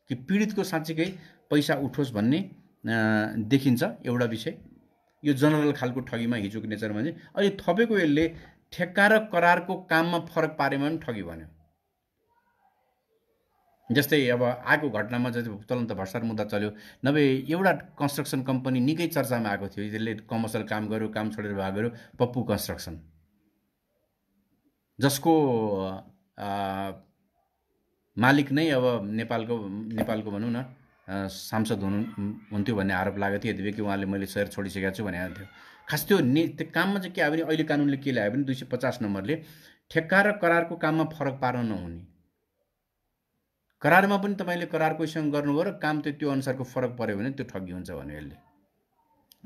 कि पीडितको साँच्चीकै पैसा उठोस् भन्ने देखिन्छ एउटा विषय यो जनरल खालको ठगीमा हिजोको नेचरमा चाहिँ अहिले थपेको यसले ठेक्का र करारको काममा फरक पारेमा पनि ठगी भन्यो जस्तै अब आएको घटनामा जति तलन्त भर्सार मुद्दा चल्यो नभए एउटा कन्स्ट्रक्सन कम्पनी निकै चर्चामा आएको थियो यसले कमर्सियल काम गर्यो काम छोडेर भाग गर्यो पप्पु कन्स्ट्रक्सन जसको आ, मालिक नै अब नेपालको नेपालको भनौँ न सांसद हुनु हुन्थ्यो भन्ने आरोप लागेको थियो कि उहाँले मैले सहर छोडिसकेको छु भनेको थियो खास त्यो ने त्यो काममा चाहिँ के आयो भने अहिले कानुनले के ल्यायो भने दुई सय पचास नम्बरले ठेक्का र करारको काममा फरक पार्न नहुने करारमा पनि तपाईँले करार कोहीसँग गर्नुभयो र काम त्यो त्यो अनुसारको फरक पऱ्यो भने त्यो ठगी हुन्छ भन्यो यसले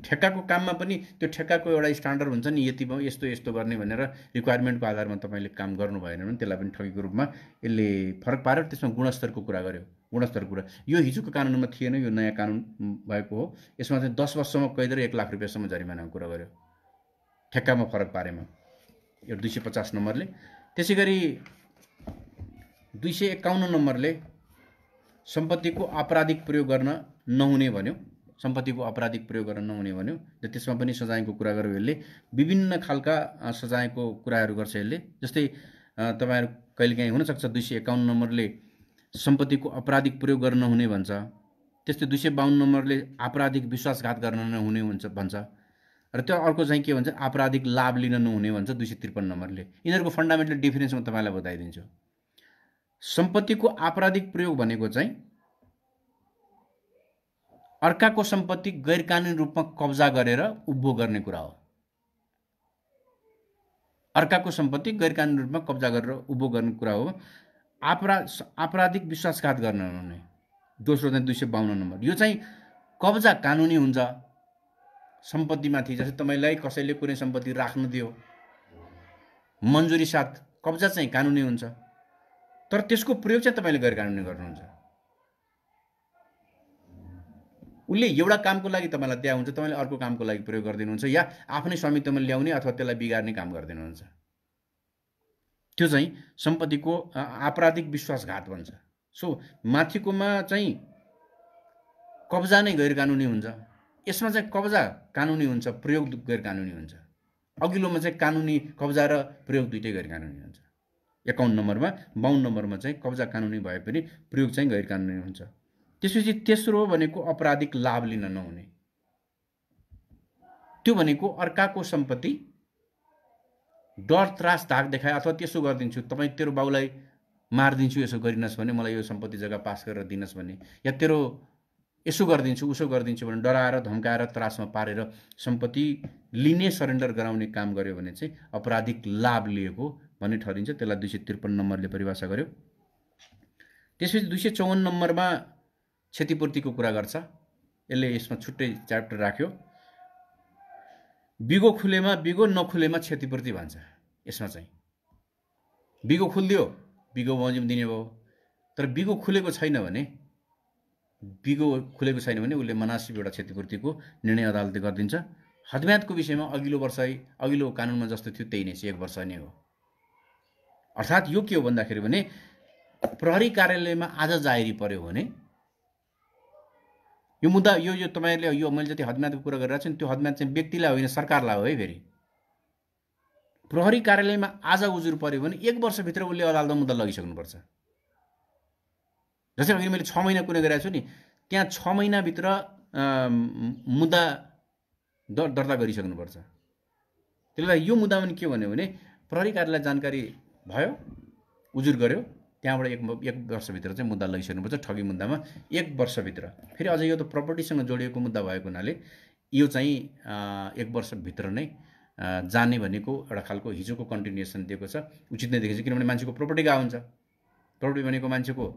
ठेक्काको काममा पनि त्यो ठेक्काको एउटा स्ट्यान्डर्ड हुन्छ नि यति यस्तो यस्तो गर्ने भनेर रिक्वायरमेन्टको आधारमा तपाईँले काम गर्नु भएन भने त्यसलाई पनि ठगीको रूपमा यसले फरक पार्यो त्यसमा गुणस्तरको कुरा गर्यो गुणस्तर कुरा यो हिजोको कानुनमा थिएन यो नयाँ कानुन भएको हो यसमा चाहिँ दस वर्षसम्म कैद र एक लाख रुपियाँसम्म जरिमानाको कुरा गर्यो ठेक्कामा फरक पारेमा यो दुई सय पचास नम्बरले त्यसै गरी दुई सय एकाउन्न नम्बरले सम्पत्तिको आपराधिक प्रयोग गर्न नहुने भन्यो सम्पत्तिको आपराधिक प्रयोग गर्न नहुने भन्यो र त्यसमा पनि सजायको कुरा गर्यो यसले विभिन्न खालका सजायको कुराहरू गर्छ यसले जस्तै तपाईँहरू कहिलेकाहीँ हुनसक्छ दुई सय एकाउन्न नम्बरले सम्पत्तिको आपराधिक प्रयोग गर्न नहुने भन्छ त्यस्तै दुई सय बाहन्न नम्बरले आपराधिक विश्वासघात गर्न नहुने हुन्छ भन्छ र त्यो अर्को चाहिँ के भन्छ आपराधिक लाभ लिन नहुने भन्छ दुई सय त्रिपन्न नम्बरले यिनीहरूको फन्डामेन्टल डिफरेन्स म तपाईँलाई बताइदिन्छु सम्पत्तिको आपराधिक प्रयोग भनेको चाहिँ अर्काको सम्पत्ति गैर कानुनी रूपमा कब्जा गरेर उपभोग गर्ने कुरा हो अर्काको सम्पत्ति गैर कानुनी रूपमा कब्जा गरेर उपभोग गर्ने कुरा हो आपरा आपराधिक विश्वासघात गर्न हुने दोस्रो चाहिँ दुई सय बाहन्न नम्बर यो चाहिँ कब्जा कानुनी हुन्छ सम्पत्तिमाथि जस्तै तपाईँलाई कसैले कुनै सम्पत्ति राख्न दियो मन्जुरी साथ कब्जा चाहिँ कानुनी हुन्छ तर त्यसको प्रयोग चाहिँ तपाईँले गैर कानुनी गर्नुहुन्छ उसले एउटा कामको लागि तपाईँलाई दिया हुन्छ तपाईँले अर्को कामको लागि प्रयोग गरिदिनुहुन्छ या आफ्नै स्वामित्वमा ल्याउने अथवा त्यसलाई बिगार्ने काम गरिदिनुहुन्छ त्यो चाहिँ सम्पत्तिको आपराधिक विश्वासघात भन्छ सो माथिकोमा चाहिँ कब्जा नै गैर कानुनी हुन्छ यसमा चाहिँ कब्जा कानुनी हुन्छ प्रयोग गैर कानुनी हुन्छ अघिल्लोमा चाहिँ कानुनी कब्जा र प्रयोग दुइटै गैर कानुनी हुन्छ एकाउन्न नम्बरमा बाहुन नम्बरमा चाहिँ कब्जा कानुनी भए पनि प्रयोग चाहिँ गैर कानुनी हुन्छ त्यसपछि तेस्रो भनेको अपराधिक लाभ लिन नहुने त्यो भनेको अर्काको सम्पत्ति डर त्रास धाक देखाए अथवा त्यसो गरिदिन्छु तपाईँ तेरो बाउलाई मारिदिन्छु यसो गरिनस् भने मलाई यो सम्पत्ति जग्गा पास गरेर दिनुहोस् भने या तेरो यसो गरिदिन्छु उसो गरिदिन्छु भने डराएर धम्काएर त्रासमा पारेर सम्पत्ति लिने सरेन्डर गराउने काम गर्यो भने चाहिँ अपराधिक लाभ लिएको भन्ने ठरिन्छ त्यसलाई दुई सय त्रिपन्न नम्बरले परिभाषा गर्यो त्यसपछि दुई सय चौवन्न नम्बरमा क्षतिपूर्तिको कुरा गर्छ यसले यसमा छुट्टै च्याप्टर राख्यो बिगो खुलेमा बिगो नखुलेमा क्षतिपूर्ति भन्छ यसमा चाहिँ बिगो खुलिदियो बिगो बमोजिम दिने भयो तर बिगो खुलेको छैन भने बिगो खुलेको छैन भने उसले मनासिब एउटा क्षतिपूर्तिको निर्णय अदालतले गरिदिन्छ हदम्यातको विषयमा अघिल्लो वर्ष अघिल्लो कानुनमा जस्तो थियो त्यही नै छ एक वर्ष नै हो अर्थात् यो के हो भन्दाखेरि भने प्रहरी कार्यालयमा आज जाहेरी पर्यो भने यो मुद्दा यो यो तपाईँले यो मैले जति हदम्यातको कुरा गरिरहेको छु नि त्यो हदम्यात चाहिँ व्यक्तिलाई होइन सरकारलाई हो है फेरि प्रहरी कार्यालयमा आज उजुर पऱ्यो भने एक वर्षभित्र उसले अदालतमा मुद्दा लगिसक्नुपर्छ जसरी अघि मैले छ महिना कुनै गरिरहेको छु नि त्यहाँ छ महिनाभित्र मुद्दा दर्ता गरिसक्नुपर्छ त्यसले गर्दा यो मुद्दामा के भन्यो भने प्रहरी कार्यालय जानकारी भयो उजुर गर्यो त्यहाँबाट एक एक वर्षभित्र चाहिँ मुद्दा लगिसक्नुपर्छ ठगी मुद्दामा एक वर्षभित्र फेरि अझ यो त प्रपर्टीसँग जोडिएको मुद्दा भएको हुनाले यो चाहिँ एक वर्षभित्र नै जाने भनेको एउटा खालको हिजोको कन्टिन्युसन दिएको छ उचित नै देखिन्छ किनभने मान्छेको प्रपर्टी गएको हुन्छ प्रपर्टी भनेको मान्छेको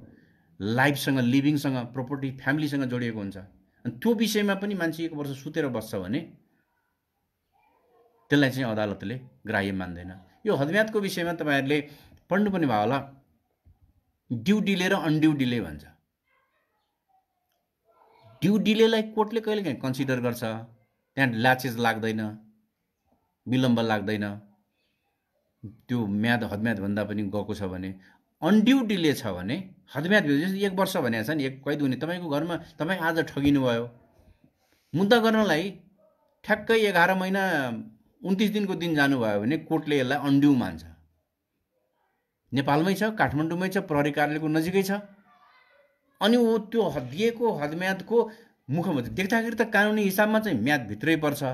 लाइफसँग लिभिङसँग प्रपर्टी फ्यामिलीसँग जोडिएको हुन्छ अनि त्यो विषयमा पनि मान्छे एक वर्ष सुतेर बस्छ भने त्यसलाई चाहिँ अदालतले ग्राह्य मान्दैन यो हदम्यातको विषयमा तपाईँहरूले पढ्नुपर्ने भयो होला ड्यु डिले र अनड्युटीले डिले भन्छ ड्यु डिलेलाई कोर्टले कहिलेकाहीँ कन्सिडर गर्छ त्यहाँ ल्याचेज लाग्दैन विलम्ब लाग्दैन त्यो म्याद भन्दा पनि गएको छ भने अन्ड्यु डिले छ भने हदम्याद जस्तो एक वर्ष भनेको छ नि एक कैद हुने तपाईँको घरमा तपाईँ आज ठगिनु भयो मुद्दा गर्नलाई ठ्याक्कै एघार महिना उन्तिस दिनको दिन जानुभयो भने कोर्टले यसलाई अन्ड्यु मान्छ नेपालमै छ काठमाडौँमै छ प्रहरी कार्यालयको नजिकै छ अनि ऊ त्यो हदिएको हदम्यादको मुखमा देख्दाखेरि त कानुनी हिसाबमा चाहिँ म्याद भित्रै पर्छ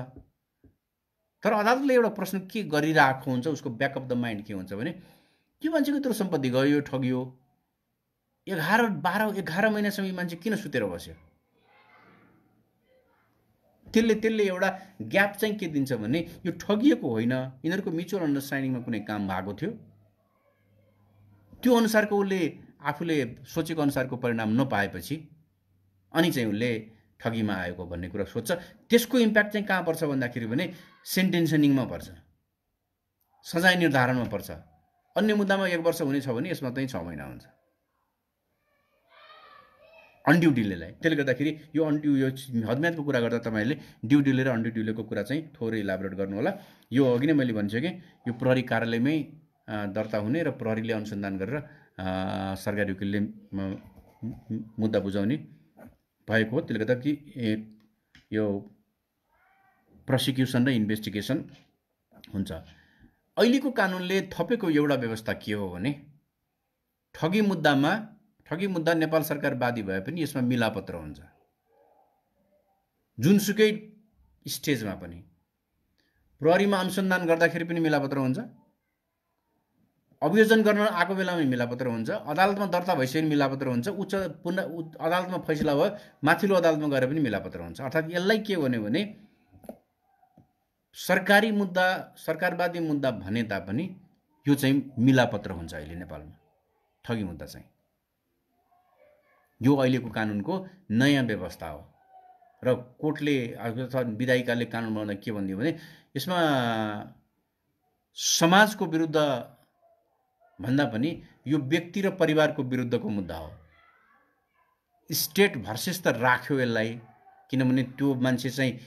तर अदालतले एउटा प्रश्न के गरिरहेको हुन्छ उसको ब्याक अफ द माइन्ड के हुन्छ भने त्यो मान्छेको त्यो सम्पत्ति गयो ठगियो एघार बाह्र एघार महिनासम्म यो मान्छे किन सुतेर बस्यो त्यसले त्यसले एउटा ग्याप चाहिँ के दिन्छ भने यो ठगिएको होइन यिनीहरूको म्युचुअल अन्डरस्ट्यान्डिङमा कुनै काम भएको थियो त्यो अनुसारको उसले आफूले सोचेको अनुसारको परिणाम नपाएपछि अनि चाहिँ उसले ठगीमा आएको भन्ने कुरा सोध्छ त्यसको इम्प्याक्ट चाहिँ कहाँ पर्छ भन्दाखेरि भने सेन्टेन्सनिङमा पर्छ सजाय निर्धारणमा पर्छ अन्य मुद्दामा एक वर्ष हुनेछ भने यसमा चाहिँ छ महिना हुन्छ अन्ड्यु डिलेलाई त्यसले गर्दाखेरि यो अन्ड्यु यो हदम्यादको कुरा गर्दा तपाईँहरूले ड्यु डिले र अन्ड्यु डिलेको कुरा चाहिँ थोरै इलाबोरेट गर्नु होला यो अघि नै मैले भनिसकेँ यो प्रहरी कार्यालयमै दर्ता हुने र प्रहरीले अनुसन्धान गरेर सरकारी वकिलले मुद्दा बुझाउने भएको हो त्यसले गर्दा कि यो प्रोसिक्युसन र इन्भेस्टिगेसन हुन्छ अहिलेको कानुनले थपेको एउटा व्यवस्था के हो भने ठगी मुद्दामा ठगी मुद्दा नेपाल सरकार वादी भए पनि यसमा मिलापत्र हुन्छ जुनसुकै स्टेजमा पनि प्रहरीमा अनुसन्धान गर्दाखेरि पनि मिलापत्र हुन्छ अभियोजन गर्न आएको बेलामा मिलापत्र हुन्छ अदालतमा दर्ता भइसक्यो भने मिलापत्र हुन्छ उच्च पुनः अदालतमा फैसला भयो माथिल्लो अदालतमा गएर पनि मिलापत्र हुन्छ अर्थात् यसलाई के भन्यो भने सरकारी मुद्दा सरकारवादी मुद्दा भने तापनि यो चाहिँ मिलापत्र हुन्छ अहिले नेपालमा ठगी मुद्दा चाहिँ यो अहिलेको कानुनको नयाँ व्यवस्था हो र कोर्टले अथवा विधायिकाले कानुन बनाउँदा के भनिदियो भने यसमा समाजको विरुद्ध भन्दा पनि यो व्यक्ति र परिवारको विरुद्धको मुद्दा हो स्टेट भर्सेस त राख्यो यसलाई किनभने त्यो मान्छे चाहिँ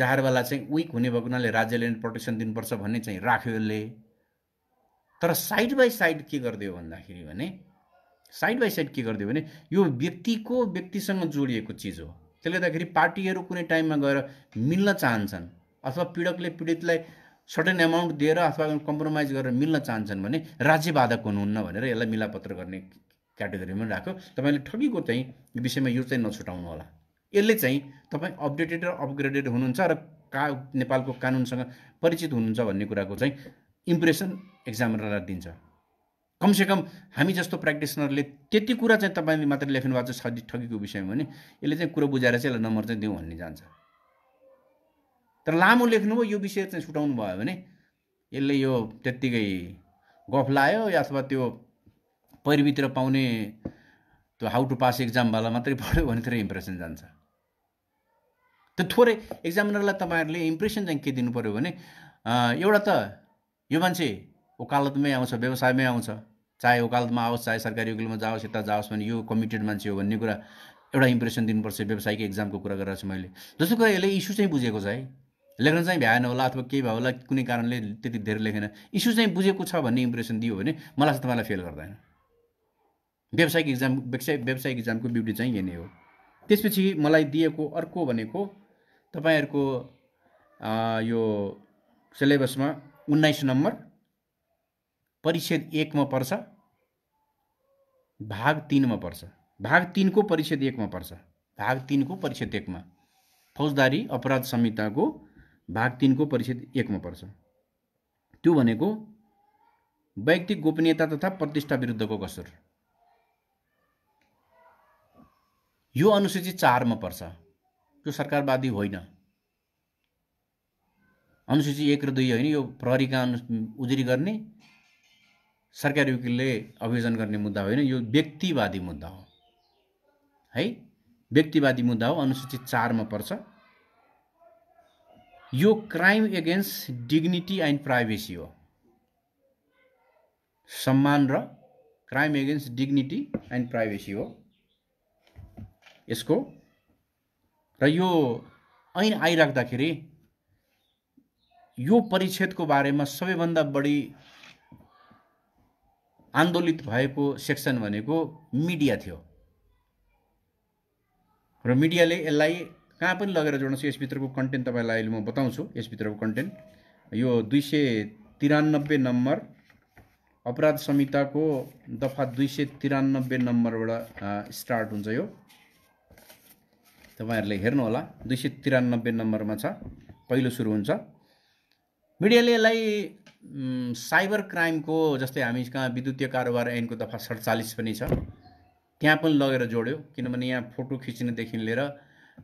जहारवाला चाहिँ विक हुने भएको हुनाले राज्यले प्रोटेक्सन दिनुपर्छ भन्ने चाहिँ राख्यो यसले तर साइड बाई साइड के गरिदियो भन्दाखेरि भने साइड बाई साइड के गरिदियो भने यो व्यक्तिको व्यक्तिसँग जोडिएको चिज हो त्यसले गर्दाखेरि पार्टीहरू कुनै टाइममा गएर मिल्न चाहन्छन् अथवा पीडकले पीडितलाई सर्टेन एमाउन्ट दिएर अथवा कम्प्रोमाइज गरेर मिल्न चाहन्छन् भने राज्य बाधक हुनुहुन्न भनेर यसलाई मिलापत्र गर्ने क्याटेगोरीमा राख्यो तपाईँले ठगीको चाहिँ विषयमा यो चाहिँ नछुटाउनु होला यसले चाहिँ तपाईँ अपडेटेड र अपग्रेडेड हुनुहुन्छ र का नेपालको कानुनसँग परिचित हुनुहुन्छ भन्ने कुराको चाहिँ इम्प्रेसन एक्जामिनरलाई दिन्छ कमसेकम हामी जस्तो प्र्याक्टिसनरले त्यति कुरा चाहिँ तपाईँले मात्र लेख्नु भएको छ ठगीको विषयमा भने यसले चाहिँ कुरो बुझाएर चाहिँ यसलाई नम्बर चाहिँ दिउँ भन्ने जान्छ तर लामो लेख्नुभयो यो विषय चाहिँ छुटाउनु भयो भने यसले यो त्यत्तिकै गफ लायो अथवा त्यो परिभित्र पाउने त्यो हाउ टु पास एक्जामवाला मात्रै [laughs] पढ्यो भने त इम्प्रेसन जान्छ त्यो थोरै एक्जामिनरलाई तपाईँहरूले इम्प्रेसन चाहिँ के दिनु पऱ्यो भने एउटा त यो मान्छे ओकालतमै आउँछ व्यवसायमै आउँछ चाहे ओकालतमा आओस् चाहे सरकारी वकिलमा जाओस् यता जाओस् भने यो कमिटेड मान्छे हो भन्ने कुरा एउटा इम्प्रेसन दिनुपर्छ व्यवसायिक इक्जामको कुरा गरेर छु मैले जस्तो कुरा यसले इस्यु चाहिँ बुझेको छ है लेख्न चाहिँ भ्याएन होला अथवा केही भयो होला कुनै कारणले त्यति धेरै लेखेन इस्यु चाहिँ बुझेको छ भन्ने इम्प्रेसन दियो भने मलाई चाहिँ तपाईँलाई फेल गर्दैन व्यावसायिक इक्जाम व्यवसाय व्यावसायिक इक्जामको ब्युटी चाहिँ यही नै हो त्यसपछि मलाई दिएको अर्को भनेको तपाईँहरूको यो सिलेबसमा उन्नाइस नम्बर परिच्छेद एकमा पर्छ भाग तिनमा पर्छ भाग तिनको परिच्छेद एकमा पर्छ भाग तिनको परिच्छेद एकमा फौजदारी अपराध संहिताको भाग तिनको परिच्छेद एकमा पर्छ त्यो भनेको वैयक्तिक गोपनीयता तथा प्रतिष्ठा विरुद्धको कसुर यो अनुसूची चारमा पर्छ यो सरकारवादी होइन अनुसूची एक र दुई होइन यो प्रहरीका अनु उजुरी गर्ने सरकारी वकिलले अभियोजन गर्ने मुद्दा होइन यो व्यक्तिवादी मुद्दा हो है व्यक्तिवादी मुद्दा हो अनुसूचित चारमा पर्छ यो crime against dignity and privacy हो सम्मान र crime against dignity and privacy हो यसको र यो ऐन आइराख्दाखेरि यो परिच्छेदको बारेमा सबैभन्दा बढी आन्दोलित भएको सेक्सन भनेको मिडिया थियो र मिडियाले यसलाई कहाँ पनि लगेर जोड्नुहोस् यसभित्रको कन्टेन्ट तपाईँलाई अहिले म बताउँछु यसभित्रको कन्टेन्ट यो दुई सय तिरानब्बे नम्बर अपराध संहिताको दफा दुई सय तिरानब्बे नम्बरबाट स्टार्ट हुन्छ यो तपाईँहरूले हेर्नुहोला दुई सय तिरानब्बे नम्बरमा छ पहिलो सुरु हुन्छ मिडियाले यसलाई साइबर क्राइमको जस्तै हामी कहाँ विद्युतीय कारोबार ऐनको दफा सडचालिस पनि छ त्यहाँ पनि लगेर जोड्यो किनभने यहाँ फोटो खिच्नेदेखि लिएर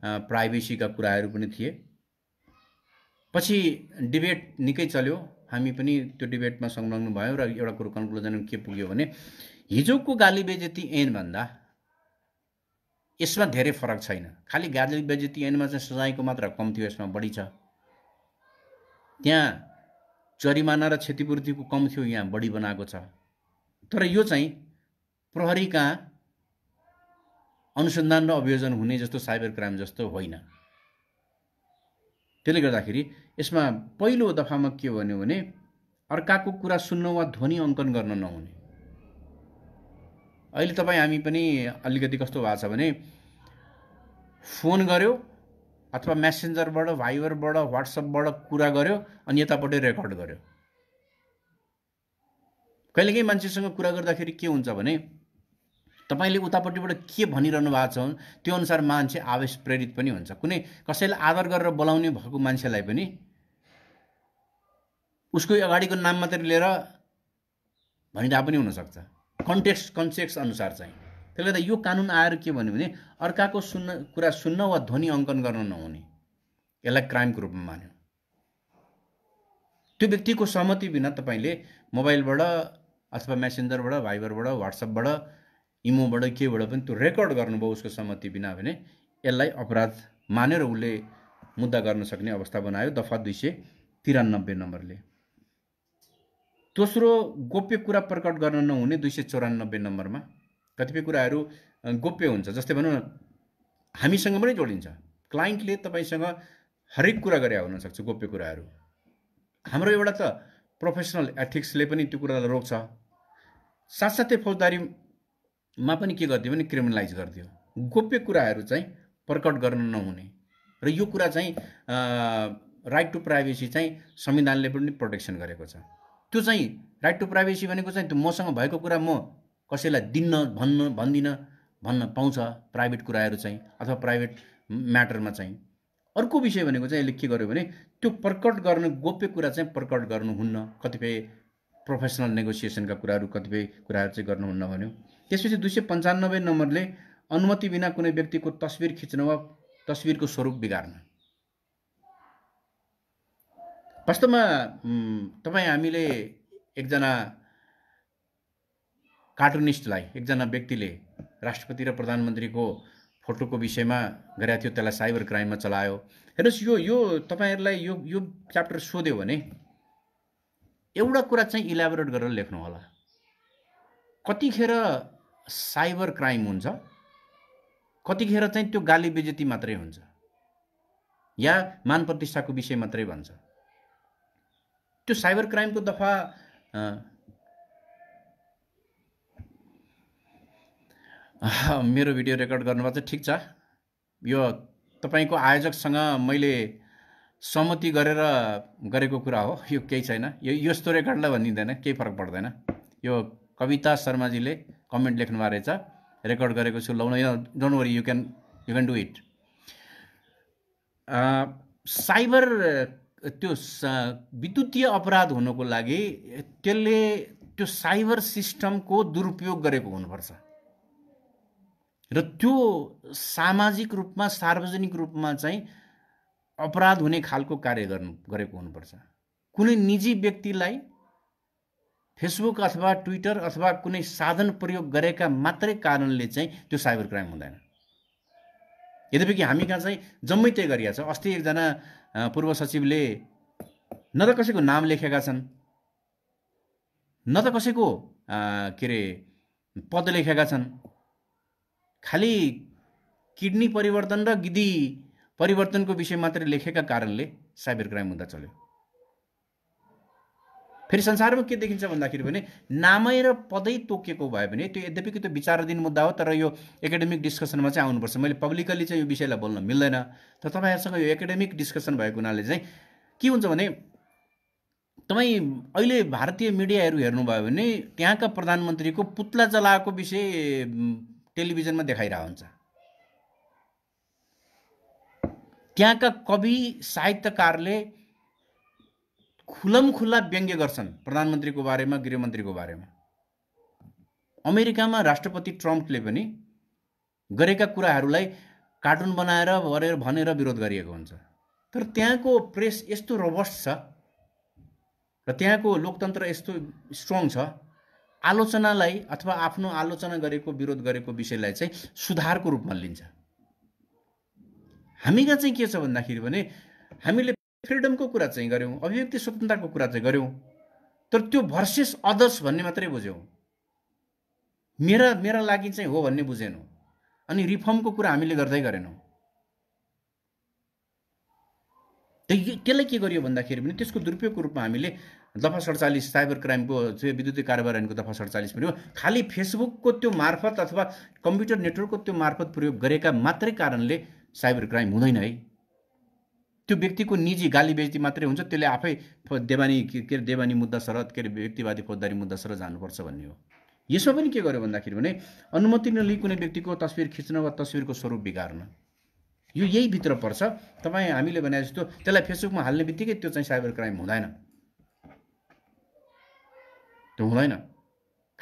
प्राइभेसीका कुराहरू पनि थिए पछि डिबेट निकै चल्यो हामी पनि त्यो डिबेटमा संलग्न भयौँ र एउटा कुरो कन्क्लुजनमा के पुग्यो भने हिजोको गाली बेजेती ऐनभन्दा यसमा धेरै फरक छैन खालि गाली बेजेती ऐनमा चाहिँ सजायको मात्रा कम थियो यसमा बढी छ त्यहाँ जरिमाना र क्षतिपूर्तिको कम थियो यहाँ बढी बनाएको छ तर यो चाहिँ प्रहरीका अनुसन्धान र अभियोजन हुने जस्तो साइबर क्राइम जस्तो होइन त्यसले गर्दाखेरि यसमा पहिलो दफामा के भन्यो भने अर्काको कुरा सुन्न वा ध्वनि अङ्कन गर्न नहुने अहिले तपाईँ हामी पनि अलिकति कस्तो भएको छ भने फोन गर्यो अथवा म्यासेन्जरबाट भाइबरबाट वाट्सएपबाट कुरा गर्यो अनि यतापट्टि रेकर्ड गऱ्यो कहिलेकाहीँ मान्छेसँग कुरा गर्दाखेरि के हुन्छ भने तपाईँले उतापट्टिबाट के भनिरहनु भएको छ त्यो अनुसार मान्छे आवेश प्रेरित पनि हुन्छ कुनै कसैलाई आदर गरेर बोलाउने भएको मान्छेलाई पनि उसको अगाडिको नाम मात्रै लिएर भनिरहेको पनि हुनसक्छ कन्टेक्स कन्सेक्स अनुसार चाहिँ त्यसले गर्दा यो कानुन आएर के भन्यो भने अर्काको सुन्न कुरा सुन्न वा ध्वनि अङ्कन गर्न नहुने यसलाई क्राइमको रूपमा मान्यो त्यो व्यक्तिको सहमति बिना तपाईँले मोबाइलबाट अथवा मेसेन्जरबाट भाइबरबाट वाट्सएपबाट इमोबाट केबाट पनि त्यो रेकर्ड गर्नुभयो उसको सहमति बिना भने यसलाई अपराध मानेर उसले मुद्दा गर्न सक्ने अवस्था बनायो दफा दुई सय तिरानब्बे नम्बरले दोस्रो गोप्य कुरा प्रकट गर्न नहुने दुई सय चौरानब्बे नम्बरमा कतिपय कुराहरू गोप्य हुन्छ जस्तै भनौँ न हामीसँग पनि जोडिन्छ क्लाइन्टले तपाईँसँग हरेक कुरा गरे हुनसक्छ गोप्य कुराहरू हाम्रो एउटा त प्रोफेसनल एथिक्सले पनि त्यो कुरालाई रोक्छ साथसाथै फौजदारी मा पनि के गरिदियो भने क्रिमिनलाइज गरिदियो गोप्य कुराहरू चाहिँ प्रकट गर्न नहुने र यो कुरा चाहिँ राइट टु प्राइभेसी चाहिँ संविधानले पनि प्रोटेक्सन गरेको छ त्यो चाहिँ राइट टु प्राइभेसी भनेको चाहिँ त्यो मसँग भएको कुरा म कसैलाई दिन्न भन्न भन्दिनँ भन्न पाउँछ प्राइभेट कुराहरू चाहिँ अथवा प्राइभेट म्याटरमा चाहिँ अर्को विषय भनेको चाहिँ यसले के गर्यो भने त्यो प्रकट गर्नु गोप्य कुरा चाहिँ प्रकट गर्नुहुन्न कतिपय प्रोफेसनल नेगोसिएसनका कुराहरू कतिपय कुराहरू चाहिँ गर्नुहुन्न भन्यो त्यसपछि दुई सय पन्चानब्बे नम्बरले अनुमति बिना कुनै व्यक्तिको तस्विर खिच्न वा तस्विरको स्वरूप बिगार्न वास्तवमा तपाईँ हामीले एकजना कार्टुनिस्टलाई एकजना व्यक्तिले राष्ट्रपति र प्रधानमन्त्रीको फोटोको विषयमा गरेको थियो त्यसलाई साइबर क्राइममा चलायो हेर्नुहोस् यो यो तपाईँहरूलाई यो यो च्याप्टर सोध्यो भने एउटा कुरा चाहिँ इलाबोरेट गरेर लेख्नु होला कतिखेर साइबर क्राइम हुन्छ कतिखेर चाहिँ त्यो गाली बेजेती मात्रै हुन्छ या मान प्रतिष्ठाको विषय मात्रै भन्छ त्यो साइबर क्राइमको दफा मेरो भिडियो रेकर्ड गर्नुभएको चाहिँ ठिक छ यो तपाईँको आयोजकसँग मैले सहमति गरेर गरेको कुरा हो यो केही छैन यो यस्तो रेकर्डलाई भनिँदैन केही फरक पर्दैन यो कविता शर्माजीले कमेन्ट भएको रहेछ रेकर्ड गरेको छु लौन don't worry you can you can do it cyber त्यो विद्युतीय अपराध हुनुको लागि त्यसले त्यो साइबर सिस्टमको दुरुपयोग गरेको हुनुपर्छ र त्यो सामाजिक रूपमा सार्वजनिक रूपमा चाहिँ अपराध हुने खालको कार्य गर्नु गरेको हुनुपर्छ कुनै निजी व्यक्तिलाई फेसबुक अथवा ट्विटर अथवा कुनै साधन प्रयोग गरेका मात्रै कारणले चाहिँ त्यो साइबर क्राइम हुँदैन यद्यपि कि हामी कहाँ चाहिँ जम्मै त्यही गरिया छ अस्ति एकजना पूर्व सचिवले न त कसैको नाम लेखेका छन् न त कसैको के अरे पद लेखेका छन् खालि किडनी परिवर्तन र गिदी परिवर्तनको विषय मात्रै लेखेका कारणले साइबर क्राइम हुँदा चल्यो फेरि संसारमा के देखिन्छ भन्दाखेरि भने नामै र पदै तोकेको भए पनि त्यो यद्यपि त्यो विचाराधीन मुद्दा हो तर यो एकाडेमिक डिस्कसनमा चाहिँ आउनुपर्छ मैले पब्लिकली चाहिँ यो विषयलाई बोल्न मिल्दैन तर तपाईँहरूसँग यो एकाडेमिक डिस्कसन भएको हुनाले चाहिँ के हुन्छ भने तपाईँ अहिले भारतीय मिडियाहरू हेर्नुभयो भने त्यहाँका प्रधानमन्त्रीको पुत्ला जलाएको विषय टेलिभिजनमा देखाइरहेको हुन्छ त्यहाँका कवि साहित्यकारले खुलम खुल्ला व्यङ्ग्य गर्छन् प्रधानमन्त्रीको बारेमा गृहमन्त्रीको बारेमा अमेरिकामा राष्ट्रपति ट्रम्पले पनि गरेका कुराहरूलाई कार्टुन बनाएर गरेर भनेर विरोध गरिएको हुन्छ तर त्यहाँको प्रेस यस्तो रोबस्ट छ र त्यहाँको लोकतन्त्र यस्तो स्ट्रङ छ आलोचनालाई अथवा आफ्नो आलोचना गरेको विरोध गरेको विषयलाई चाहिँ सुधारको रूपमा लिन्छ हामी कहाँ चाहिँ के छ भन्दाखेरि भने हामीले फ्रिडमको कुरा चाहिँ गऱ्यौँ अभिव्यक्ति स्वतन्त्रताको कुरा चाहिँ गऱ्यौँ तर त्यो भर्सेस अदर्स भन्ने मात्रै बुझ्यौँ मेरा मेरा लागि चाहिँ हो भन्ने बुझेनौँ अनि रिफर्मको कुरा हामीले गर्दै गरेनौँ त्यसलाई के गरियो भन्दाखेरि पनि त्यसको दुरुपयोगको रूपमा हामीले दफा सडचालिस साइबर क्राइमको चाहिँ विद्युतीय कारोबार ऐनको दफा सडचालिस पनि हो खालि फेसबुकको त्यो मार्फत अथवा कम्प्युटर नेटवर्कको त्यो मार्फत प्रयोग गरेका मात्रै कारणले साइबर क्राइम हुँदैन है त्यो व्यक्तिको निजी गाली बेज्ती मात्रै हुन्छ त्यसले आफै देवानी के अरे देवानी मुद्दा सर के अरे व्यक्तिवादी फौजदारी मुद्दा सर जानुपर्छ भन्ने हो यसमा पनि के गर्यो भन्दाखेरि भने अनुमति नलिई कुनै व्यक्तिको तस्विर खिच्न वा तस्विरको स्वरूप बिगार्न यो यहीभित्र पर्छ तपाईँ हामीले भने जस्तो त्यसलाई फेसबुकमा हाल्ने बित्तिकै त्यो चाहिँ साइबर क्राइम हुँदैन त्यो हुँदैन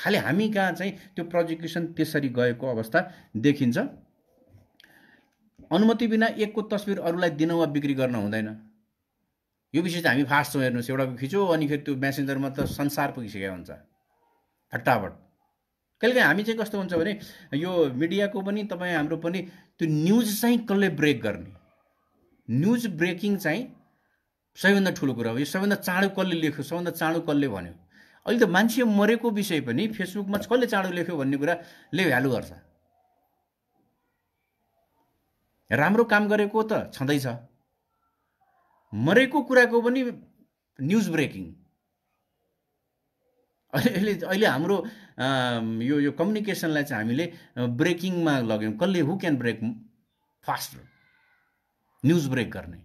खालि हामी कहाँ चाहिँ त्यो प्रोजिक्युसन त्यसरी गएको अवस्था देखिन्छ अनुमति बिना एकको तस्विर अरूलाई दिन वा बिक्री गर्न हुँदैन यो विषय चाहिँ हामी फास्ट छौँ हेर्नुहोस् एउटा खिचो अनि फेरि त्यो म्यासेन्जरमा त संसार पुगिसकेको हुन्छ फटाफट कहिलेकाहीँ हामी चाहिँ कस्तो हुन्छ भने यो मिडियाको पनि तपाईँ हाम्रो पनि त्यो न्युज चाहिँ कसले ब्रेक गर्ने न्युज ब्रेकिङ चाहिँ सबैभन्दा ठुलो कुरा हो यो सबैभन्दा चाँडो कसले लेख्यो सबैभन्दा चाँडो कसले भन्यो अहिले त मान्छे मरेको विषय पनि फेसबुकमा कसले चाँडो लेख्यो भन्ने कुराले भ्यालु गर्छ राम्रो काम गरेको त छँदैछ मरेको कुराको पनि न्युज ब्रेकिङ अहिले अहिले हाम्रो यो यो कम्युनिकेसनलाई चाहिँ हामीले ब्रेकिङमा लग्यौँ कसले who can break fast news break गर्ने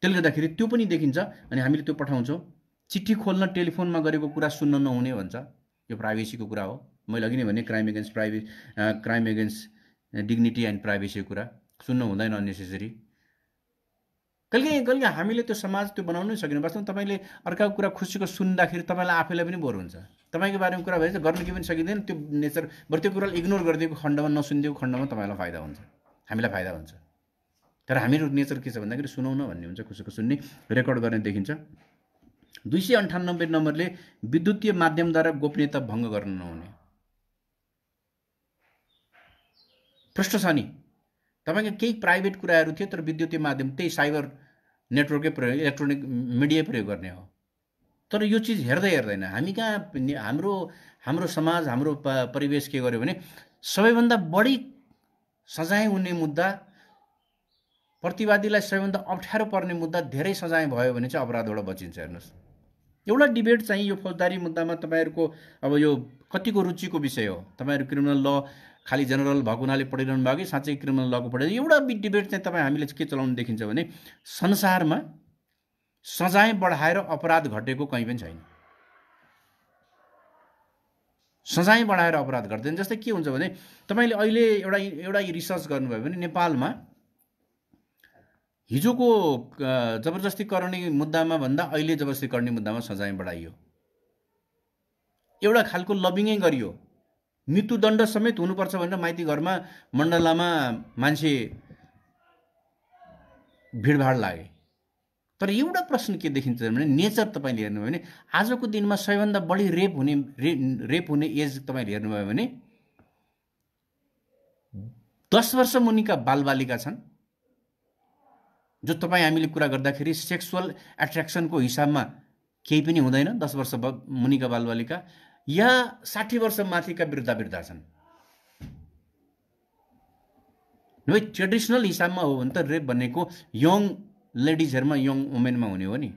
त्यसले गर्दाखेरि त्यो पनि देखिन्छ अनि हामीले त्यो पठाउँछौँ चिठी खोल्न टेलिफोनमा गरेको कुरा सुन्न नहुने भन्छ यो प्राइभेसीको कुरा हो मैले अघि नै भने crime against private crime against dignity and privacy कुरा सुन्नु हुँदैन अननेसेसरी कहिले कहिले हामीले त्यो समाज त्यो बनाउनै सकेन वास्तवमा तपाईँले अर्काको कुरा खुसीको सुन्दाखेरि तपाईँलाई आफैलाई पनि बोर हुन्छ तपाईँको बारेमा कुरा भएपछि गर्नु के पनि सकिँदैन त्यो नेचर बरु त्यो कुरालाई इग्नोर गरिदिएको खण्डमा नसुनिदिएको खण्डमा तपाईँलाई फाइदा हुन्छ हामीलाई फाइदा हुन्छ तर हामीहरू नेचर के छ भन्दाखेरि सुनाउन भन्ने हुन्छ खुसीको सुन्ने रेकर्ड गर्ने देखिन्छ दुई सय अन्ठानब्बे नम्बरले विद्युतीय माध्यमद्वारा गोपनीयता भङ्ग गर्न नहुने प्रश्न छ नि तपाईँको केही प्राइभेट कुराहरू थियो तर विद्युतीय माध्यम त्यही साइबर नेटवर्कै प्रयोग इलेक्ट्रोनिक मिडिया प्रयोग गर्ने हो तर यो चिज हेर्दै हेर्दैन हामी कहाँ हाम्रो हाम्रो समाज हाम्रो परिवेश के गर्यो भने सबैभन्दा बढी सजाय हुने मुद्दा प्रतिवादीलाई सबैभन्दा अप्ठ्यारो पर्ने मुद्दा धेरै सजाय भयो भने चाहिँ अपराधबाट बचिन्छ हेर्नुहोस् एउटा डिबेट चाहिँ यो फौजदारी मुद्दामा तपाईँहरूको अब यो कतिको रुचिको विषय हो तपाईँहरू क्रिमिनल ल खालि जेनरल भएको हुनाले पढिरहनु भएको साँच्चै क्रिमिनल लको पढेर एउटा डिबेट चाहिँ तपाईँ हामीले के चलाउनु देखिन्छ भने संसारमा सजाय बढाएर अपराध घटेको कहीँ पनि छैन सजाय बढाएर अपराध घट्दैन जस्तै के हुन्छ भने तपाईँले अहिले एउटा एउटा रिसर्च गर्नुभयो भने नेपालमा हिजोको जबरजस्ती गर्ने मुद्दामा भन्दा अहिले जबरजस्ती गर्ने मुद्दामा सजाय बढाइयो एउटा खालको लबिङै गरियो मृत्युदण्ड समेत हुनुपर्छ भनेर माइती घरमा मण्डलामा मान्छे भिडभाड लागे तर एउटा प्रश्न के देखिन्छ भने नेचर तपाईँले हेर्नुभयो भने आजको दिनमा सबैभन्दा बढी रेप हुने रे रेप हुने एज तपाईँले हेर्नुभयो भने दस वर्ष मुनिका बालबालिका छन् जो तपाईँ हामीले कुरा गर्दाखेरि सेक्सुअल एट्र्याक्सनको हिसाबमा केही पनि हुँदैन दस वर्ष मुनिका बालबालिका या साठी वर्ष माथिका वृद्ध वृद्ध छन् नभए ट्रेडिसनल हिसाबमा हो भने त रेप भनेको यङ लेडिजहरूमा यङ वुमेनमा हुने हो नि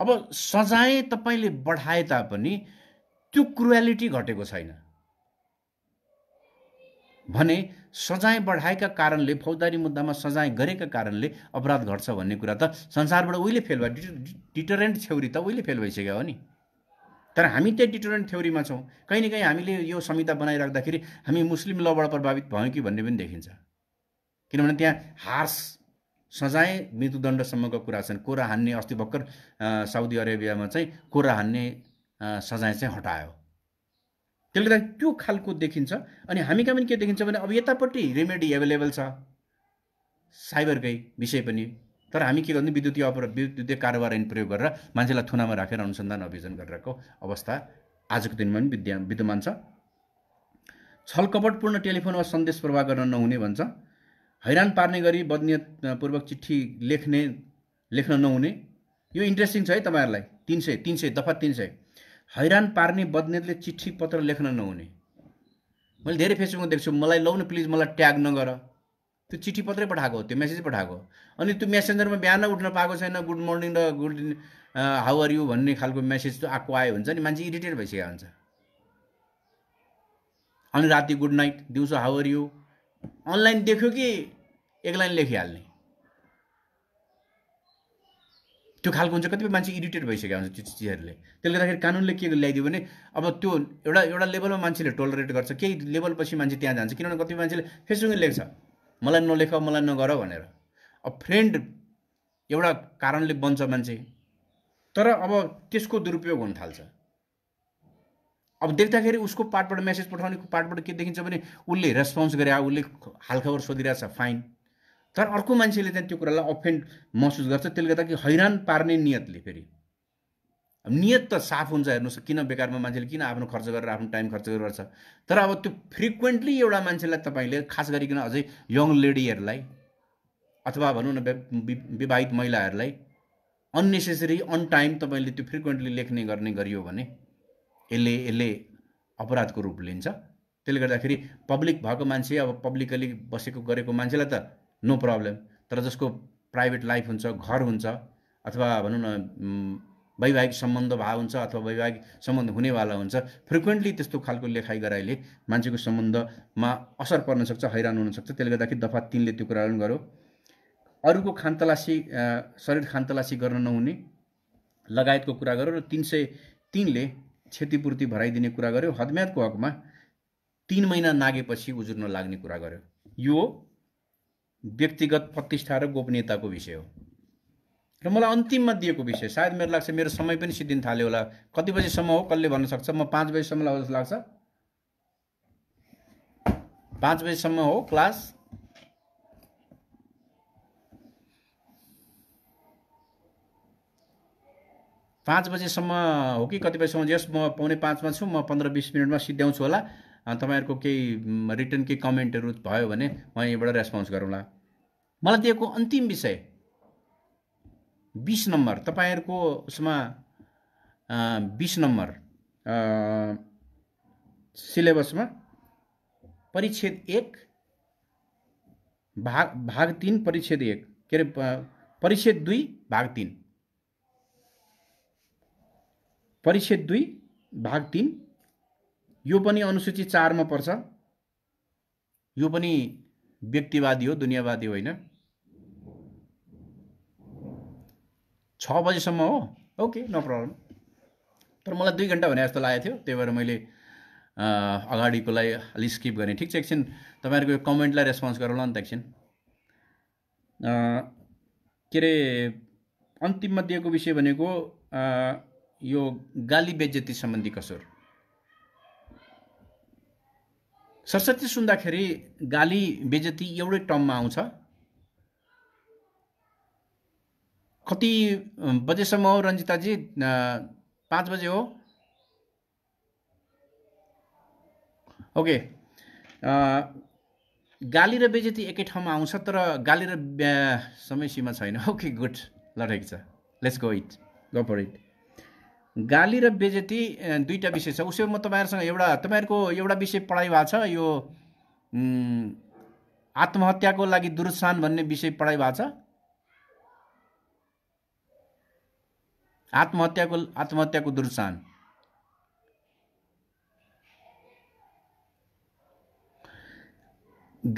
अब सजाय तपाईँले बढाए तापनि त्यो क्रुवालिटी घटेको छैन भने सजाय बढाएका कारणले फौजदारी मुद्दामा सजाय गरेका कारणले अपराध घट्छ भन्ने कुरा त संसारबाट उहिले फेल भयो डिटरेन्ट छेउरी त उहिले फेल भइसक्यो हो नि तर हामी त्यही डिटोरेन्ट थ्योरीमा छौँ कहीँ न कहीँ हामीले यो संहिता बनाइराख्दाखेरि हामी मुस्लिम लबाट प्रभावित भयौँ कि भन्ने पनि देखिन्छ किनभने त्यहाँ हार्स सजाय मृत्युदण्डसम्मको कुरा छन् कोरा हान्ने अस्ति भर्खर साउदी अरेबियामा चाहिँ कोरा हान्ने सजाय चाहिँ हटायो त्यसले गर्दा त्यो खालको देखिन्छ अनि हामी कहाँ पनि के देखिन्छ भने अब यतापट्टि रेमेडी एभाइलेबल छ साइबरकै विषय पनि तर हामी के गर्ने विद्युतीय अपराध विद्युतीय कारोबार ऐन प्रयोग गरेर मान्छेलाई थुनामा राखेर अनुसन्धान अभियान गरिरहेको अवस्था आजको दिनमा पनि विद्या विद्यमान छ छलकपटपूर्ण टेलिफोन वा सन्देश प्रवाह गर्न नहुने भन्छ हैरान पार्ने गरी बदनीयतपूर्वक चिठी लेख्ने लेख्न नहुने यो इन्ट्रेस्टिङ छ है तपाईँहरूलाई तिन सय तिन सय दफा तिन सय हैरान पार्ने बदनेतले चिठी पत्र लेख्न नहुने मैले धेरै फेसबुकमा देख्छु मलाई लौ न प्लिज मलाई ट्याग नगर त्यो चिठी पत्रै पठाएको त्यो मेसेज पठाएको अनि त्यो मेसेन्जरमा बिहान उठ्न पाएको छैन गुड मर्निङ र गुड हाउ आर यु भन्ने खालको मेसेज त आएको आयो हुन्छ नि मान्छे इरिटेट भइसकेको हुन्छ अनि राति गुड नाइट दिउँसो हाउ आर यु अनलाइन देख्यो कि एक लाइन लेखिहाल्ने त्यो खालको हुन्छ कतिपय मान्छे इरिटेट भइसकेको हुन्छ त्यो चिजहरूले त्यसले गर्दाखेरि कानुनले के ल्याइदियो भने अब त्यो एउटा एउटा लेभलमा मान्छेले टोलरेट गर्छ केही लेभलपछि मान्छे त्यहाँ जान्छ किनभने कतिपय मान्छेले फेसबुकमा लेख्छ मलाई नलेख मलाई नगर भनेर अब फ्रेन्ड एउटा कारणले बन्छ मान्छे तर अब त्यसको दुरुपयोग हुन थाल्छ अब देख्दाखेरि उसको पार्टबाट मेसेज पठाउने पार्टबाट के देखिन्छ भने उसले रेस्पोन्स गरे उसले हालखबर सोधिरहेछ फाइन तर अर्को मान्छेले त्यहाँ त्यो कुरालाई अफेन्ड महसुस गर्छ त्यसले गर्दा कि हैरान पार्ने नियतले फेरि नियत त साफ हुन्छ हेर्नुहोस् किन बेकारमा मान्छेले किन आफ्नो खर्च गरेर आफ्नो टाइम खर्च गरेर गर्छ तर अब त्यो फ्रिक्वेन्टली एउटा मान्छेलाई तपाईँले खास गरिकन अझै यङ लेडीहरूलाई अथवा भनौँ न विवाहित महिलाहरूलाई अननेसेसरी अन टाइम तपाईँले त्यो फ्रिक्वेन्टली लेख्ने गर्ने गरियो भने यसले यसले अपराधको रूप लिन्छ त्यसले गर्दाखेरि पब्लिक भएको मान्छे अब पब्लिकली बसेको गरेको मान्छेलाई त नो प्रब्लम तर जसको प्राइभेट लाइफ हुन्छ घर हुन्छ अथवा भनौँ न वैवाहिक सम्बन्ध भाव हुन्छ अथवा वैवाहिक सम्बन्ध हुनेवाला हुन्छ फ्रिक्वेन्टली त्यस्तो खालको लेखाइ गराइले मान्छेको सम्बन्धमा असर पर्न सक्छ हैरान हुनसक्छ त्यसले गर्दाखेरि दफा तिनले त्यो कुरा पनि गर्यो अरूको खानतलासी शरीर खानतलासी गर्न नहुने लगायतको कुरा गर्यो र तिन सय तिनले क्षतिपूर्ति भराइदिने कुरा गर्यो हदम्यादको हकमा तिन महिना नागेपछि उजुर्न लाग्ने कुरा गर्यो यो व्यक्तिगत प्रतिष्ठा र गोपनीयताको विषय हो र मलाई अन्तिममा दिएको विषय सायद मेरो लाग्छ मेरो समय पनि सिद्धिन थाल्यो होला कति बजीसम्म हो कसले भन्न सक्छ म पाँच बजीसम्म जस्तो लाग्छ पाँच बजीसम्म हो क्लास पाँच बजीसम्म हो कि कति बजीसम्म यस म पाउने पाँचमा छु म पन्ध्र बिस मिनटमा सिद्ध्याउँछु होला तपाईँहरूको केही रिटर्न केही कमेन्टहरू भयो भने म यहीँबाट रेस्पोन्स गरौँला मलाई दिएको अन्तिम विषय बिस नम्बर तपाईँहरूको उसमा बिस नम्बर सिलेबसमा परिच्छेद एक भाग भाग तिन परिच्छेद एक के अरे परिच्छेद दुई भाग तिन परिच्छेद दुई भाग तिन यो पनि अनुसूची चारमा पर्छ यो पनि व्यक्तिवादी हो दुनियाँवादी होइन छ बजीसम्म हो ओके नो प्रब्लम तर मलाई दुई घन्टा भने जस्तो लागेको थियो त्यही भएर मैले अगाडिकोलाई अलि स्किप गरेँ ठिक छ एकछिन तपाईँहरूको यो कमेन्टलाई रेस्पोन्स गरौँला नि त एकछिन के अरे अन्तिममा दिएको विषय भनेको यो गाली बेज्जती सम्बन्धी कसुर सरस्वती सुन्दाखेरि गाली बेजती एउटै टर्ममा आउँछ कति बजेसम्म हो रन्जिताजी पाँच बजे हो ओके गाली र बेजेती एकै ठाउँमा आउँछ तर गाली र समय सीमा छैन [laughs] ओके गुड ल ठिक छ let's go it go for it गाली र बेजेती दुईवटा विषय छ उसै म तपाईँहरूसँग एउटा तपाईँहरूको एउटा विषय पढाइ भएको छ यो आत्महत्याको लागि दुरुत्सान भन्ने विषय पढाइ भएको छ आत्महत्याको आत्महत्याको दुर्सान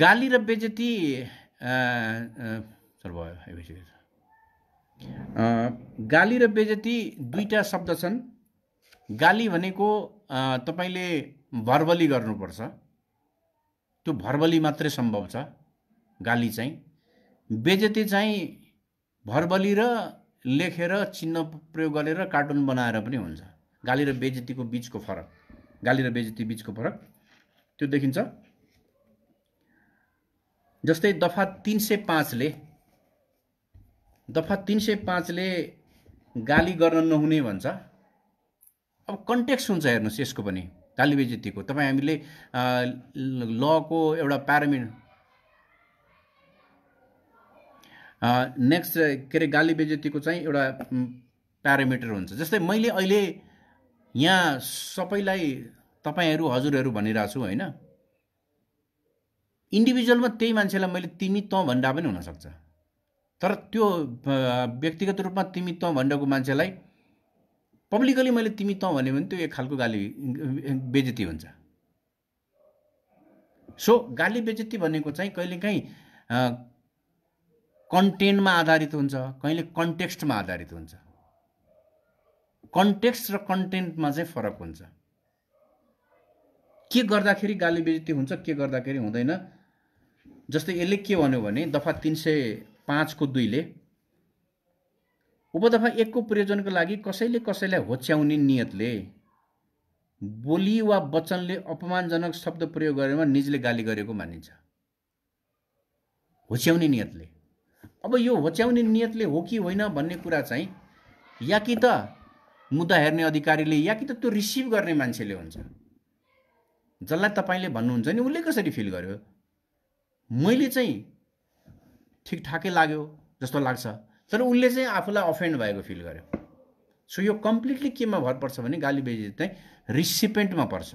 गाली र बेजती गाली र बेजती दुईवटा शब्द छन् गाली भनेको तपाईँले भर्बली गर्नुपर्छ त्यो भर्बली मात्रै सम्भव छ गाली चाहिँ बेजती चाहिँ भर्बली र लेखेर चिन्ह प्रयोग गरेर कार्टुन बनाएर पनि हुन्छ गाली र बेजतीको बिचको फरक गाली र बेजती बिचको फरक त्यो देखिन्छ जस्तै दफा तिन सय पाँचले दफा तिन सय पाँचले गाली गर्न नहुने भन्छ अब कन्टेक्स्ट हुन्छ हेर्नुहोस् यसको पनि गाली बेजतीको तपाईँ हामीले लको एउटा प्यारामिड नेक्स्ट के अरे गाली बेजतीको चाहिँ एउटा प्यारामिटर हुन्छ जस्तै मैले अहिले यहाँ सबैलाई तपाईँहरू हजुरहरू भनिरहेको छु होइन इन्डिभिजुअलमा त्यही मान्छेलाई मैले तिमी तँ भन्दा पनि हुनसक्छ तर त्यो व्यक्तिगत रूपमा तिमी तँ भन्दाको मान्छेलाई पब्लिकली मैले तिमी तँ भन्यो भने त्यो एक खालको गाली बेजती हुन्छ सो गाली बेजेती भनेको चाहिँ कहिलेकाहीँ कन्टेन्टमा आधारित हुन्छ कहिले कन्टेक्स्टमा आधारित हुन्छ कन्टेक्स्ट र कन्टेन्टमा चाहिँ फरक हुन्छ के गर्दाखेरि गाली बेजती हुन्छ के गर्दाखेरि हुँदैन जस्तै यसले के भन्यो भने दफा तिन सय पाँचको दुईले उपदफा एकको प्रयोजनको लागि कसैले कसैलाई होच्याउने नियतले बोली वा वचनले अपमानजनक शब्द प्रयोग गरेमा निजले गाली गरेको मानिन्छ होच्याउने नियतले अब यो होच्याउने नियतले हो कि होइन भन्ने कुरा चाहिँ या कि त मुद्दा हेर्ने अधिकारीले या कि त त्यो रिसिभ गर्ने मान्छेले हुन्छ जसलाई तपाईँले भन्नुहुन्छ नि उसले कसरी फिल गर्यो मैले चाहिँ ठिकठाकै लाग्यो जस्तो लाग्छ तर उसले चाहिँ आफूलाई अफेन्ड भएको फिल गर्यो सो यो कम्प्लिटली केमा भर पर्छ भने गाली बेजी चाहिँ रिसिपेन्टमा पर्छ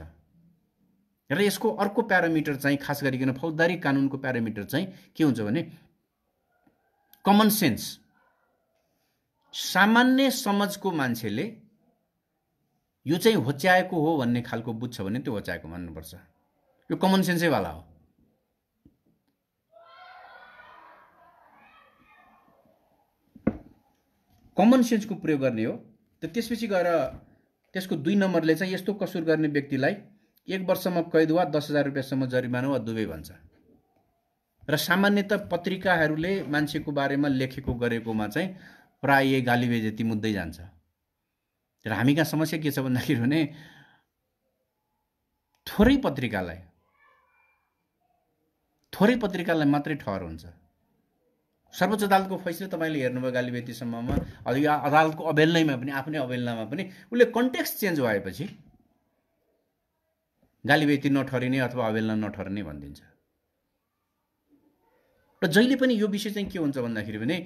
र यसको अर्को प्यारामिटर चाहिँ खास गरिकन फौजदारी कानुनको प्यारामिटर चाहिँ के हुन्छ भने कमन सेन्स सामान्य समाजको मान्छेले यो चाहिँ होच्याएको हो भन्ने खालको बुझ्छ भने त्यो होच्याएको मान्नुपर्छ यो कमन सेन्सैवाला हो कमन सेन्सको प्रयोग गर्ने हो त त्यसपछि गएर त्यसको दुई नम्बरले चाहिँ यस्तो कसुर गर्ने व्यक्तिलाई एक वर्षमा कैद वा दस हजार रुपियाँसम्म जरिमाना वा दुवै भन्छ र सामान्यत पत्रिकाहरूले मान्छेको बारेमा लेखेको गरेकोमा चाहिँ प्राय गालीबेजेती मुद्दै जान्छ र हामी कहाँ समस्या के छ भन्दाखेरि भने थोरै पत्रिकालाई थोरै पत्रिकालाई मात्रै ठहर हुन्छ सर्वोच्च अदालतको फैसला तपाईँले हेर्नुभयो गाली गालीबेतीसम्ममा यो अदालतको अवेलनामा पनि आफ्नै अवहेलनामा पनि उसले कन्टेक्स्ट चेन्ज भएपछि गाली गालीबेती नठरिने अथवा अवेलना नठरिने भनिदिन्छ र जहिले पनि यो विषय चाहिँ के हुन्छ भन्दाखेरि भने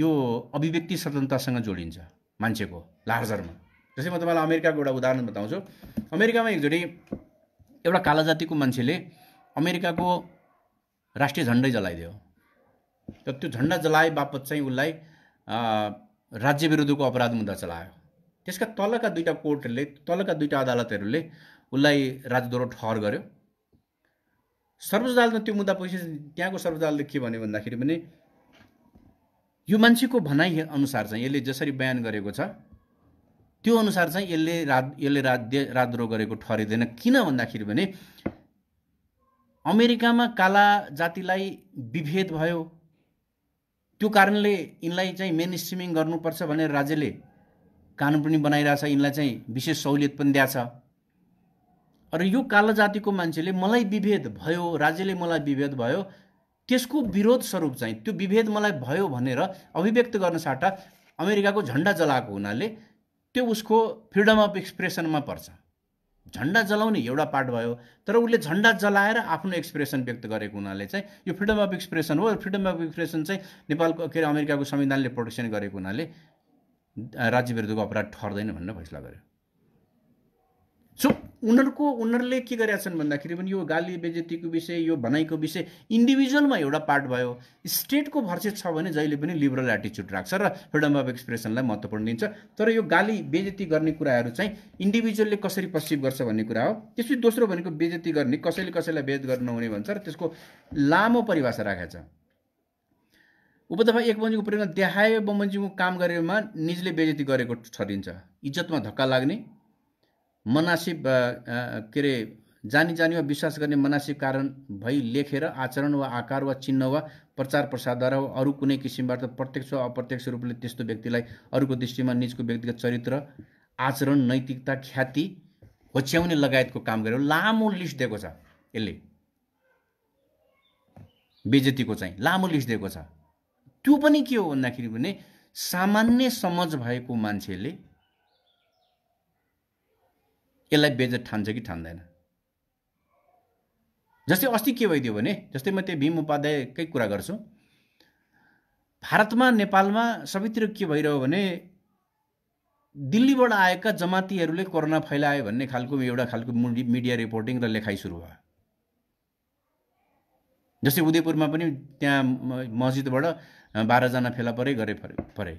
यो अभिव्यक्ति स्वतन्त्रतासँग जोडिन्छ मान्छेको लार्जरमा जस्तै म तपाईँलाई अमेरिकाको एउटा उदाहरण बताउँछु अमेरिकामा एकचोटि एउटा काला जातिको मान्छेले अमेरिकाको राष्ट्रिय झन्डै जलाइदियो र त्यो झन्डा जलाए बापत चाहिँ उसलाई राज्य विरुद्धको अपराध मुद्दा चलायो त्यसका तलका दुईवटा कोर्टहरूले तलका दुईवटा अदालतहरूले उसलाई राजद्रोह ठहर गर्यो सर्वोच्च अदालतमा त्यो मुद्दा पछि त्यहाँको अदालतले के भन्यो भन्दाखेरि पनि यो मान्छेको भनाइ अनुसार चाहिँ यसले जसरी बयान गरेको छ त्यो अनुसार चाहिँ यसले राज यसले राज्य राजद्रोह गरेको ठहरिँदैन किन भन्दाखेरि भने अमेरिकामा काला जातिलाई विभेद भयो त्यो कारणले यिनलाई चाहिँ मेन स्ट्रिमिङ गर्नुपर्छ भनेर राज्यले कानुन पनि बनाइरहेछ यिनलाई चाहिँ विशेष सहुलियत पनि दिएछ र यो कालो जातिको मान्छेले मलाई विभेद भयो राज्यले मलाई विभेद भयो त्यसको विरोध स्वरूप चाहिँ त्यो विभेद मलाई भयो भनेर अभिव्यक्त गर्न साटा अमेरिकाको झन्डा जलाएको हुनाले त्यो उसको फ्रिडम अफ एक्सप्रेसनमा पर्छ झन्डा जलाउने एउटा पार्ट भयो तर उसले झन्डा जलाएर आफ्नो एक्सप्रेसन व्यक्त गरेको हुनाले चाहिँ यो फ्रिडम अफ एक्सप्रेसन हो फ्रिडम अफ एक्सप्रेसन चाहिँ नेपालको के अरे अमेरिकाको संविधानले प्रोटेक्सन गरेको हुनाले राज्य विरुद्धको अपराध ठर्दैन भनेर फैसला गर्यो चुप उनीहरूको उनीहरूले के गरेका छन् भन्दाखेरि पनि यो गाली बेजेतीको विषय यो भनाइको विषय इन्डिभिजुअलमा एउटा पार्ट भयो स्टेटको भर्सेस छ भने जहिले पनि लिबरल एटिच्युड राख्छ र फ्रिडम अफ एक्सप्रेसनलाई महत्त्वपूर्ण दिन्छ तर यो गाली बेजेती गर्ने कुराहरू चाहिँ इन्डिभिजुअलले कसरी पर्सिभ गर्छ भन्ने कुरा हो त्यसपछि दोस्रो भनेको बेजेती गर्ने कसैले कसैलाई बेद गर्नु नहुने भन्छ र त्यसको लामो परिभाषा राखेको छ उपतफा एक बमोजिमको प्रेरणा देखाए बमोजिमको काम गरेमा निजले बेजेती गरेको छरिन्छ इज्जतमा धक्का लाग्ने मनासिब के अरे जानी वा विश्वास गर्ने मनासिब कारण भई लेखेर आचरण वा आकार वा चिन्ह वा प्रचार प्रसारद्वारा वा अरू कुनै किसिमबाट प्रत्यक्ष वा अप्रत्यक्ष रूपले त्यस्तो व्यक्तिलाई अरूको दृष्टिमा निजको व्यक्तिगत चरित्र आचरण नैतिकता ख्याति होच्याउने लगायतको काम गरेर लामो लिस्ट दिएको छ यसले बेजेतीको चाहिँ लामो लिस्ट दिएको छ त्यो पनि के हो भन्दाखेरि भने सामान्य समझ भएको मान्छेले यसलाई बेजत ठान्छ कि ठान्दैन जस्तै अस्ति के भइदियो भने जस्तै म त्यही भीम उपाध्यायकै कुरा गर्छु भारतमा नेपालमा सबैतिर के भइरह्यो भने दिल्लीबाट आएका जमातीहरूले कोरोना फैलायो भन्ने खालको एउटा खालको मिडिया रिपोर्टिङ र लेखाइ सुरु भयो जस्तै उदयपुरमा पनि त्यहाँ मस्जिदबाट बाह्रजना फेला परे गरे परे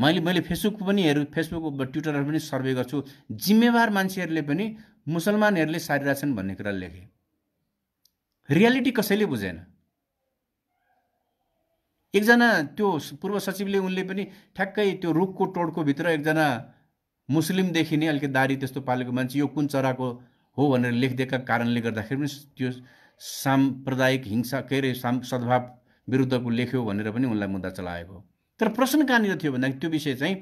मैले मैले फेसबुक पनि हेर फेसबुक ट्विटरहरू पनि सर्वे गर्छु जिम्मेवार मान्छेहरूले पनि मुसलमानहरूले सारिरहेछन् भन्ने कुरा लेखे रियालिटी कसैले बुझेन एकजना त्यो पूर्व सचिवले उनले पनि ठ्याक्कै त्यो रुखको टोडको भित्र एकजना मुस्लिम देखिने अलिकति दारी त्यस्तो पालेको मान्छे यो कुन चराको हो भनेर लेखिदिएका कारणले गर्दाखेरि पनि त्यो साम्प्रदायिक हिंसा के अरे साम सद्भाव विरुद्धको लेख्यो भनेर पनि उनलाई मुद्दा चलाएको तर प्रश्न कहाँनिर थियो भन्दाखेरि त्यो विषय चाहिँ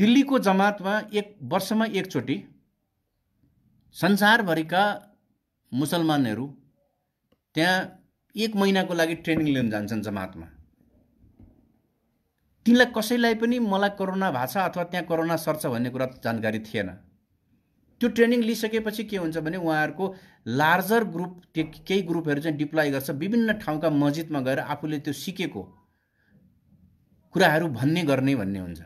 दिल्लीको जमातमा एक वर्षमा एकचोटि संसारभरिका मुसलमानहरू त्यहाँ एक महिनाको लागि ट्रेनिङ लिन जान्छन् जमातमा तिनलाई कसैलाई पनि मलाई कोरोना भाषा अथवा त्यहाँ कोरोना सर्छ भन्ने कुरा जानकारी थिएन त्यो ट्रेनिङ लिइसकेपछि के हुन्छ भने उहाँहरूको लार्जर ग्रुप केही ग्रुपहरू चाहिँ डिप्लोय गर्छ विभिन्न ठाउँका मस्जिदमा गएर आफूले त्यो सिकेको कुराहरू भन्ने गर्ने भन्ने हुन्छ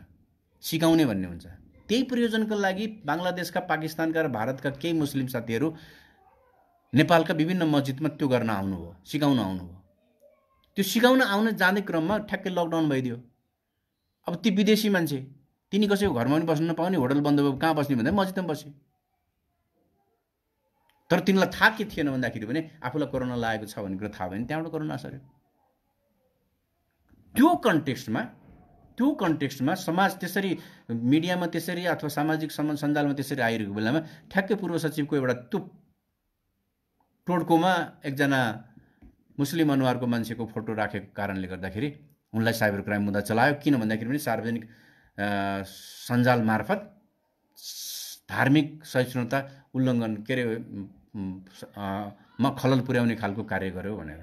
सिकाउने भन्ने हुन्छ त्यही प्रयोजनको लागि बङ्गलादेशका पाकिस्तानका र भारतका केही मुस्लिम साथीहरू नेपालका विभिन्न मस्जिदमा त्यो गर्न आउनुभयो सिकाउन आउनुभयो त्यो सिकाउन आउन जाने क्रममा ठ्याक्कै लकडाउन भइदियो अब ती विदेशी मान्छे तिनी कसैको घरमा पनि बस्न नपाउने होटल बन्द भयो कहाँ बस्ने भन्दा मस्जिदमा बसे तर तिमीलाई थाहा के थिएन भन्दाखेरि पनि आफूलाई कोरोना लागेको छ भन्ने कुरो थाहा भयो भने त्यहाँबाट कोरोना सर्यो त्यो कन्टेक्स्टमा त्यो कन्टेक्स्टमा समाज त्यसरी मिडियामा त्यसरी अथवा सामाजिक सम्बन्ध सञ्जालमा त्यसरी आइरहेको बेलामा ठ्याक्कै पूर्व सचिवको एउटा त्यो टोड्कोमा एकजना मुस्लिम अनुहारको मान्छेको फोटो राखेको कारणले गर्दाखेरि उनलाई साइबर क्राइम मुद्दा चलायो किन भन्दाखेरि पनि सार्वजनिक सञ्जाल मार्फत धार्मिक सहिष्णुता उल्लङ्घन के अरे मा खलल पुर्याउने खालको कार्य गर्यो भनेर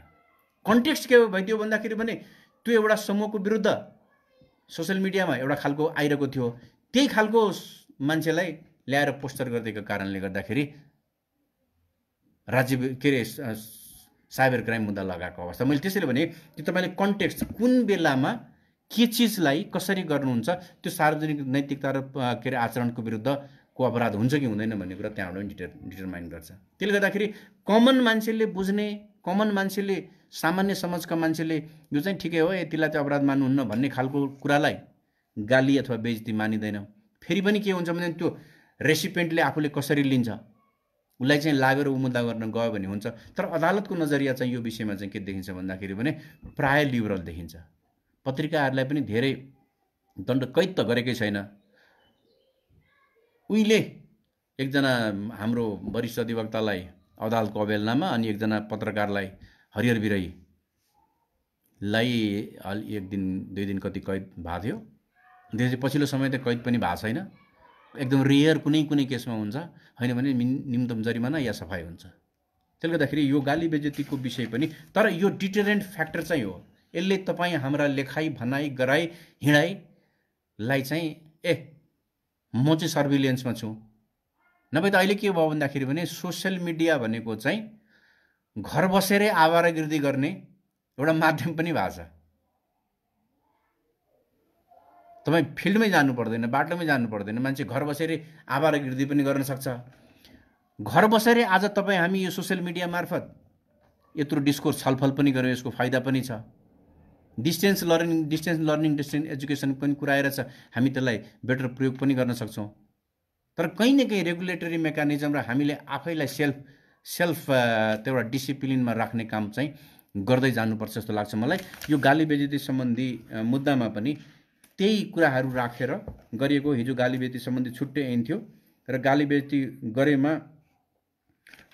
कन्टेक्स्ट के भइदियो भन्दाखेरि पनि त्यो एउटा समूहको विरुद्ध सोसियल मिडियामा एउटा खालको आइरहेको थियो त्यही खालको मान्छेलाई ल्याएर पोस्टर गरिदिएको कारणले गर्दाखेरि राज्य के अरे साइबर क्राइम मुद्दा लगाएको अवस्था मैले त्यसैले भने कि तपाईँले कन्टेक्स्ट कुन बेलामा के चिजलाई कसरी गर्नुहुन्छ त्यो सार्वजनिक नैतिकता र के अरे आचरणको विरुद्धको अपराध हुन्छ कि हुँदैन भन्ने कुरा त्यहाँबाट डिटर डिटरमाइन गर्छ त्यसले गर्दाखेरि कमन मान्छेले बुझ्ने कमन मान्छेले सामान्य समाजका मान्छेले यो चाहिँ ठिकै हो यतिलाई चाहिँ अपराध मान्नुहुन्न भन्ने खालको कुरालाई गाली अथवा बेजती मानिँदैन फेरि पनि के हुन्छ भने त्यो रेसिपेन्टले आफूले कसरी लिन्छ उसलाई चाहिँ लागेर उमुद्दा गर्न गयो भने हुन्छ तर अदालतको नजरिया चाहिँ यो विषयमा चाहिँ के देखिन्छ भन्दाखेरि भने प्राय लिबरल देखिन्छ पत्रिकाहरूलाई पनि धेरै दण्ड कैद त गरेकै छैन उहिले एकजना हाम्रो वरिष्ठ अधिवक्तालाई अदालतको अवेलनामा अनि एकजना पत्रकारलाई हरिहर अलि एक दिन दुई दिन कति कैद भएको थियो त्यसपछि पछिल्लो समय त कैद पनि भएको छैन एकदम रेयर कुनै कुनै केसमा हुन्छ होइन भने निम्तम जरिमाना या सफाइ हुन्छ त्यसले गर्दाखेरि यो गाली बेजतीको विषय पनि तर यो डिटरेन्ट फ्याक्टर चाहिँ हो यसले तपाईँ हाम्रा लेखाइ भनाइ गराइ हिँडाइलाई चाहिँ ए म चाहिँ सर्भिलियन्समा छु नभए त अहिले के भयो भन्दाखेरि भने सोसियल मिडिया भनेको चाहिँ घर बसेरै आवारागिर्दी गर्ने एउटा माध्यम पनि भएको छ तपाईँ फिल्डमै जानु पर्दैन बाटोमै जानु पर्दैन मान्छे घर बसेरै आवारागिर्दी पनि गर्न सक्छ घर बसेरै आज तपाईँ हामी यो सोसियल मिडिया मार्फत यत्रो डिस्कोर्स छलफल पनि गऱ्यौँ यसको फाइदा पनि छ distance learning distance learning distance education पनि कुरा आएर छ हामी त्यसलाई बेटर प्रयोग पनि गर्न सक्छौँ तर कहीँ न कहीँ रेगुलेटरी मेकानिजम र हामीले आफैलाई सेल्फ सेल्फ त्यो एउटा डिसिप्लिनमा राख्ने काम चाहिँ गर्दै जानुपर्छ जस्तो लाग्छ मलाई यो गाली बेजेती सम्बन्धी मुद्दामा पनि त्यही कुराहरू राखेर गरिएको हिजो गाली बेजी सम्बन्धी छुट्टै ऐन थियो र गाली बेजी गरेमा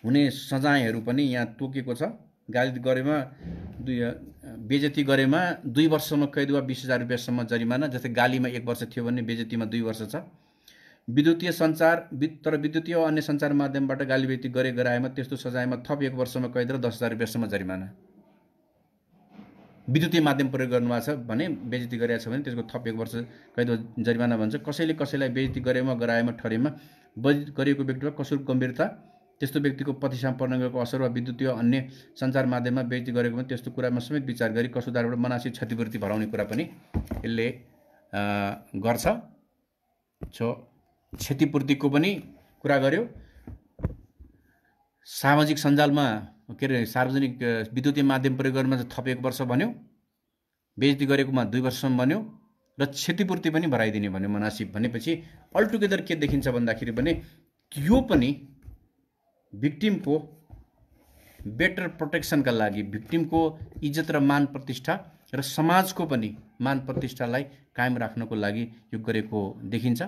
हुने सजायहरू पनि यहाँ तोकेको छ गाली गरेमा दुई बेजती गरेमा दुई वर्षसम्म कैद वा बिस हजार रुपियाँसम्म जरिमाना जस्तै गालीमा एक वर्ष थियो भने बेजतीमा दुई वर्ष छ विद्युतीय सञ्चार तर विद्युतीय अन्य सञ्चार माध्यमबाट गाली गालीबेती गरे गराएमा त्यस्तो सजायमा थप एक वर्षमा कैद र दस हजार रुपियाँसम्म जरिमाना विद्युतीय माध्यम प्रयोग गर्नुभएको छ भने बेजती गरेको छ भने त्यसको थप एक वर्ष कैद जरिमाना भन्छ कसैले कसैलाई बेजती गरेमा गराएमा ठरेमा बजेत गरिएको व्यक्तिमा कसुर गम्भीरता त्यस्तो व्यक्तिको पतिसाम पर्न गएको असर वा विद्युतीय अन्य सञ्चार माध्यममा बेजती गरेकोमा त्यस्तो कुरामा समेत विचार गरी कसुदारबाट मनासी क्षतिपूर्ति भराउने कुरा पनि यसले गर्छ छो क्षतिपूर्तिको पनि कुरा गर्यो सामाजिक सञ्जालमा के अरे सार्वजनिक विद्युतीय माध्यम प्रयोग गर्नुमा थप एक वर्ष भन्यो बेजती गरेकोमा दुई वर्षसम्म भन्यो र क्षतिपूर्ति पनि भराइदिने भन्यो मनासिब भनेपछि अलटुगेदर के देखिन्छ भन्दाखेरि भने यो पनि भिक्टिमको बेटर प्रोटेक्सनका लागि भिक्टिमको इज्जत र मान प्रतिष्ठा र समाजको पनि मान प्रतिष्ठालाई कायम राख्नको लागि यो गरेको देखिन्छ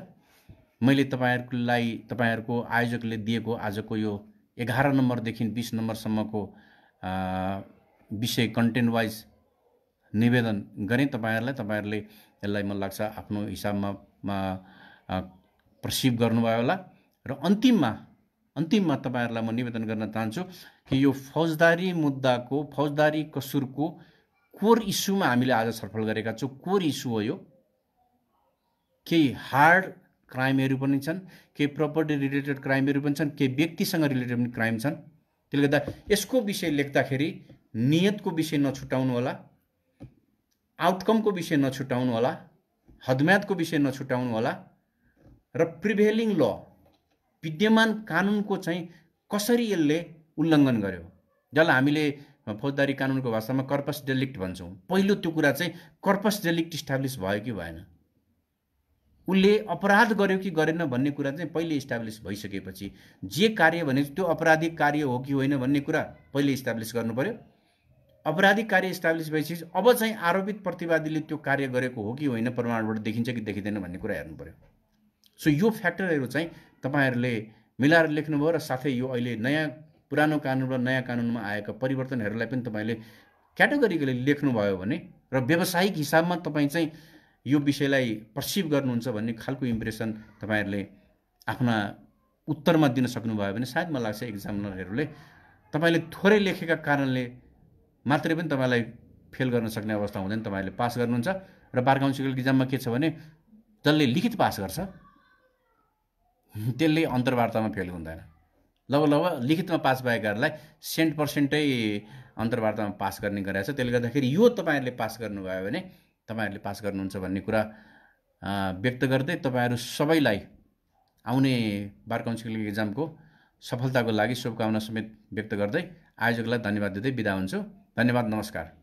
मैले तपाईँहरूलाई तपाईँहरूको आयोजकले दिएको आजको यो एघार नम्बरदेखि बिस नम्बरसम्मको विषय कन्टेन्ट वाइज निवेदन गरेँ तपाईँहरूलाई तपाईँहरूले यसलाई मलाई लाग्छ आफ्नो हिसाबमा प्रसिभ गर्नुभयो होला र अन्तिममा अन्तिममा तपाईँहरूलाई म निवेदन गर्न चाहन्छु कि यो फौजदारी मुद्दाको फौजदारी कसुरको कोर इस्युमा हामीले आज छलफल गरेका छौँ कोर इस्यु हो यो केही हार्ड क्राइमहरू पनि छन् केही प्रपर्टी रिलेटेड क्राइमहरू पनि छन् केही व्यक्तिसँग रिलेटेड पनि क्राइम छन् त्यसले गर्दा यसको विषय लेख्दाखेरि नियतको विषय नछुटाउनु होला आउटकमको विषय नछुटाउनु होला हदम्यातको विषय नछुटाउनु होला र प्रिभेलिङ ल विद्यमान कानुनको चाहिँ कसरी यसले उल्लङ्घन गर्यो जसलाई हामीले फौजदारी कानुनको भाषामा कर्पस डेलिक्ट भन्छौँ पहिलो त्यो कुरा चाहिँ कर्पस डेलिक्ट इस्टाब्लिस भयो कि भएन उसले अपराध गर्यो कि गरेन भन्ने कुरा चाहिँ पहिले इस्टाब्लिस भइसकेपछि जे कार्य भने त्यो अपराधिक कार्य हो कि होइन भन्ने कुरा पहिले इस्टाब्लिस गर्नु पऱ्यो अपराधिक कार्य इस्टाब्लिस भएपछि अब चाहिँ आरोपित प्रतिवादीले त्यो कार्य गरेको हो कि होइन प्रमाणबाट देखिन्छ कि देखिँदैन भन्ने कुरा हेर्नु पऱ्यो सो यो फ्याक्टरहरू चाहिँ तपाईँहरूले मिलाएर लेख्नुभयो र साथै यो अहिले नयाँ पुरानो कानुन र नयाँ कानुनमा आएका परिवर्तनहरूलाई पनि तपाईँले क्याटेगोरिकली लेख्नुभयो भने र व्यावसायिक हिसाबमा तपाईँ चाहिँ यो विषयलाई पर्सिभ गर्नुहुन्छ भन्ने खालको इम्प्रेसन तपाईँहरूले आफ्ना उत्तरमा दिन सक्नुभयो भने सायद मलाई लाग्छ इक्जामिनरहरूले तपाईँले थोरै लेखेका कारणले मात्रै पनि तपाईँलाई फेल गर्न सक्ने अवस्था हुँदैन तपाईँहरूले पास गर्नुहुन्छ र बार काउन्सिलको इक्जाममा के छ भने जसले लिखित पास गर्छ त्यसले अन्तर्वार्तामा फेल हुँदैन लभ लभ लिखितमा पास भएकाहरूलाई सेन्ट पर्सेन्टै अन्तर्वार्तामा पास गर्ने गरेको छ त्यसले गर्दाखेरि यो तपाईँहरूले पास गर्नुभयो भने तपाईँहरूले पास गर्नुहुन्छ भन्ने कुरा व्यक्त गर्दै तपाईँहरू सबैलाई आउने बार काउन्सिलिङ इक्जामको सफलताको लागि शुभकामना समेत व्यक्त गर्दै आयोजकलाई धन्यवाद दिँदै बिदा हुन्छु धन्यवाद नमस्कार